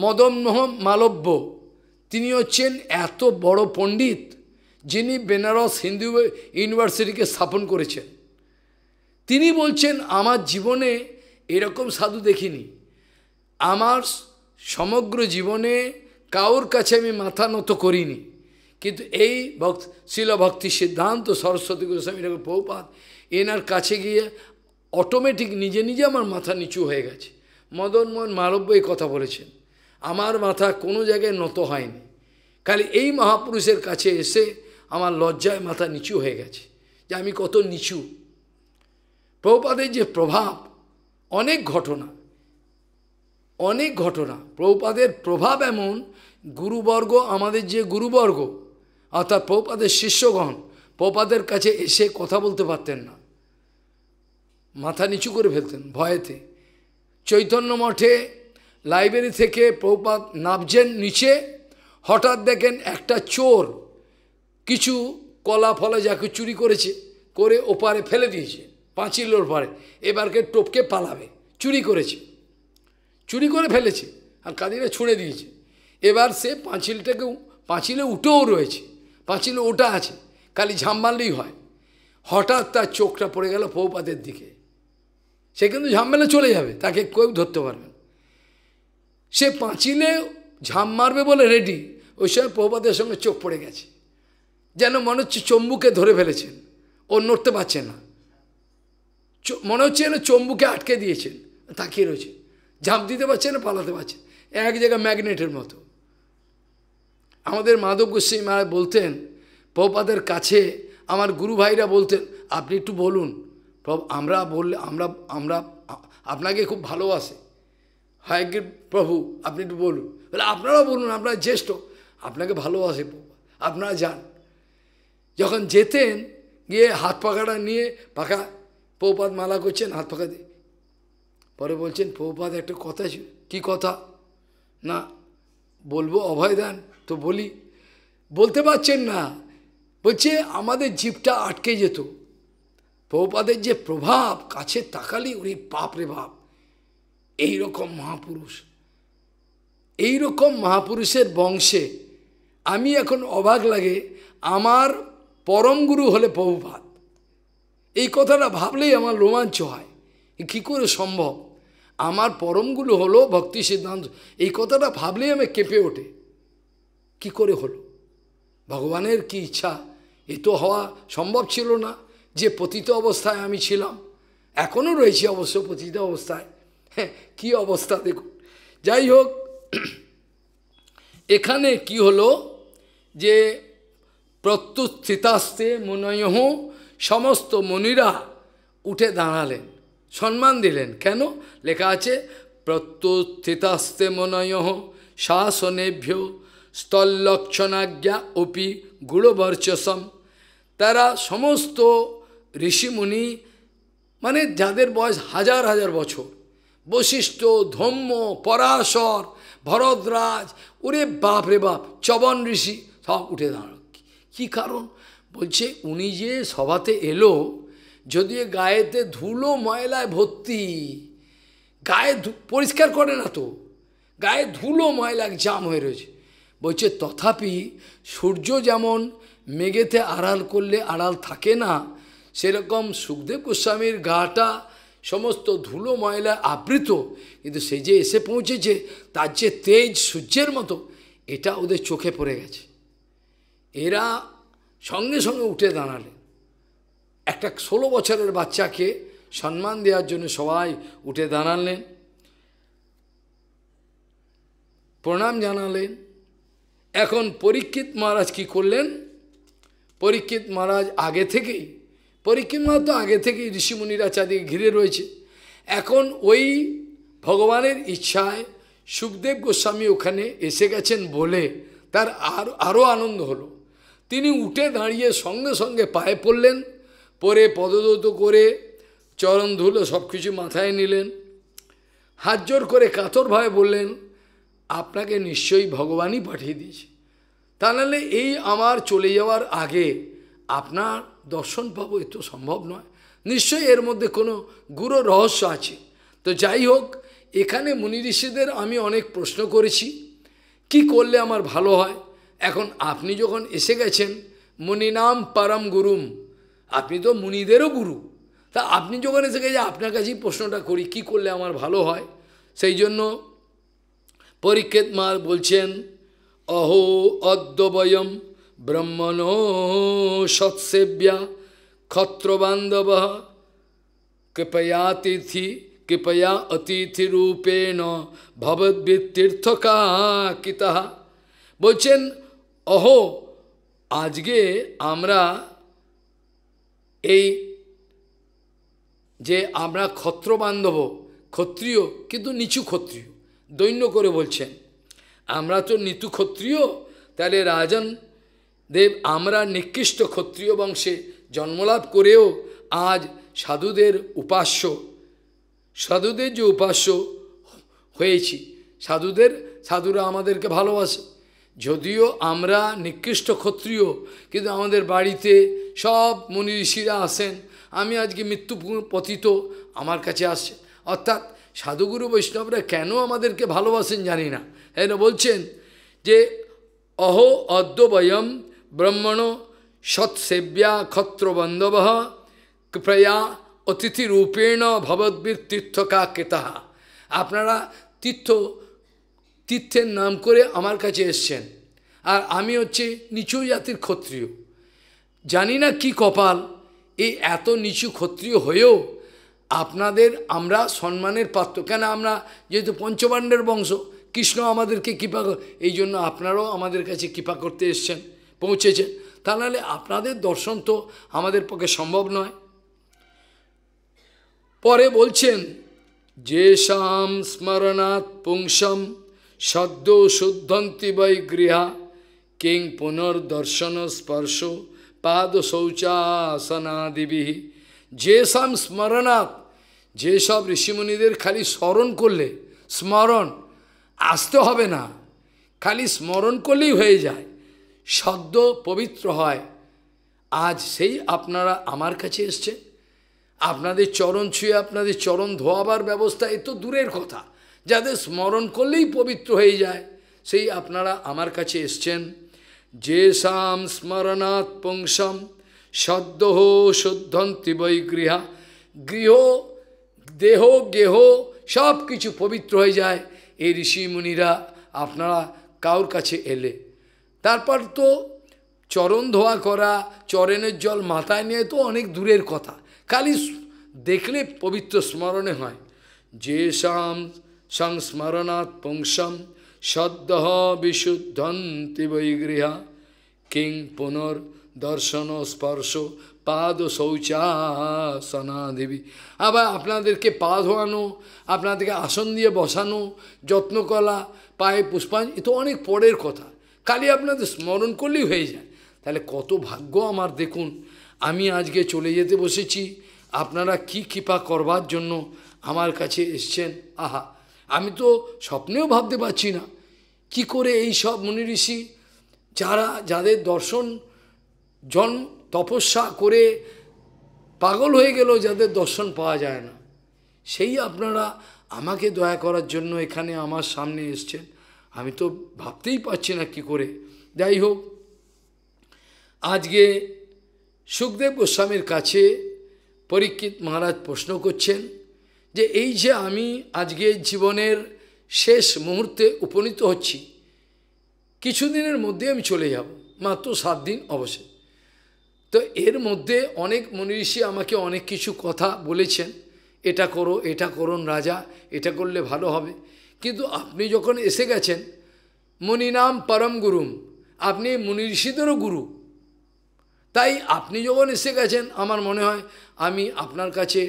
মদম মালব্য তিনি হচ্ছেন এত বড় পণ্ডিত যিনি বেনারস হিন্দু ইউনিভার্সিটিকে স্থাপন করেছেন তিনি বলছেন আমার জীবনে এরকম সাধু দেখিনি আমার সমগ্র জীবনে কাউর কাছে আমি মাথা নত করিনি কিন্তু এই ভক্ত শিল সিদ্ধান্ত সরস্বতী গোস্বামী এরকম পৌপাত এনার কাছে গিয়ে অটোমেটিক নিজে নিজে আমার মাথা নিচু হয়ে গেছে মোহন মালব্য এই কথা বলেছেন আমার মাথা কোনো জায়গায় নত হয়নি খালি এই মহাপুরুষের কাছে এসে আমার লজ্জায় মাথা নিচু হয়ে গেছে যে আমি কত নিচু প্রভুপাদের যে প্রভাব অনেক ঘটনা অনেক ঘটনা প্রভুপাদের প্রভাব এমন গুরুবর্গ আমাদের যে গুরুবর্গ অর্থাৎ প্রভুপাদের শিষ্যগণ প্রপাদের কাছে এসে কথা বলতে পারতেন না মাথা নিচু করে ফেলতেন ভয়েতে চৈতন্য মঠে লাইব্রেরি থেকে প্রপাত নাবজেন নিচে হঠাৎ দেখেন একটা চোর কিছু কলা ফলা যাকে চুরি করেছে করে ওপারে ফেলে দিয়েছে পাঁচিল ওপারে এবারকে টোপকে পালাবে চুরি করেছে চুরি করে ফেলেছে আর কাদিরা ছুঁড়ে দিয়েছে এবার সে পাঁচিলটাকে পাঁচিলে উঠেও রয়েছে পাঁচিলে ওটা আছে খালি ঝাম মারলেই হয় হঠাৎ তার চোখটা পড়ে গেল পৌপাতের দিকে সে কিন্তু ঝামেলা চলে যাবে তাকে কেউ ধরতে পারবে সে পাঁচিলে ঝাম মারবে বলে রেডি ওই সময় পৌপাতের সঙ্গে চোখ পড়ে গেছে যেন মনে হচ্ছে চম্বুকে ধরে ফেলেছেন ও নড়তে পারছে না মনে হচ্ছে যেন চম্বুকে আটকে দিয়েছেন তাকিয়ে রয়েছে ঝাঁপ দিতে পারছে না পালাতে পারছে এক জায়গায় ম্যাগনেটের মতো আমাদের মাধব গোস্বী মারা বলতেন প্রপাদের কাছে আমার গুরু ভাইরা বলতেন আপনি একটু বলুন প্রভু আমরা বললে আমরা আমরা আপনাকে খুব ভালোবাসে হয় প্রভু আপনি একটু বলুন বলে আপনারাও বলুন আপনারা জ্যেষ্ঠ আপনাকে ভালোবাসে আপনারা যান যখন যেতেন গিয়ে হাত পাখাটা নিয়ে পাখা পৌপাত মালা করছেন হাত পাখা দিয়ে পরে বলছেন পৌপাত একটা কথা ছিল কি কথা না বলবো অভয় দেন তো বলি বলতে পারছেন না বলছে আমাদের জীবটা আটকে যেত পৌপাদের যে প্রভাব কাছে তাকালি উনি পাপ রে ভাব এইরকম মহাপুরুষ এইরকম মহাপুরুষের বংশে আমি এখন অবাক লাগে আমার পরম গুরু হলে প্রভুপাত এই কথাটা ভাবলেই আমার রোমাঞ্চ হয় কি করে সম্ভব আমার পরমগুলো হলো ভক্তি সিদ্ধান্ত এই কথাটা ভাবলেই আমি কেঁপে ওঠে কি করে হলো ভগবানের কি ইচ্ছা এ তো হওয়া সম্ভব ছিল না যে পতিত অবস্থায় আমি ছিলাম এখনও রয়েছি অবশ্য পতিত অবস্থায় হ্যাঁ কী অবস্থা দেখুন যাই হোক [clears throat] এখানে কি হলো যে প্রত্যুস্থিতাস্তে মনয়হ সমস্ত মুনিরা উঠে দাঁড়ালেন সম্মান দিলেন কেন লেখা আছে প্রত্যুস্থিতাস্তে মনয়হ শাসনেভ্য স্থলক্ষণাজ্ঞা অপি গুড়বর্চসম তারা সমস্ত ঋষিমুনি মানে যাদের বয়স হাজার হাজার বছর বশিষ্ঠ ধম্ম পরাশর ভরদ্রাজ ওরে বাপ রে বাপ চবন ঋষি সব উঠে দাঁড়ান কি কারণ বলছে উনি যে সভাতে এলো যদিও গায়েতে ধুলো ময়লায় ভর্তি গায়ে পরিষ্কার করে না তো গায়ে ধুলো ময়লা জাম হয়ে রয়েছে বলছে তথাপি সূর্য যেমন মেঘেতে আড়াল করলে আড়াল থাকে না সেরকম সুখদেব গোস্বামীর গাটা সমস্ত ধুলো ময়লা আবৃত কিন্তু সে যে এসে পৌঁছেছে তার যে তেজ সূর্যের মতো এটা ওদের চোখে পড়ে গেছে এরা সঙ্গে সঙ্গে উঠে দাঁড়ালেন একটা ষোলো বছরের বাচ্চাকে সম্মান দেওয়ার জন্য সবাই উঠে দাঁড়ালেন প্রণাম জানালেন এখন পরীক্ষিত মহারাজ কি করলেন পরীক্ষিত মহারাজ আগে থেকেই পরীক্ষিত মহারাজ তো আগে থেকেই ঋষিমুনিরা চারিদিকে ঘিরে রয়েছে এখন ওই ভগবানের ইচ্ছায় সুখদেব গোস্বামী ওখানে এসে গেছেন বলে তার আর আরও আনন্দ হলো তিনি উঠে দাঁড়িয়ে সঙ্গে সঙ্গে পায়ে পড়লেন পরে পদদত করে চরণ ধুলো সব কিছু মাথায় নিলেন হাত জোর করে কাতরভাবে বললেন আপনাকে নিশ্চয়ই ভগবানই পাঠিয়ে দিয়েছে তা নাহলে এই আমার চলে যাওয়ার আগে আপনার দর্শন পাবো এ তো সম্ভব নয় নিশ্চয়ই এর মধ্যে কোনো গুরু রহস্য আছে তো যাই হোক এখানে মুনি ঋষিদের আমি অনেক প্রশ্ন করেছি কি করলে আমার ভালো হয় এখন আপনি যখন এসে গেছেন নাম পরম গুরুম আপনি তো মুনিদেরও গুরু তা আপনি যখন এসে গেছে আপনার কাছেই প্রশ্নটা করি কি করলে আমার ভালো হয় সেই জন্য পরীক্ষিত মার বলছেন অহো অদ্যবয়ম ব্রহ্মণ সৎসেব্যা ক্ষত্রবান্ধব কৃপয়া তিথি কৃপয়া অতিথিরূপেণ ভবদ্বীর্থকা কিতা বলছেন অহো আজকে আমরা এই যে আমরা ক্ষত্র বান্ধব ক্ষত্রিয় কিন্তু নিচু ক্ষত্রিয় দৈন্য করে বলছেন আমরা তো নিতু ক্ষত্রিয় তাহলে রাজন দেব আমরা নিকৃষ্ট ক্ষত্রিয় বংশে জন্মলাভ করেও আজ সাধুদের উপাস্য সাধুদের যে উপাস্য হয়েছি সাধুদের সাধুরা আমাদেরকে ভালোবাসে যদিও আমরা নিকৃষ্ট ক্ষত্রিয় কিন্তু আমাদের বাড়িতে সব মনি ঋষিরা আসেন আমি আজকে মৃত্যু পতিত আমার কাছে আসছে অর্থাৎ সাধুগুরু বৈষ্ণবরা কেন আমাদেরকে ভালোবাসেন জানি না হ্যাঁ বলছেন যে অহ অদ্যবয়ম ব্রহ্মণ সৎসেব্যা ক্ষত্রবন্ধব কৃপয়া অতিথিরূপেণ ভবদ্বীর তীর্থকা কেতাহা আপনারা তীর্থ তীর্থের নাম করে আমার কাছে এসছেন আর আমি হচ্ছে নিচু জাতির ক্ষত্রিয় জানি না কি কপাল এই এত নিচু ক্ষত্রিয় হয়েও আপনাদের আমরা সম্মানের পাত্র কেন আমরা যেহেতু পঞ্চপাণ্ডের বংশ কৃষ্ণ আমাদেরকে কৃপা এই জন্য আপনারাও আমাদের কাছে কৃপা করতে এসছেন পৌঁছেছেন তা নাহলে আপনাদের দর্শন তো আমাদের পক্ষে সম্ভব নয় পরে বলছেন যেষাম স্মরণাৎ পুংসম সদ্য শুদ্ধন্তি বৈ গৃহা কিং পুনর্দর্শন স্পর্শ পাদ শৌচাসনাদিবি যেসব স্মরণাত যেসব ঋষিমুনিদের খালি স্মরণ করলে স্মরণ আসতে হবে না খালি স্মরণ করলেই হয়ে যায় সদ্য পবিত্র হয় আজ সেই আপনারা আমার কাছে এসছে আপনাদের চরণ ছুঁয়ে আপনাদের চরণ ধোয়াবার ব্যবস্থা এ তো দূরের কথা যাদের স্মরণ করলেই পবিত্র হয়ে যায় সেই আপনারা আমার কাছে এসছেন যে সাম স্মরণাৎ পুংসম সদ্যহ শুদ্ধন্তি বৈ গৃহা গৃহ দেহ গেহ সব কিছু পবিত্র হয়ে যায় এই ঋষি মুনিরা আপনারা কাউর কাছে এলে তারপর তো চরণ ধোয়া করা চরণের জল মাথায় নিয়ে তো অনেক দূরের কথা খালি দেখলে পবিত্র স্মরণে হয় যে শাম সংস্মরণাৎ পুংসম সদ্যহ বিশুদ্ধন্তি বৈগৃহা কিং পুনর দর্শন স্পর্শ পাদ দেবী আবার আপনাদেরকে পা ধোয়ানো আপনাদেরকে আসন দিয়ে বসানো যত্ন করা পায়ে পুষ্পাঞ্জ এ তো অনেক পরের কথা কালি আপনাদের স্মরণ করলেই হয়ে যায় তাহলে কত ভাগ্য আমার দেখুন আমি আজকে চলে যেতে বসেছি আপনারা কি কৃপা করবার জন্য আমার কাছে এসছেন আহা আমি তো স্বপ্নেও ভাবতে পারছি না কি করে এই সব মুনি ঋষি যারা যাদের দর্শন জন তপস্যা করে পাগল হয়ে গেল যাদের দর্শন পাওয়া যায় না সেই আপনারা আমাকে দয়া করার জন্য এখানে আমার সামনে এসছেন আমি তো ভাবতেই পারছি না কি করে যাই হোক আজকে সুখদেব গোস্বামীর কাছে পরীক্ষিত মহারাজ প্রশ্ন করছেন যে এই যে আমি আজকে জীবনের শেষ মুহূর্তে উপনীত হচ্ছি কিছুদিনের মধ্যে আমি চলে যাব মাত্র সাত দিন অবশ্যই তো এর মধ্যে অনেক মনীষী আমাকে অনেক কিছু কথা বলেছেন এটা করো এটা করুন রাজা এটা করলে ভালো হবে কিন্তু আপনি যখন এসে গেছেন মণিনাম পরম গুরুম আপনি মনি ঋষিদেরও গুরু তাই আপনি যখন এসে গেছেন আমার মনে হয় আমি আপনার কাছে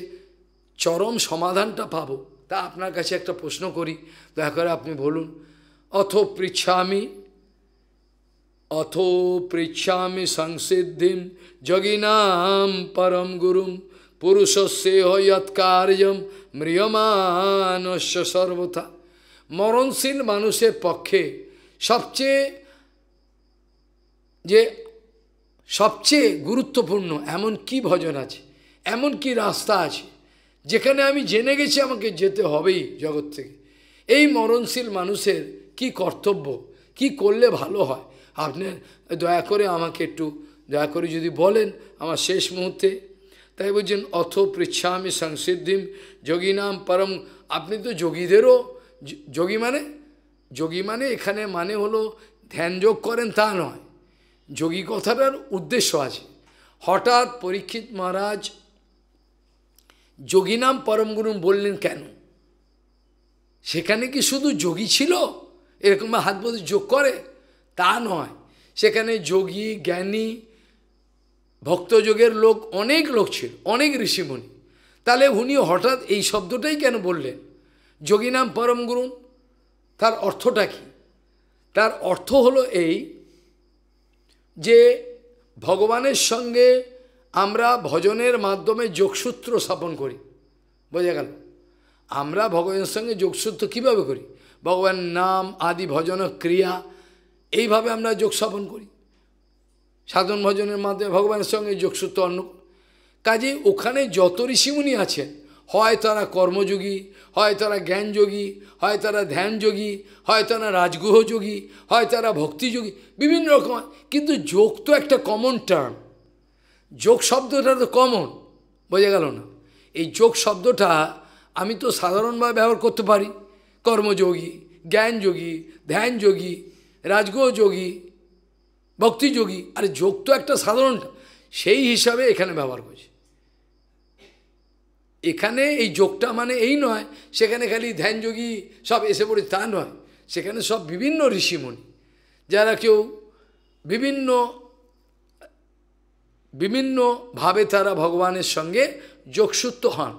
চরম সমাধানটা পাবো তা আপনার কাছে একটা প্রশ্ন করি দয়া করে আপনি বলুন অথ পৃচ্ছামি অথ পৃচ্ছামি সংসিদ্ধিম যোগিনাম পরম গুরুম পুরুষস্যৎকার্যম মৃয়মানস্য সর্বথা মরণশীল মানুষের পক্ষে সবচেয়ে যে সবচেয়ে গুরুত্বপূর্ণ এমন কি ভজন আছে এমন কি রাস্তা আছে যেখানে আমি জেনে গেছি আমাকে যেতে হবেই জগৎ থেকে এই মরণশীল মানুষের কি কর্তব্য কি করলে ভালো হয় আপনি দয়া করে আমাকে একটু দয়া করে যদি বলেন আমার শেষ মুহূর্তে তাই বলছেন অথ পৃচ্ছামি সংসিদ্ধিম নাম পরম আপনি তো যোগীদেরও যোগী মানে যোগী মানে এখানে মানে হলো ধ্যান যোগ করেন তা নয় যোগী কথাটার উদ্দেশ্য আছে হঠাৎ পরীক্ষিত মহারাজ যোগীনাম পরমগুরু বললেন কেন সেখানে কি শুধু যোগী ছিল এরকম হাত বোধ যোগ করে তা নয় সেখানে যোগী জ্ঞানী ভক্তযোগের লোক অনেক লোক ছিল অনেক ঋষিমণি তাহলে উনি হঠাৎ এই শব্দটাই কেন বললেন যোগী নাম পরম গুরু তার অর্থটা কি তার অর্থ হলো এই যে ভগবানের সঙ্গে আমরা ভজনের মাধ্যমে যোগসূত্র স্থাপন করি বোঝা গেল আমরা ভগবানের সঙ্গে যোগসূত্র কিভাবে করি ভগবান নাম আদি ভজন ক্রিয়া এইভাবে আমরা যোগ স্থাপন করি সাধন ভজনের মাধ্যমে ভগবানের সঙ্গে যোগসূত্র অন্য কাজে ওখানে যত ঋষিমুনি আছেন হয় তারা কর্মযোগী হয় তারা জ্ঞানযোগী হয় তারা ধ্যানযোগী হয় তারা রাজগুহযোগী হয় তারা ভক্তিযোগী বিভিন্ন রকম কিন্তু যোগ তো একটা কমন টার্ম যোগ শব্দটা তো কমন বোঝা গেল না এই যোগ শব্দটা আমি তো সাধারণভাবে ব্যবহার করতে পারি কর্মযোগী জ্ঞানযোগী ধ্যানযোগী রাজগোযোগী ভক্তিযোগী আর যোগ তো একটা সাধারণ সেই হিসাবে এখানে ব্যবহার করছে এখানে এই যোগটা মানে এই নয় সেখানে খালি ধ্যানযোগী সব এসে পড়ে তা নয় সেখানে সব বিভিন্ন ঋষিমণি যারা কেউ বিভিন্ন বিভিন্নভাবে তারা ভগবানের সঙ্গে যোগসূত্র হন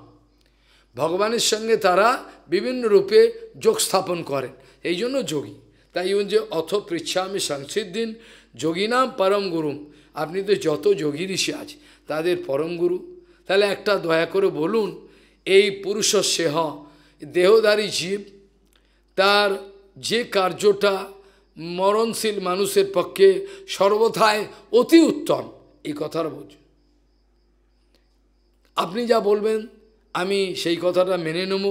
ভগবানের সঙ্গে তারা বিভিন্ন রূপে যোগ স্থাপন করেন এই জন্য যোগী তাই যে অথ পৃচ্ছামি সংসিদ্দিন নাম পরম গুরুম আপনি তো যত যোগী ঋষি আছে তাদের পরম গুরু তাহলে একটা দয়া করে বলুন এই পুরুষ সেহ দেহদারী জীব তার যে কার্যটা মরণশীল মানুষের পক্ষে সর্বথায় অতি উত্তম এই কথার বোঝ আপনি যা বলবেন আমি সেই কথাটা মেনে নেব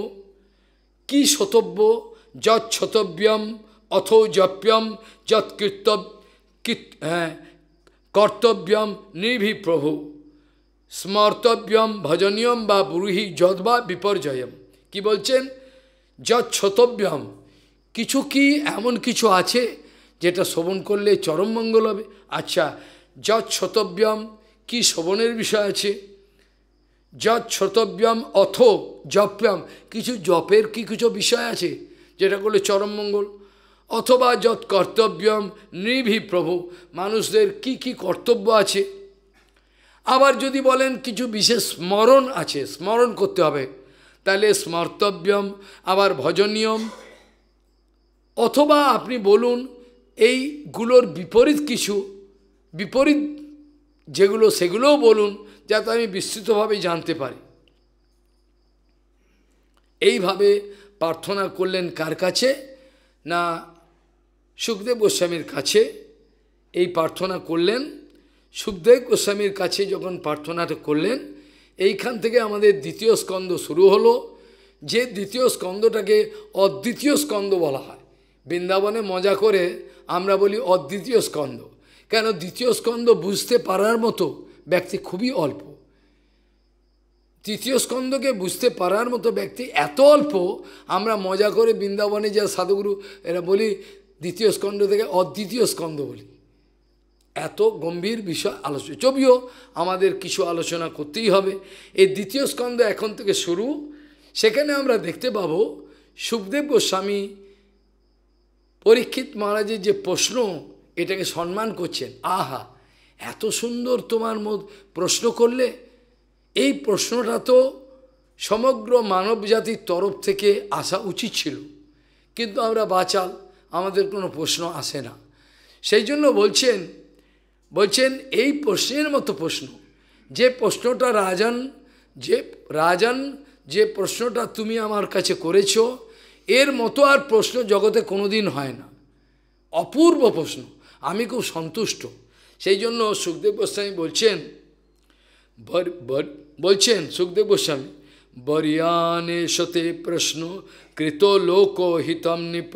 কি সতব্য যৎ শতব্যম অথ জপ্যম যৎ কীর্তব হ্যাঁ কর্তব্যম নির্ভি প্রভু স্মর্তব্যম ভজনীয়ম বা বুরুহি যদ বা বিপর্যয়ম কি বলছেন যৎ শতব্যম কিছু কি এমন কিছু আছে যেটা শ্রবণ করলে চরম মঙ্গল হবে আচ্ছা যৎ কি শোভনের বিষয় আছে যৎ অথ জপ্যম কিছু জপের কি কিছু বিষয় আছে যেটা করলে চরম মঙ্গল অথবা যৎ কর্তব্যম নিভি প্রভু মানুষদের কি কি কর্তব্য আছে আবার যদি বলেন কিছু বিশেষ স্মরণ আছে স্মরণ করতে হবে তাহলে স্মর্তব্যম আবার ভজনীয়ম অথবা আপনি বলুন এইগুলোর বিপরীত কিছু বিপরীত যেগুলো সেগুলোও বলুন যাতে আমি বিস্তৃতভাবে জানতে পারি এইভাবে প্রার্থনা করলেন কার কাছে না সুখদেব গোস্বামীর কাছে এই প্রার্থনা করলেন সুখদেব গোস্বামীর কাছে যখন প্রার্থনাটা করলেন এইখান থেকে আমাদের দ্বিতীয় স্কন্দ শুরু হলো যে দ্বিতীয় স্কন্দটাকে অদ্বিতীয় স্কন্দ বলা হয় বৃন্দাবনে মজা করে আমরা বলি অদ্বিতীয় স্কন্দ কেন দ্বিতীয় স্কন্দ বুঝতে পারার মতো ব্যক্তি খুবই অল্প তৃতীয় স্কন্দকে বুঝতে পারার মতো ব্যক্তি এত অল্প আমরা মজা করে বৃন্দাবনে যা সাধুগুরু এরা বলি দ্বিতীয় স্কন্দ থেকে অদ্বিতীয় স্কন্দ বলি এত গম্ভীর বিষয় আলোচনা চবিও আমাদের কিছু আলোচনা করতেই হবে এই দ্বিতীয় স্কন্দ এখন থেকে শুরু সেখানে আমরা দেখতে পাব সুখদেব গোস্বামী পরীক্ষিত মহারাজের যে প্রশ্ন এটাকে সম্মান করছেন আহা এত সুন্দর তোমার প্রশ্ন করলে এই প্রশ্নটা তো সমগ্র মানব জাতির তরফ থেকে আসা উচিত ছিল কিন্তু আমরা বাঁচাল আমাদের কোনো প্রশ্ন আসে না সেই জন্য বলছেন বলছেন এই প্রশ্নের মতো প্রশ্ন যে প্রশ্নটা রাজন যে রাজন যে প্রশ্নটা তুমি আমার কাছে করেছো এর মতো আর প্রশ্ন জগতে কোনো দিন হয় না অপূর্ব প্রশ্ন আমি খুব সন্তুষ্ট সেই জন্য সুখদেব গোস্বামী বলছেন বলছেন সুখদেব গোস্বামী বরিয়ানে সতে প্রশ্ন কৃত লোক হিতম নিপ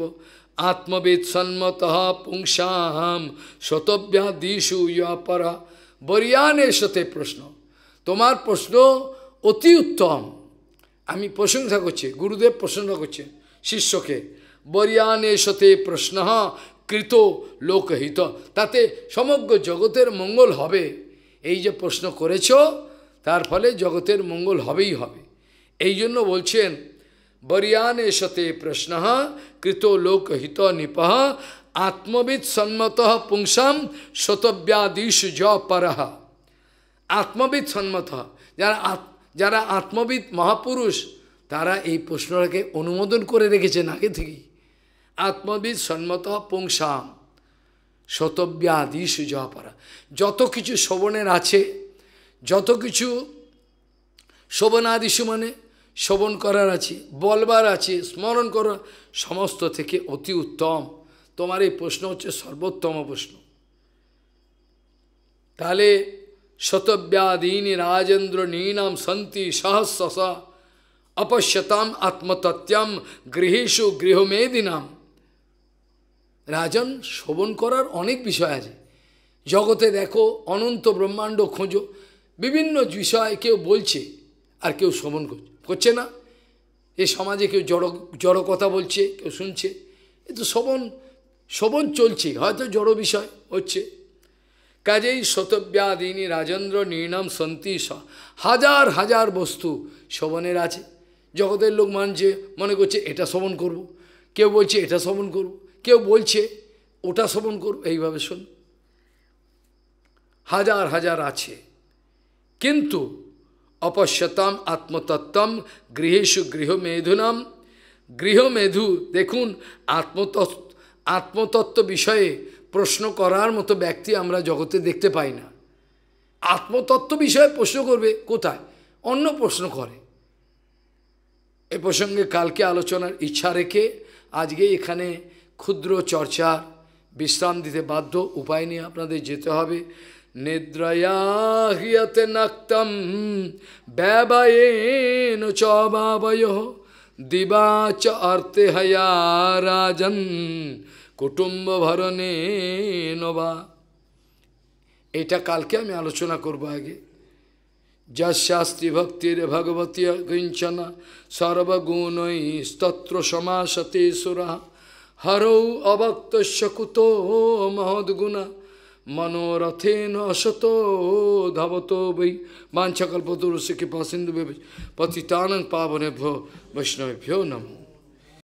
আত্মবিদ সন্মত পুংসাহাম শতব্যাদিষু ইয়াপরা বরিয়ানে সতে প্রশ্ন তোমার প্রশ্ন অতি উত্তম আমি প্রশংসা করছি গুরুদেব প্রশংসা করছে শিষ্যকে বরিয়ানের সাথে প্রশ্ন কৃত লোকহিত তাতে সমগ্র জগতের মঙ্গল হবে এই যে প্রশ্ন করেছ তার ফলে জগতের মঙ্গল হবেই হবে এই জন্য বলছেন বরিয়ান এসতে প্রশ্ন কৃত লোকহিত নিপহ আত্মবিদ সন্মত পুংসাম শতব্যাদিস জ পরহ আত্মবিদ সন্মত যারা যারা আত্মবিদ মহাপুরুষ তারা এই প্রশ্নটাকে অনুমোদন করে রেখেছেন আগে থেকেই আত্মবিদ সন্মত পুংসাম শতব্যাধি সুজাপরা যত কিছু শোবনের আছে যত কিছু শোভনাদিশু মানে শোবন করার আছে বলবার আছে স্মরণ করার সমস্ত থেকে অতি উত্তম তোমার এই প্রশ্ন হচ্ছে সর্বোত্তম প্রশ্ন তাহলে শতব্যাধীন রাজেন্দ্র নীনাম সন্তি সহস্রস অপশ্যতাম আত্মতত্যাম গৃহেশু গৃহমেদিনাম রাজন শোভন করার অনেক বিষয় আছে জগতে দেখো অনন্ত ব্রহ্মাণ্ড খোঁজো বিভিন্ন বিষয় কেউ বলছে আর কেউ শোভন করছে না এ সমাজে কেউ জড় জড় কথা বলছে কেউ শুনছে এ তো শোভন শোভন চলছে হয়তো জড় বিষয় হচ্ছে কাজেই শতব্যাদিনী রাজেন্দ্র নির্নাম সন্তি হাজার হাজার বস্তু শোভনের আছে জগতের লোক মানছে মনে করছে এটা শোভন করব। কেউ বলছে এটা শোভন করবো কেউ বলছে ওটা শ্রবণ করুন এইভাবে শোন হাজার হাজার আছে কিন্তু অপশ্যতম আত্মতত্ত্বম গৃহেশু গৃহমেধুনাম গৃহমেধু দেখুন আত্মতত্ত্ব আত্মতত্ত্ব বিষয়ে প্রশ্ন করার মতো ব্যক্তি আমরা জগতে দেখতে পাই না আত্মতত্ত্ব বিষয়ে প্রশ্ন করবে কোথায় অন্য প্রশ্ন করে এ প্রসঙ্গে কালকে আলোচনার ইচ্ছা রেখে আজকে এখানে ক্ষুদ্র চর্চার বিশ্রাম দিতে বাধ্য উপায় নিয়ে আপনাদের যেতে হবে নিদ্রয়া হিয়তে নাক্তম ব্যবায়েন চবাবয় দিবা চ অর্থে হয়া রাজন কুটুম্ব ভরণে নবা এটা কালকে আমি আলোচনা করব আগে যশাস্তি ভক্তির ভগবতী কিঞ্চনা সর্বগুণই স্তত্র সমাসতে সুরা Haro abhakta shakuto mahadguna manorathena asato dhavato vai manchakalpaturusya kipasindu patitanan pavane bhyo vaishnavibhyo namo.